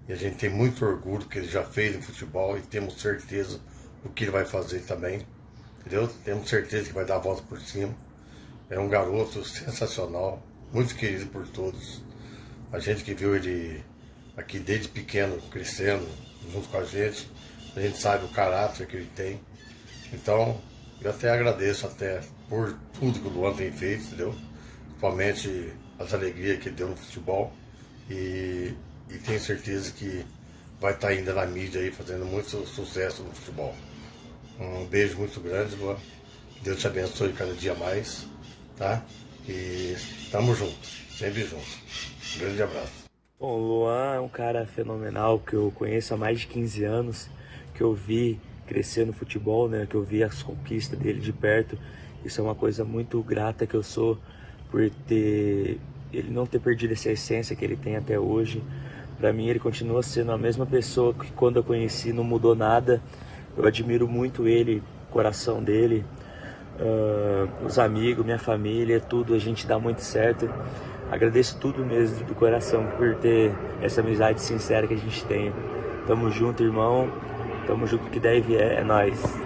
e a gente tem muito orgulho do que ele já fez no futebol e temos certeza do que ele vai fazer também. Entendeu? Temos certeza que vai dar a volta por cima. É um garoto sensacional, muito querido por todos. A gente que viu ele aqui desde pequeno crescendo junto com a gente, a gente sabe o caráter que ele tem. Então, eu até agradeço até por tudo que o Luan tem feito, entendeu? Principalmente as alegrias que deu no futebol e, e tenho certeza que vai estar tá ainda na mídia aí fazendo muito sucesso no futebol. Um beijo muito grande, Luan. Deus te abençoe cada dia mais, tá? E estamos juntos sempre juntos Um grande abraço. Bom, o Luan é um cara fenomenal que eu conheço há mais de 15 anos, que eu vi crescer no futebol, né? Que eu vi as conquistas dele de perto. Isso é uma coisa muito grata que eu sou por ter ele não ter perdido essa essência que ele tem até hoje. Para mim, ele continua sendo a mesma pessoa que quando eu conheci não mudou nada. Eu admiro muito ele, o coração dele, uh, os amigos, minha família, tudo. A gente dá muito certo. Agradeço tudo mesmo do coração por ter essa amizade sincera que a gente tem. Tamo junto, irmão. Tamo junto que deve é, é nós.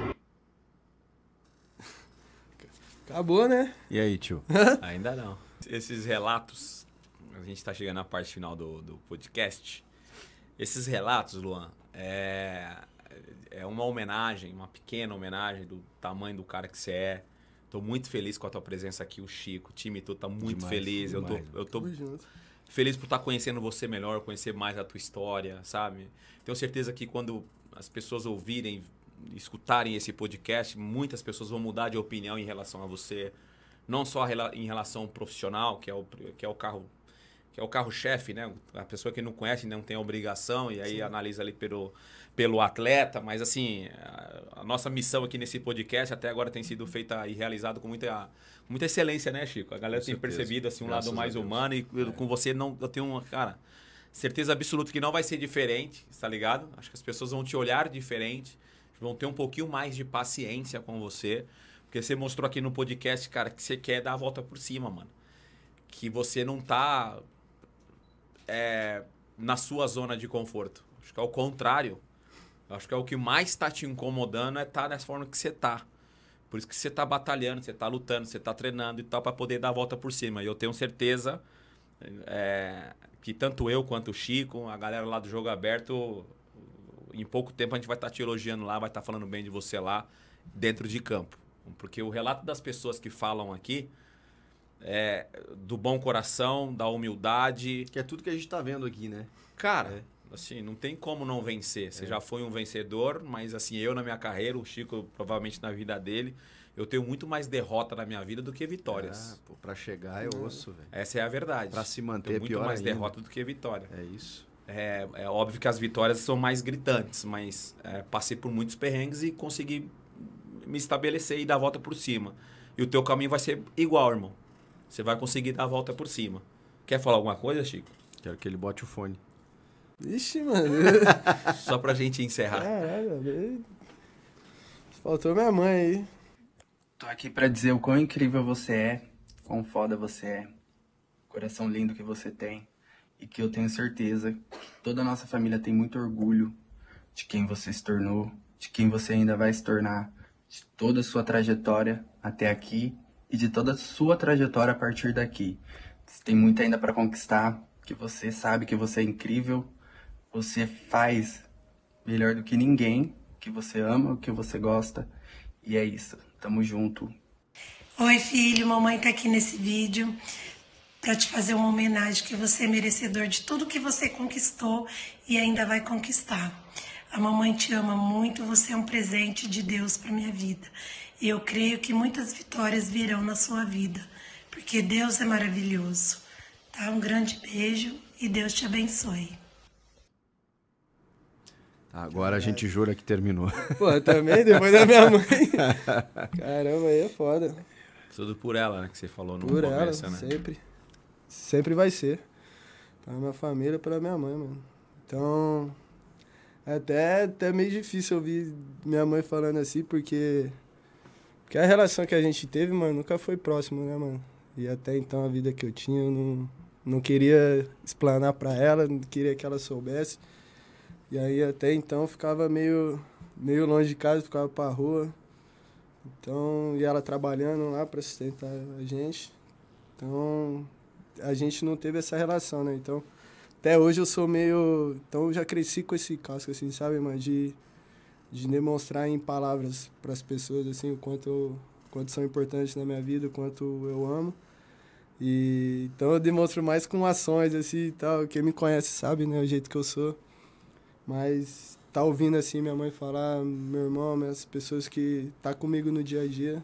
Acabou, né? E aí, tio? Ainda não. Esses relatos, a gente está chegando na parte final do, do podcast. Esses relatos, Luan, é, é uma homenagem, uma pequena homenagem do tamanho do cara que você é. Tô muito feliz com a tua presença aqui, o Chico, o time todo tá muito demais, feliz. Demais. Eu tô, eu tô feliz por estar tá conhecendo você melhor, conhecer mais a tua história, sabe? Tenho certeza que quando as pessoas ouvirem, escutarem esse podcast, muitas pessoas vão mudar de opinião em relação a você, não só em relação ao profissional, que é o, que é o carro que é o carro-chefe, né? A pessoa que não conhece não tem a obrigação e aí Sim. analisa ali pelo, pelo atleta, mas assim, a, a, nossa missão aqui nesse podcast até agora tem sido feita e realizada com muita, muita excelência, né, Chico? A galera com tem certeza. percebido assim um Graças lado mais humano e é. com você não eu tenho uma, cara, certeza absoluta que não vai ser diferente, tá ligado? Acho que as pessoas vão te olhar diferente vão ter um pouquinho mais de paciência com você. Porque você mostrou aqui no podcast, cara, que você quer dar a volta por cima, mano. Que você não tá é, na sua zona de conforto. Acho que é o contrário. Acho que é o que mais tá te incomodando é estar tá nessa forma que você tá. Por isso que você tá batalhando, você tá lutando, você tá treinando e tal, para poder dar a volta por cima. E eu tenho certeza é, que tanto eu quanto o Chico, a galera lá do Jogo Aberto, em pouco tempo a gente vai estar tá te elogiando lá, vai estar tá falando bem de você lá, dentro de campo. Porque o relato das pessoas que falam aqui é do bom coração, da humildade. Que é tudo que a gente está vendo aqui, né? Cara, é. assim, não tem como não vencer. Você é. já foi um vencedor, mas assim, eu na minha carreira, o Chico provavelmente na vida dele, eu tenho muito mais derrota na minha vida do que vitórias. Ah, para chegar é hum. osso, velho. Essa é a verdade. Para se manter, tenho muito pior mais ainda. derrota do que vitória. É isso. É, é, óbvio que as vitórias são mais gritantes, mas é, passei por muitos perrengues e consegui me estabelecer e dar a volta por cima. E o teu caminho vai ser igual, irmão. Você vai conseguir dar a volta por cima. Quer falar alguma coisa, Chico? Quero que ele bote o fone. Ixi, mano. <laughs> Só pra gente encerrar. Caralho, faltou minha mãe aí. Tô aqui pra dizer o quão incrível você é, quão foda você é, coração lindo que você tem e que eu tenho certeza que toda a nossa família tem muito orgulho de quem você se tornou, de quem você ainda vai se tornar, de toda a sua trajetória até aqui e de toda a sua trajetória a partir daqui. Você tem muito ainda para conquistar, que você sabe que você é incrível, você faz melhor do que ninguém, que você ama, o que você gosta. E é isso. Tamo junto. Oi, filho, mamãe tá aqui nesse vídeo para te fazer uma homenagem que você é merecedor de tudo que você conquistou e ainda vai conquistar. A mamãe te ama muito, você é um presente de Deus para minha vida. E eu creio que muitas vitórias virão na sua vida, porque Deus é maravilhoso. Tá? Um grande beijo e Deus te abençoe. Tá, agora a gente jura que terminou. Pô, também, depois da minha mãe. <laughs> Caramba, aí é foda. Tudo por ela, né? Que você falou no por começo, ela, né? Sempre sempre vai ser. Pra minha família, pra minha mãe, mano. Então, é até, até meio difícil ouvir minha mãe falando assim, porque, porque a relação que a gente teve, mano, nunca foi próxima, né, mano? E até então a vida que eu tinha, eu não, não queria explanar pra ela, não queria que ela soubesse. E aí até então ficava meio, meio longe de casa, ficava pra rua. Então, e ela trabalhando lá pra sustentar a gente. Então, a gente não teve essa relação, né? Então, até hoje eu sou meio. Então, eu já cresci com esse casco, assim, sabe, mano? De, de demonstrar em palavras para as pessoas, assim, o quanto, eu, o quanto são importantes na minha vida, o quanto eu amo. E, então, eu demonstro mais com ações, assim e tal. Quem me conhece sabe, né? O jeito que eu sou. Mas tá ouvindo, assim, minha mãe falar, meu irmão, as pessoas que tá comigo no dia a dia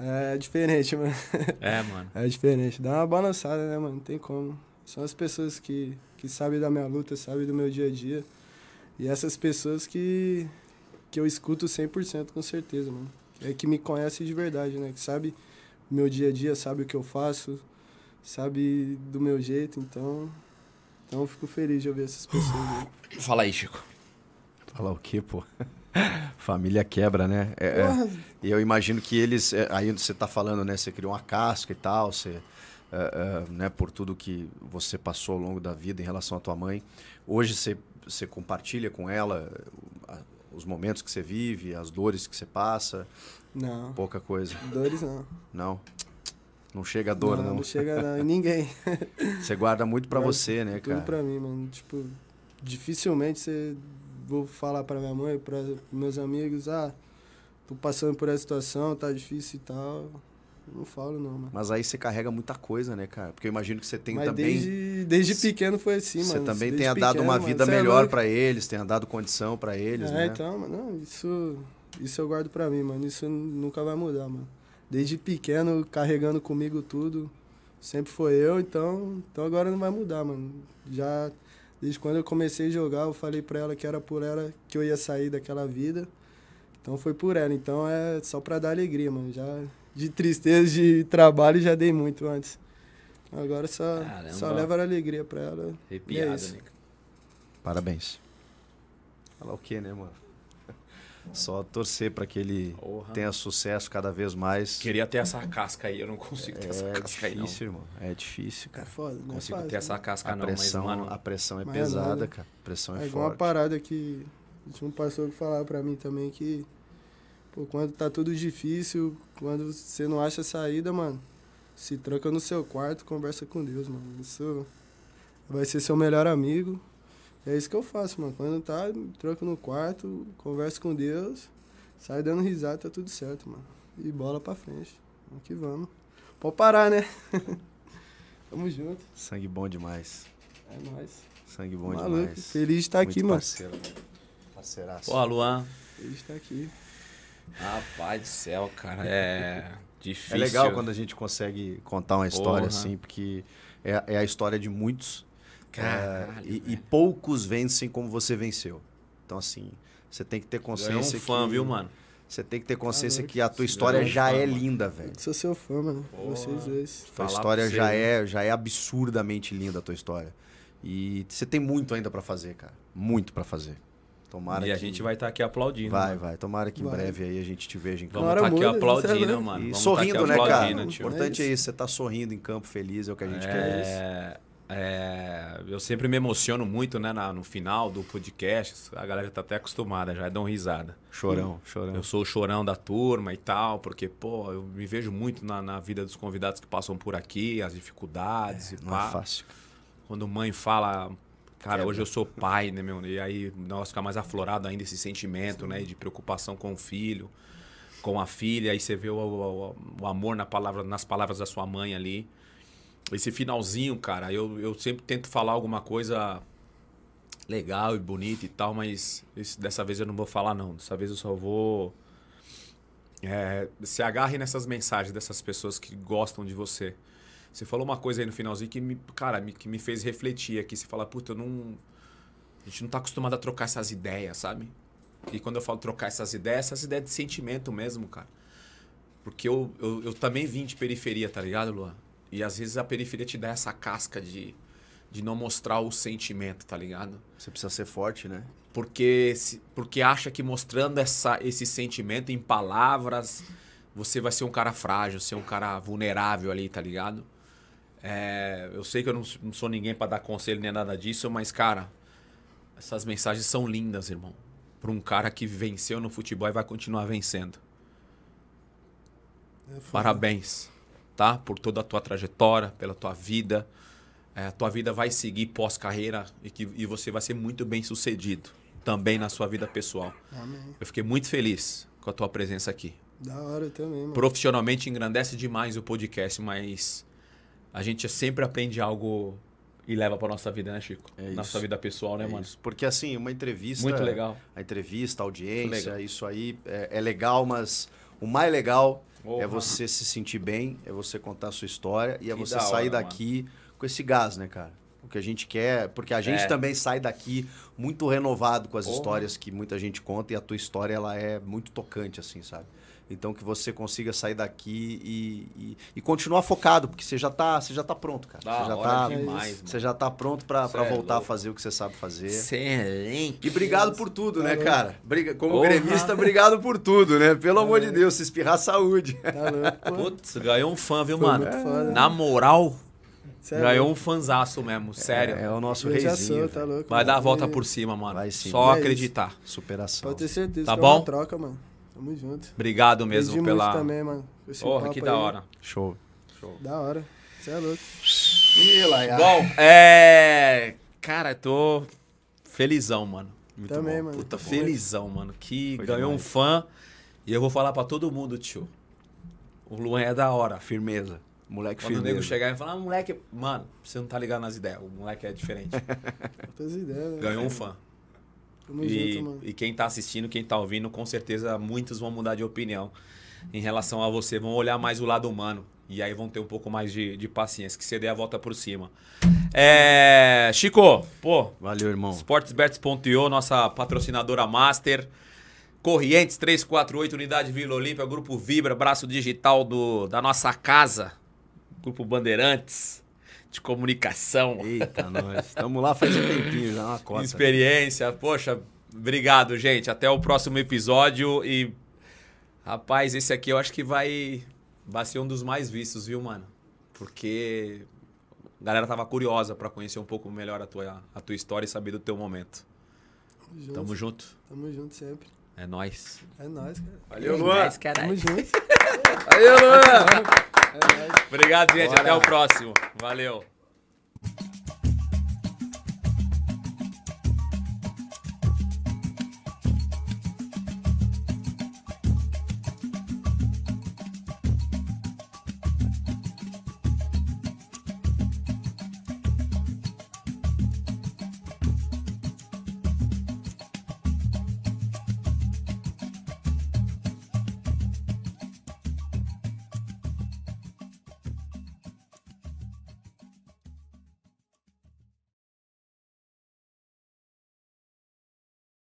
é diferente, <laughs> mano. É, mano. É diferente. Dá uma balançada, né, mano? Não tem como. São as pessoas que, que sabem da minha luta, sabem do meu dia a dia. E essas pessoas que, que eu escuto 100% com certeza, mano. É que me conhece de verdade, né? Que sabe o meu dia a dia, sabe o que eu faço, sabe do meu jeito. Então, então eu fico feliz de ouvir essas pessoas. Fala aí, Chico. Falar o quê, pô? <laughs> <laughs> Família quebra, né? É, é, eu imagino que eles. É, aí você está falando, né? Você criou uma casca e tal, você. É, é, né, por tudo que você passou ao longo da vida em relação à tua mãe. Hoje você, você compartilha com ela os momentos que você vive, as dores que você passa? Não. Pouca coisa. Dores não. Não. Não chega a dor, não. Não, não chega não, E <laughs> ninguém. você guarda muito para você, né, tudo cara? Tudo pra mim, mano. Tipo, dificilmente você vou falar para minha mãe, para meus amigos, ah, tô passando por essa situação, tá difícil e tal. Não falo, não, mano. Mas aí você carrega muita coisa, né, cara? Porque eu imagino que você tem Mas também. Desde, desde pequeno foi assim, você mano. Você também desde tenha dado uma vida mano. É melhor para eles, tenha dado condição para eles, é, né? É, então, mano, isso, isso eu guardo para mim, mano. Isso nunca vai mudar, mano. Desde pequeno, carregando comigo tudo. Sempre foi eu, então, então agora não vai mudar, mano. Já Desde quando eu comecei a jogar, eu falei para ela que era por ela que eu ia sair daquela vida. Então foi por ela. Então é só para dar alegria, mano. Já de tristeza, de trabalho, já dei muito antes. Agora só, só leva alegria para ela. Arrepiada, é né? Parabéns. Falar o quê né, mano? Só torcer para que ele Orra. tenha sucesso cada vez mais. Queria ter essa casca aí, eu não consigo ter é essa casca aí. É difícil, irmão. É difícil, é cara. É foda, não é consigo é fácil, ter né? essa casca, a não. Pressão, mas, mano, a pressão é pesada, nada. É- cara. A pressão é, é forte. É igual uma parada que tinha um pastor que falava para mim também que, pô, quando tá tudo difícil, quando você não acha saída, mano, se tranca no seu quarto, conversa com Deus, mano. Isso vai ser seu melhor amigo é isso que eu faço, mano. Quando tá, troco no quarto, converso com Deus, saio dando risada, tá tudo certo, mano. E bola pra frente. Vamos que vamos. Pode parar, né? <laughs> Tamo junto. Sangue bom demais. É nóis. Sangue bom Maluco. demais. Feliz de estar tá aqui, parceiro, mano. Parceiro, Parceiraço. Pô, Luan. Feliz de estar tá aqui. Rapaz do céu, cara. É, é difícil. É legal quando a gente consegue contar uma história Porra. assim, porque é, é a história de muitos Caralho, é, e, e, poucos vencem como você venceu. Então, assim, você tem que ter consciência. É um fã, que, viu, mano? Você tem que ter consciência que a tua história já fã, é mano. linda, velho. Eu sou seu fã, mano. Vocês dois. Tua história já, é, já é absurdamente linda, a tua história. E você tem muito ainda para fazer, cara. Muito para fazer. Tomara e que... a gente vai estar tá aqui aplaudindo. Vai, mano. vai. Tomara que em vai. breve aí a gente te veja em campo. Vamos estar tá aqui muda, aplaudindo, né? mano. E Vamos tá sorrindo, tá né, cara? O importante é, é isso. Você tá sorrindo em campo, feliz, é o que a gente é... quer. É... É, eu sempre me emociono muito né, na, no final do podcast. A galera tá até acostumada, já dá uma risada. Chorão, hum. chorão. Eu sou o chorão da turma e tal, porque, pô, eu me vejo muito na, na vida dos convidados que passam por aqui, as dificuldades é, e não é pá. é fácil. Quando mãe fala, cara, hoje eu sou pai, né, meu? E aí, nossa, fica mais aflorado ainda esse sentimento, Sim. né, de preocupação com o filho, com a filha. Aí você vê o, o, o amor na palavra, nas palavras da sua mãe ali esse finalzinho, cara, eu, eu sempre tento falar alguma coisa legal e bonita e tal, mas esse, dessa vez eu não vou falar, não. Dessa vez eu só vou. É, se agarre nessas mensagens dessas pessoas que gostam de você. Você falou uma coisa aí no finalzinho que me, cara, me, que me fez refletir aqui. Você fala, puta, eu não. A gente não tá acostumado a trocar essas ideias, sabe? E quando eu falo trocar essas ideias, essas ideias de sentimento mesmo, cara. Porque eu, eu, eu também vim de periferia, tá ligado, Luan? E às vezes a periferia te dá essa casca de, de não mostrar o sentimento, tá ligado? Você precisa ser forte, né? Porque, porque acha que mostrando essa, esse sentimento em palavras, você vai ser um cara frágil, ser um cara vulnerável ali, tá ligado? É, eu sei que eu não, não sou ninguém para dar conselho nem nada disso, mas, cara, essas mensagens são lindas, irmão. Pra um cara que venceu no futebol e vai continuar vencendo. É, Parabéns tá? Por toda a tua trajetória, pela tua vida. É, tua vida vai seguir pós-carreira e, que, e você vai ser muito bem sucedido também na sua vida pessoal. Amém. Eu fiquei muito feliz com a tua presença aqui. Da hora eu também, mano. Profissionalmente engrandece demais o podcast, mas a gente sempre aprende algo e leva para nossa vida, né, Chico? É nossa vida pessoal, né, é mano? Isso. Porque assim, uma entrevista. Muito legal. A entrevista, a audiência, isso aí é, é legal, mas o mais legal Opa. É você se sentir bem, é você contar a sua história e é você da hora, sair daqui mano. com esse gás, né, cara? O que a gente quer, porque a gente é. também sai daqui muito renovado com as Porra. histórias que muita gente conta e a tua história ela é muito tocante, assim, sabe? Então que você consiga sair daqui e, e, e continuar focado, porque você já está você já tá pronto, cara. você já tá, demais, Você já tá pronto para é voltar é a fazer o que você sabe fazer. Excelente. E obrigado por tudo, né, tá cara? como Porra. gremista, obrigado por tudo, né? Pelo tá amor de Deus, se espirrar saúde. Tá louco, Putz, ganhou um fã, viu, Foi mano? Fã, né? Na moral, é é, Sério? Ganhou um fanzaço mesmo, sério. É, é o nosso reizinho. Tá Vai mano. dar a volta por cima, mano. Só é acreditar. Isso. Superação. Pode ter certeza. Tá bom? troca, mano. Tamo junto. Obrigado mesmo Pedi pela. também, mano. Esse Porra, que da aí, hora. Show. Show. Da hora. Você é louco. Ih, Laia. Bom, é. Cara, eu tô felizão, mano. Muito também, bom. mano. Puta, Foi felizão, mano. Que Foi ganhou demais. um fã. E eu vou falar pra todo mundo, tio. O Luan é da hora, firmeza. Moleque Quando firmeza. o nego chegar e falar, ah, moleque, mano, você não tá ligado nas ideias. O moleque é diferente. <laughs> ideias. Né? Ganhou um fã. Tamo e, junto, mano. E quem tá assistindo, quem tá ouvindo, com certeza muitos vão mudar de opinião em relação a você, vão olhar mais o lado humano. E aí vão ter um pouco mais de, de paciência, que você dê a volta por cima. É, Chico, pô. Valeu, irmão. Sportsbets.io, nossa patrocinadora master. Corrientes 348, Unidade Vila Olímpia, Grupo Vibra, braço digital do, da nossa casa, Grupo Bandeirantes de comunicação. Eita, nós. Estamos lá faz um tempinho já, uma cota. Experiência. Poxa, obrigado, gente. Até o próximo episódio. E, rapaz, esse aqui eu acho que vai, vai ser um dos mais vistos, viu, mano? Porque a galera tava curiosa para conhecer um pouco melhor a tua, a tua história e saber do teu momento. Tamo junto. Tamo junto, Tamo junto sempre. É nóis. É nóis, cara. Valeu, é Luan. É nóis, Tamo junto. Valeu, Luan. Obrigado, gente. Bora. Até o próximo. Valeu.